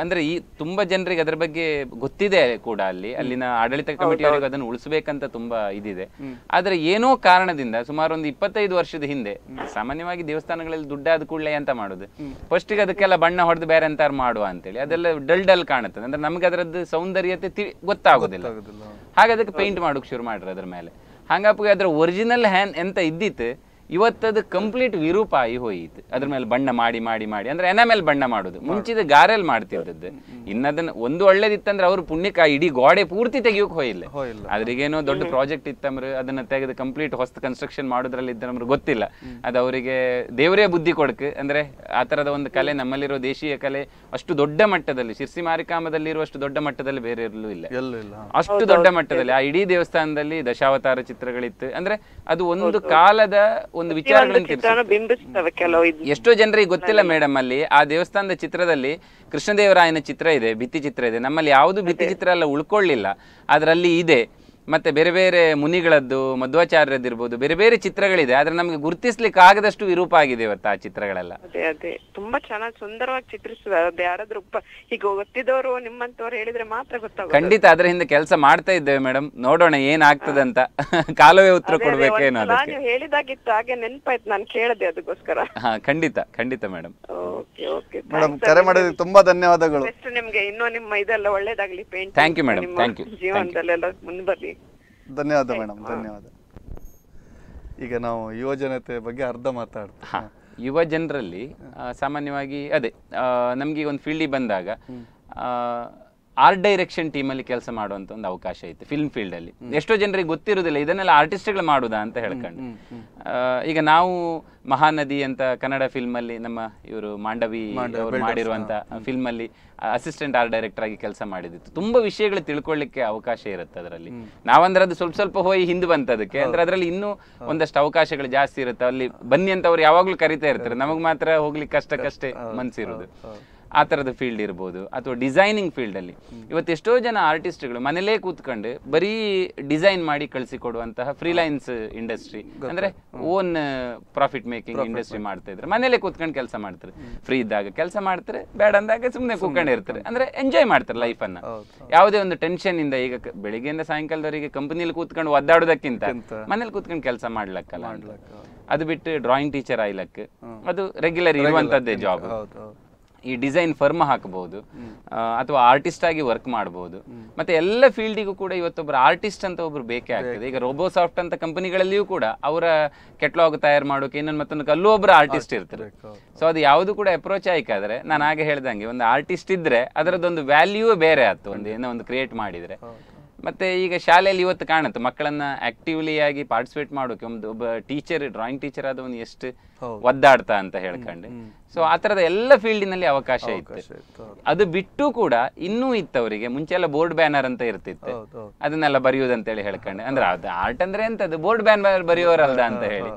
ಅಂದ್ರೆ ಈ ತುಂಬಾ ಜನರಿಗೆ ಅದರ ಬಗ್ಗೆ ಗೊತ್ತಿದೆ ಕೂಡ ಅಲ್ಲಿ ಅಲ್ಲಿನ ಆಡಳಿತ ಕಮಿಟಿಯವರಿಗೆ ಅದನ್ನು ಉಳಿಸಬೇಕಂತ ತುಂಬಾ ಇದಿದೆ ಆದ್ರೆ ಏನೋ ಕಾರಣದಿಂದ ಸುಮಾರು ಒಂದು ಇಪ್ಪತ್ತೈದು ವರ್ಷದ ಹಿಂದೆ ಸಾಮಾನ್ಯವಾಗಿ ದೇವಸ್ಥಾನಗಳಲ್ಲಿ ದುಡ್ಡಾದ ಕೂಡಲೇ ಅಂತ ಮಾಡುದು ಫಸ್ಟ್ ಗೆ ಅದಕ್ಕೆಲ್ಲ ಬಣ್ಣ ಹೊಡೆದು ಬೇರೆ ಅಂತ ಮಾಡುವ ಅಂತೇಳಿ ಅದೆಲ್ಲ ಡಲ್ ಡಲ್ ಕಾಣುತ್ತದೆ ಅಂದ್ರೆ ನಮ್ಗೆ ಅದರದ್ದು ಸೌಂದರ್ಯತೆ ಗೊತ್ತಾಗುದಿಲ್ಲ ಹಾಗೆ ಅದಕ್ಕೆ ಪೇಂಟ್ ಮಾಡೋಕೆ ಶುರು ಮಾಡ್ರಿ ಅದ್ರ ಮೇಲೆ ಹಂಗಪ್ಪ ಅದ್ರ ಒರಿಜಿನಲ್ ಹ್ಯಾನ್ ಎಂತ ಇದ್ದಿತ್ತು ಇವತ್ತದು ಕಂಪ್ಲೀಟ್ ವಿರೂಪ ಆಗಿ ಹೋಯಿತು ಅದ್ರ ಮೇಲೆ ಬಣ್ಣ ಮಾಡಿ ಮಾಡಿ ಮಾಡಿ ಅಂದ್ರೆ ಎನ ಮೇಲೆ ಬಣ್ಣ ಮಾಡುದು ಮುಂಚಿದ ಗಾರೆಲ್ ಮಾಡ್ತಿದ್ದದ್ದು ಇನ್ನದನ್ನ ಒಂದು ಒಳ್ಳೇದಿತ್ತಂದ್ರೆ ಅವ್ರು ಪುಣ್ಯಕ ಇಡೀ ಗೋಡೆ ಪೂರ್ತಿ ತೆಗಿಯೋಕ್ ಹೋಯಿಲ್ಲ ಅದ್ರಿಗೇನೋ ದೊಡ್ಡ ಪ್ರಾಜೆಕ್ಟ್ ಇತ್ತಂದ್ರೆ ಅದನ್ನ ತೆಗೆದು ಕಂಪ್ಲೀಟ್ ಹೊಸ ಕನ್ಸ್ಟ್ರಕ್ಷನ್ ಮಾಡೋದ್ರಲ್ಲಿ ನಮ್ಗೆ ಗೊತ್ತಿಲ್ಲ ಅದು ಅವರಿಗೆ ದೇವರೇ ಬುದ್ಧಿ ಕೊಡಕ್ ಅಂದ್ರೆ ಆ ತರದ ಒಂದು ಕಲೆ ನಮ್ಮಲ್ಲಿರೋ ದೇಶೀಯ ಕಲೆ ಅಷ್ಟು ದೊಡ್ಡ ಮಟ್ಟದಲ್ಲಿ ಶಿರ್ಸಿ ಮಾರಿಕಾಮದಲ್ಲಿ ಇರುವಷ್ಟು ದೊಡ್ಡ ಮಟ್ಟದಲ್ಲಿ ಬೇರೆ ಇರಲು ಇಲ್ಲ ಅಷ್ಟು ದೊಡ್ಡ ಮಟ್ಟದಲ್ಲಿ ಆ ಇಡೀ ದೇವಸ್ಥಾನದಲ್ಲಿ ದಶಾವತಾರ ಚಿತ್ರಗಳಿತ್ತು ಅಂದ್ರೆ ಅದು ಒಂದು ಕಾಲದ ಒಂದು ವಿಚಾರಗಳನ್ನು ಕೆಲವು ಎಷ್ಟೋ ಜನರಿಗೆ ಗೊತ್ತಿಲ್ಲ ಮೇಡಮ್ ಅಲ್ಲಿ ಆ ದೇವಸ್ಥಾನದ ಚಿತ್ರದಲ್ಲಿ ಕೃಷ್ಣದೇವರಾಯನ ಚಿತ್ರ ಇದೆ ಭಿತ್ತಿ ಚಿತ್ರ ಇದೆ ನಮ್ಮಲ್ಲಿ ಯಾವುದು ಭಿತ್ತಿ ಚಿತ್ರ ಎಲ್ಲ ಉಳ್ಕೊಳ್ಳಿಲ್ಲ ಅದರಲ್ಲಿ ಇದೆ ಮತ್ತೆ ಬೇರೆ ಬೇರೆ ಮುನಿಗಳದ್ದು ಇರ್ಬೋದು ಬೇರೆ ಬೇರೆ ಚಿತ್ರಗಳಿದೆ ಆದ್ರೆ ನಮಗೆ ಗುರುತಿಸ್ಲಿಕ್ಕೆ ಆಗದಷ್ಟು ವಿರೂಪ ಆಗಿದೆ ಇವತ್ತು ಆ ಚಿತ್ರಗಳೆಲ್ಲ ಅದೇ ಅದೇ ತುಂಬಾ ಚೆನ್ನಾಗಿ ಸುಂದರವಾಗಿ ಚಿತ್ರಿಸಿದ್ರು ಅದು ಯಾರಾದ್ರೂ ಈಗ ಗೊತ್ತಿದ್ದವರು ನಿಮ್ಮಂತವ್ರು ಹೇಳಿದ್ರೆ ಮಾತ್ರ ಗೊತ್ತಾಗ ಖಂಡಿತ ಅದರ ಹಿಂದೆ ಕೆಲಸ ಮಾಡ್ತಾ ಇದ್ದೇವೆ ಮೇಡಮ್ ನೋಡೋಣ ಏನಾಗ್ತದೆ ಅಂತ ಕಾಲವೇ ಉತ್ತರ ಕೊಡ್ಬೇಕೇನೋ ಅದಕ್ಕೆ ನೀವು ಹೇಳಿದಾಗಿತ್ತು ಹಾಗೆ ನೆನಪಾಯ್ತು ನಾನು ಕೇಳದೆ ಅದಕ್ಕೋಸ್ಕರ ಖಂಡಿತ ಖಂಡಿತ ಮೇಡಮ್ ಓಕೆ ಓಕೆ ಮೇಡಮ್ ಕರೆ ಮಾಡಿದ್ರೆ ತುಂಬಾ ಧನ್ಯವಾದಗಳು ನಿಮ್ಗೆ ಇನ್ನೂ ನಿಮ್ಮ ಇದೆಲ್ಲ ಒಳ್ಳೇದಾಗ್ಲಿ paint thank you madam thank you ಜೀವನದಲ್ಲೆಲ್ಲ ಮುಂದೆ ಬರ್ಲಿ ಧನ್ಯವಾದ ಮೇಡಮ್ ಧನ್ಯವಾದ ಈಗ ನಾವು ಯುವ ಜನತೆ ಬಗ್ಗೆ ಅರ್ಧ ಮಾತಾಡ್ತೀವಿ ಯುವ ಜನರಲ್ಲಿ ಸಾಮಾನ್ಯವಾಗಿ ಅದೇ ನಮಗೆ ಒಂದು ಫೀಲ್ಡಿಗೆ ಬಂದಾಗ ಆರ್ಟ್ ಡೈರೆಕ್ಷನ್ ಟೀಮ್ ಅಲ್ಲಿ ಕೆಲಸ ಮಾಡುವಂತ ಒಂದು ಅವಕಾಶ ಐತೆ ಫಿಲ್ಮ್ ಫೀಲ್ಡ್ ಅಲ್ಲಿ ಎಷ್ಟೋ ಜನರಿಗೆ ಗೊತ್ತಿರೋದಿಲ್ಲ ಇದನ್ನೆಲ್ಲ ಆರ್ಟಿಸ್ಟ್ಗಳು ಮಾಡುದಾ ಅಂತ ಹೇಳ್ಕೊಂಡು ಈಗ ನಾವು ಮಹಾನದಿ ಅಂತ ಕನ್ನಡ ಫಿಲ್ಮ್ ಅಲ್ಲಿ ನಮ್ಮ ಇವರು ಮಾಂಡವಿ ಅವರು ಮಾಡಿರುವಂತ ಫಿಲ್ಮ್ ಅಲ್ಲಿ ಅಸಿಸ್ಟೆಂಟ್ ಆರ್ಟ್ ಡೈರೆಕ್ಟರ್ ಆಗಿ ಕೆಲಸ ಮಾಡಿದಿತ್ತು ತುಂಬಾ ವಿಷಯಗಳು ತಿಳ್ಕೊಳ್ಳಿಕ್ಕೆ ಅವಕಾಶ ಇರುತ್ತೆ ಅದರಲ್ಲಿ ನಾವಂದ್ರೆ ಅದು ಸ್ವಲ್ಪ ಸ್ವಲ್ಪ ಹೋಗಿ ಹಿಂದೆ ಬಂತದಕ್ಕೆ ಅಂದ್ರೆ ಅದರಲ್ಲಿ ಇನ್ನೂ ಒಂದಷ್ಟು ಅವಕಾಶಗಳು ಜಾಸ್ತಿ ಇರುತ್ತೆ ಅಲ್ಲಿ ಬನ್ನಿ ಅಂತ ಅವ್ರು ಯಾವಾಗ್ಲೂ ಕರಿತಾ ಇರ್ತಾರೆ ನಮಗ್ ಮಾತ್ರ ಹೋಗ್ಲಿಕ್ಕೆ ಕಷ್ಟಕ್ಕಷ್ಟೇ ಮನ್ಸಿರೋದು ಆ ಥರದ ಫೀಲ್ಡ್ ಇರ್ಬೋದು ಅಥವಾ ಡಿಸೈನಿಂಗ್ ಫೀಲ್ಡಲ್ಲಿ ಇವತ್ತು ಎಷ್ಟೋ ಜನ ಆರ್ಟಿಸ್ಟ್ಗಳು ಮನೇಲೇ ಕೂತ್ಕೊಂಡು ಬರೀ ಡಿಸೈನ್ ಮಾಡಿ ಕಳಿಸಿಕೊಡುವಂತಹ ಫ್ರೀಲೈನ್ಸ್ ಇಂಡಸ್ಟ್ರಿ ಅಂದರೆ own profit uh, making industry ಮಾಡ್ತಾ ಇದ್ರೆ ಮನೇಲೆ ಕೂತ್ಕೊಂಡು ಕೆಲಸ ಮಾಡ್ತಾರೆ ಫ್ರೀ ಇದ್ದಾಗ ಕೆಲಸ ಮಾಡ್ತಾರೆ ಬೇಡ ಅಂದಾಗ ಸುಮ್ಮನೆ ಕೂತ್ಕೊಂಡು ಅಂದ್ರೆ ಅಂದರೆ ಎಂಜಾಯ್ ಮಾಡ್ತಾರೆ ಲೈಫನ್ನು ಯಾವುದೇ ಒಂದು ಟೆನ್ಷನ್ ಇಂದ ಈಗ ಬೆಳಿಗ್ಗೆಯಿಂದ ಸಾಯಂಕಾಲದವರೆಗೆ ಕಂಪ್ನಿಯಲ್ಲಿ ಕೂತ್ಕೊಂಡು ಒದ್ದಾಡೋದಕ್ಕಿಂತ ಮನೇಲಿ ಕೂತ್ಕೊಂಡು ಕೆಲಸ ಮಾಡ್ಲಕ್ಕಲ್ಲ ಅದು ಬಿಟ್ಟು ಡ್ರಾಯಿಂಗ್ ಟೀಚರ್ ಆಯ್ಲಕ್ಕೆ ಅದು ರೆಗ್ಯುಲರ್ ಇರುವಂತದ್ದೇ ಜಾಬ್ ಈ ಡಿಸೈನ್ ಫರ್ಮ್ ಹಾಕಬಹುದು ಅಥವಾ ಆರ್ಟಿಸ್ಟ್ ಆಗಿ ವರ್ಕ್ ಮಾಡಬಹುದು ಮತ್ತೆ ಎಲ್ಲ ಫೀಲ್ಡಿಗೂ ಕೂಡ ಇವತ್ತೊಬ್ಬರು ಆರ್ಟಿಸ್ಟ್ ಅಂತ ಒಬ್ರು ಬೇಕೇ ಆಗ್ತದೆ ಈಗ ರೋಬೋಸಾಫ್ಟ್ ಅಂತ ಕಂಪನಿಗಳಲ್ಲಿಯೂ ಕೂಡ ಅವರ ಕೆಟ್ಲಾಗ್ ತಯಾರು ಮಾಡೋಕೆ ಇನ್ನೊಂದು ಮತ್ತೊಂದು ಅಲ್ಲೂ ಒಬ್ಬರು ಆರ್ಟಿಸ್ಟ್ ಇರ್ತಾರೆ ಸೊ ಅದು ಯಾವುದು ಕೂಡ ಅಪ್ರೋಚ್ ಆಯ್ಕಾದ್ರೆ ನಾನು ಹಾಗೆ ಹೇಳ್ದಂಗೆ ಒಂದು ಆರ್ಟಿಸ್ಟ್ ಇದ್ರೆ ಅದರದ್ದೊಂದು ವ್ಯಾಲ್ಯೂ ಬೇರೆ ಆಯ್ತು ಒಂದು ಏನೋ ಒಂದು ಕ್ರಿಯೇಟ್ ಮಾಡಿದ್ರೆ ಮತ್ತೆ ಈಗ ಶಾಲೆಯಲ್ಲಿ ಇವತ್ತು ಕಾಣುತ್ತೆ ಮಕ್ಕಳನ್ನ ಆಕ್ಟಿವ್ಲಿ ಆಗಿ ಪಾರ್ಟಿಸಿಪೇಟ್ ಮಾಡೋಕೆ ಒಂದು ಒಬ್ಬ ಟೀಚರ್ ಡ್ರಾಯಿಂಗ್ ಟೀಚರ್ ಒಂದು ಎಷ್ಟು ಒದ್ದಾಡ್ತಾ ಅಂತ ಹೇಳ್ಕೊಂಡು ಸೊ ಆ ಥರದ ಎಲ್ಲ ಫೀಲ್ಡಿನಲ್ಲಿ ಅವಕಾಶ ಇತ್ತು ಅದು ಬಿಟ್ಟು ಕೂಡ ಇನ್ನೂ ಇತ್ತು ಅವರಿಗೆ ಮುಂಚೆ ಬೋರ್ಡ್ ಬ್ಯಾನರ್ ಅಂತ ಇರ್ತಿತ್ತು ಅದನ್ನೆಲ್ಲ ಬರೆಯುವುದಂತೇಳಿ ಹೇಳ್ಕೊಂಡು ಅಂದ್ರೆ ಅದು ಆರ್ಟ್ ಅಂದ್ರೆ ಎಂತದ್ದು ಬೋರ್ಡ್ ಬ್ಯಾನರ್ ಬರೆಯೋರಲ್ಲ ಅಂತ ಹೇಳಿ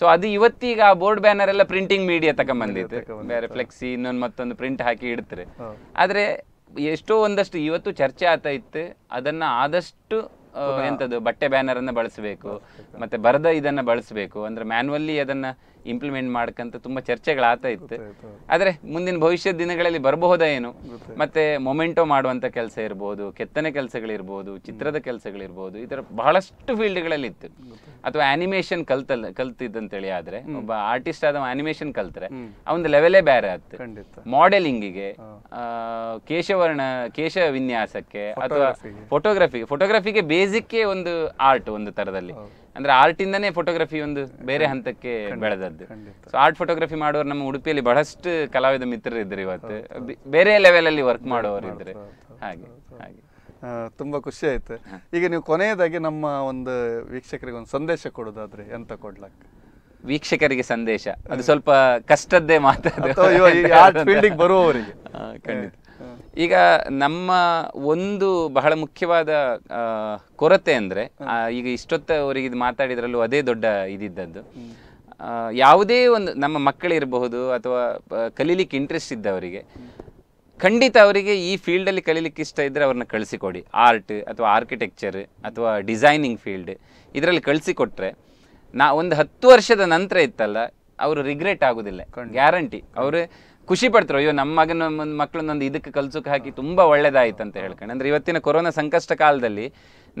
ಸೊ ಅದು ಇವತ್ತೀಗ ಆ ಬೋರ್ಡ್ ಬ್ಯಾನರ್ ಎಲ್ಲ ಪ್ರಿಂಟಿಂಗ್ ಮೀಡಿಯಾ ಬಂದಿತ್ತು ಬೇರೆ ಫ್ಲೆಕ್ಸಿ ಇನ್ನೊಂದು ಮತ್ತೊಂದು ಪ್ರಿಂಟ್ ಹಾಕಿ ಇಡ್ತಾರೆ ಆದ್ರೆ ಎಷ್ಟೋ ಒಂದಷ್ಟು ಇವತ್ತು ಚರ್ಚೆ ಆಗ್ತಾ ಇತ್ತು ಅದನ್ನ ಆದಷ್ಟು ಎಂಥದ್ದು ಬಟ್ಟೆ ಬ್ಯಾನರ್ ಅನ್ನ ಬಳಸಬೇಕು ಮತ್ತೆ ಬರದ ಇದನ್ನ ಬಳಸ್ಬೇಕು ಅಂದ್ರೆ ಮ್ಯಾನ್ಯುವಲ್ಲಿ ಅದನ್ನ ಇಂಪ್ಲಿಮೆಂಟ್ ಮಾಡ್ಕಂತ ತುಂಬಾ ಚರ್ಚೆಗಳಾಗ್ತಾ ಇತ್ತು ಆದ್ರೆ ಮುಂದಿನ ಭವಿಷ್ಯದ ದಿನಗಳಲ್ಲಿ ಬರಬಹುದಾ ಏನು ಮತ್ತೆ ಮೊಮೆಂಟೋ ಮಾಡುವಂತ ಕೆಲಸ ಇರಬಹುದು ಕೆತ್ತನೆ ಕೆಲಸಗಳಿರ್ಬೋದು ಚಿತ್ರದ ಕೆಲಸಗಳಿರ್ಬೋದು ಇದರ ಬಹಳಷ್ಟು ಬಹಳಷ್ಟು ಫೀಲ್ಡ್ಗಳಲ್ಲಿ ಇತ್ತು ಅಥವಾ ಆನಿಮೇಷನ್ ಕಲ್ತಲ್ಲ ಕಲ್ತಿದ್ದಂತೇಳಿ ಆದ್ರೆ ಒಬ್ಬ ಆರ್ಟಿಸ್ಟ್ ಆದ ಆನಿಮೇಷನ್ ಕಲ್ತ್ರೆ ಅವನ ಲೆವೆಲೇ ಬೇರೆ ಆಯ್ತು ಮಾಡೆಲಿಂಗಿಗೆ ಕೇಶವರ್ಣ ಕೇಶ ವಿನ್ಯಾಸಕ್ಕೆ ಅಥವಾ ಫೋಟೋಗ್ರಫಿಗೆ ಫೋಟೋಗ್ರಫಿಗೆ ಬೇಸಿಕ್ ಒಂದು ಆರ್ಟ್ ಒಂದು ತರದಲ್ಲಿ ಅಂದ್ರೆ ಆರ್ಟ್ ಇಂದನೇ ಫೋಟೋಗ್ರಫಿ ಒಂದು ಬೇರೆ ಹಂತಕ್ಕೆ ಬೆಳೆದದ್ದು ಸೊ ಆರ್ಟ್ ಫೋಟೋಗ್ರಫಿ ಮಾಡೋರು ನಮ್ಮ ಉಡುಪಿಯಲ್ಲಿ ಬಹಳಷ್ಟು ಕಲಾವಿದ ಮಿತ್ರರು ಇದ್ರು ಇವತ್ತು ಬೇರೆ ಲೆವೆಲ್ ಅಲ್ಲಿ ವರ್ಕ್ ಮಾಡೋರು ಇದ್ರೆ ಹಾಗೆ ಹಾಗೆ ತುಂಬಾ ಖುಷಿ ಆಯ್ತು ಈಗ ನೀವು ಕೊನೆಯದಾಗಿ ನಮ್ಮ ಒಂದು ವೀಕ್ಷಕರಿಗೆ ಒಂದು ಸಂದೇಶ ಕೊಡೋದಾದ್ರೆ ಎಂತ ಕೊಡ್ಲಕ್ ವೀಕ್ಷಕರಿಗೆ ಸಂದೇಶ ಅದು ಸ್ವಲ್ಪ ಕಷ್ಟದ್ದೇ ಮಾತಾಡ್ತಾರೆ ಬರುವವರಿಗೆ ಖಂಡಿತ ಈಗ ನಮ್ಮ ಒಂದು ಬಹಳ ಮುಖ್ಯವಾದ ಕೊರತೆ ಅಂದರೆ ಈಗ ಇಷ್ಟೊತ್ತವರಿಗೆ ಇದು ಮಾತಾಡಿದ್ರಲ್ಲೂ ಅದೇ ದೊಡ್ಡ ಇದಿದ್ದದ್ದು ಯಾವುದೇ ಒಂದು ನಮ್ಮ ಮಕ್ಕಳಿರಬಹುದು ಅಥವಾ ಕಲೀಲಿಕ್ಕೆ ಇಂಟ್ರೆಸ್ಟ್ ಇದ್ದವರಿಗೆ ಖಂಡಿತ ಅವರಿಗೆ ಈ ಫೀಲ್ಡಲ್ಲಿ ಕಲೀಲಿಕ್ಕೆ ಇಷ್ಟ ಇದ್ದರೆ ಅವ್ರನ್ನ ಕಳಿಸಿಕೊಡಿ ಆರ್ಟ್ ಅಥವಾ ಆರ್ಕಿಟೆಕ್ಚರ್ ಅಥವಾ ಡಿಸೈನಿಂಗ್ ಫೀಲ್ಡ್ ಇದರಲ್ಲಿ ಕಳಿಸಿಕೊಟ್ರೆ ನಾ ಒಂದು ಹತ್ತು ವರ್ಷದ ನಂತರ ಇತ್ತಲ್ಲ ಅವರು ರಿಗ್ರೆಟ್ ಆಗೋದಿಲ್ಲ ಗ್ಯಾರಂಟಿ ಅವರು ಖುಷಿ ಪಡ್ತಾರೆ ಅಯ್ಯೋ ನಮ್ಮ ಮಗನ ಮಕ್ಕಳನ್ನೊಂದು ಇದಕ್ಕೆ ಕಲ್ಸೋಕೆ ಹಾಕಿ ತುಂಬ ಒಳ್ಳೇದಾಯಿತು ಅಂತ ಹೇಳ್ಕೊಂಡು ಅಂದರೆ ಇವತ್ತಿನ ಕೊರೋನಾ ಸಂಕಷ್ಟ ಕಾಲದಲ್ಲಿ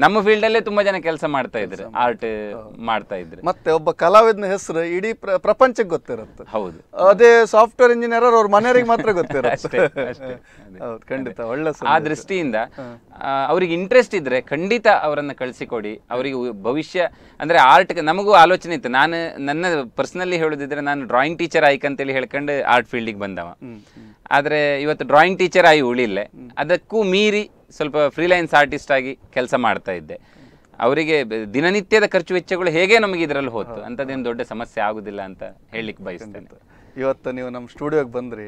ನಮ್ಮ ಫೀಲ್ಡ್ ಅಲ್ಲೇ ತುಂಬಾ ಜನ ಕೆಲಸ ಮಾಡ್ತಾ ಇದ್ರು ಆರ್ಟ್ ಮಾಡ್ತಾ ಇದ್ರು ಮತ್ತೆ ಒಬ್ಬ ಕಲಾವಿದನ ಹೆಸರು ಇಡೀ ಪ್ರಪಂಚಕ್ಕೆ ಗೊತ್ತಿರುತ್ತೆ ಹೌದು ಅದೇ ಸಾಫ್ಟ್ವೇರ್ ಇಂಜಿನಿಯರ್ ಅವ್ರ ಮನೆಯವರಿಗೆ ಮಾತ್ರ ಗೊತ್ತಿರುತ್ತೆ <laughs> ಹೌದು ಖಂಡಿತ ಒಳ್ಳೆ ಆ ದೃಷ್ಟಿಯಿಂದ ಅವ್ರಿಗೆ ಇಂಟ್ರೆಸ್ಟ್ ಇದ್ರೆ ಖಂಡಿತ ಅವರನ್ನ ಕಳಿಸಿಕೊಡಿ ಅವರಿಗೆ ಭವಿಷ್ಯ ಅಂದ್ರೆ ಆರ್ಟ್ ನಮಗೂ ಆಲೋಚನೆ ಇತ್ತು ನಾನು ನನ್ನ ಪರ್ಸನಲಿ ಹೇಳುದಿದ್ರೆ ನಾನು ಡ್ರಾಯಿಂಗ್ ಟೀಚರ್ ಆಯ್ಕಂತೇಳಿ ಹೇಳ್ಕೊಂಡು ಆರ್ಟ್ ಫೀಲ್ಡಿಗೆ ಬಂದವ ಆದರೆ ಇವತ್ತು ಡ್ರಾಯಿಂಗ್ ಟೀಚರ್ ಆಗಿ ಉಳಿಲ್ಲ ಅದಕ್ಕೂ ಮೀರಿ ಸ್ವಲ್ಪ ಫ್ರೀಲೈನ್ಸ್ ಆರ್ಟಿಸ್ಟ್ ಆಗಿ ಕೆಲಸ ಮಾಡ್ತಾ ಇದ್ದೆ ಅವರಿಗೆ ದಿನನಿತ್ಯದ ಖರ್ಚು ವೆಚ್ಚಗಳು ಹೇಗೆ ನಮಗೆ ಇದರಲ್ಲಿ ಹೋತು ಅಂಥದ್ದೇನು ದೊಡ್ಡ ಸಮಸ್ಯೆ ಆಗುದಿಲ್ಲ ಅಂತ ಹೇಳಲಿಕ್ಕೆ ಬಯಸ್ತೇನೆ ಇವತ್ತು ನೀವು ನಮ್ಮ ಸ್ಟುಡಿಯೋಗೆ ಬಂದ್ರಿ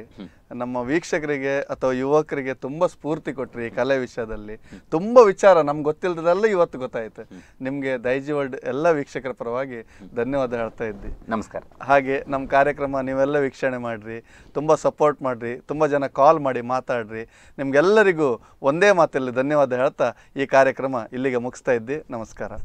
ನಮ್ಮ ವೀಕ್ಷಕರಿಗೆ ಅಥವಾ ಯುವಕರಿಗೆ ತುಂಬ ಸ್ಫೂರ್ತಿ ಕೊಟ್ರಿ ಈ ಕಲೆ ವಿಷಯದಲ್ಲಿ ತುಂಬ ವಿಚಾರ ನಮ್ಗೆ ಗೊತ್ತಿಲ್ಲದಲ್ಲೇ ಇವತ್ತು ಗೊತ್ತಾಯಿತು ನಿಮಗೆ ದೈಜಿ ವರ್ಲ್ಡ್ ಎಲ್ಲ ವೀಕ್ಷಕರ ಪರವಾಗಿ ಧನ್ಯವಾದ ಹೇಳ್ತಾ ಇದ್ದಿ ನಮಸ್ಕಾರ ಹಾಗೆ ನಮ್ಮ ಕಾರ್ಯಕ್ರಮ ನೀವೆಲ್ಲ ವೀಕ್ಷಣೆ ಮಾಡಿರಿ ತುಂಬ ಸಪೋರ್ಟ್ ಮಾಡಿರಿ ತುಂಬ ಜನ ಕಾಲ್ ಮಾಡಿ ಮಾತಾಡ್ರಿ ನಿಮ್ಗೆಲ್ಲರಿಗೂ ಒಂದೇ ಮಾತಲ್ಲಿ ಧನ್ಯವಾದ ಹೇಳ್ತಾ ಈ ಕಾರ್ಯಕ್ರಮ ಇಲ್ಲಿಗೆ ಮುಗಿಸ್ತಾ ಇದ್ದಿ ನಮಸ್ಕಾರ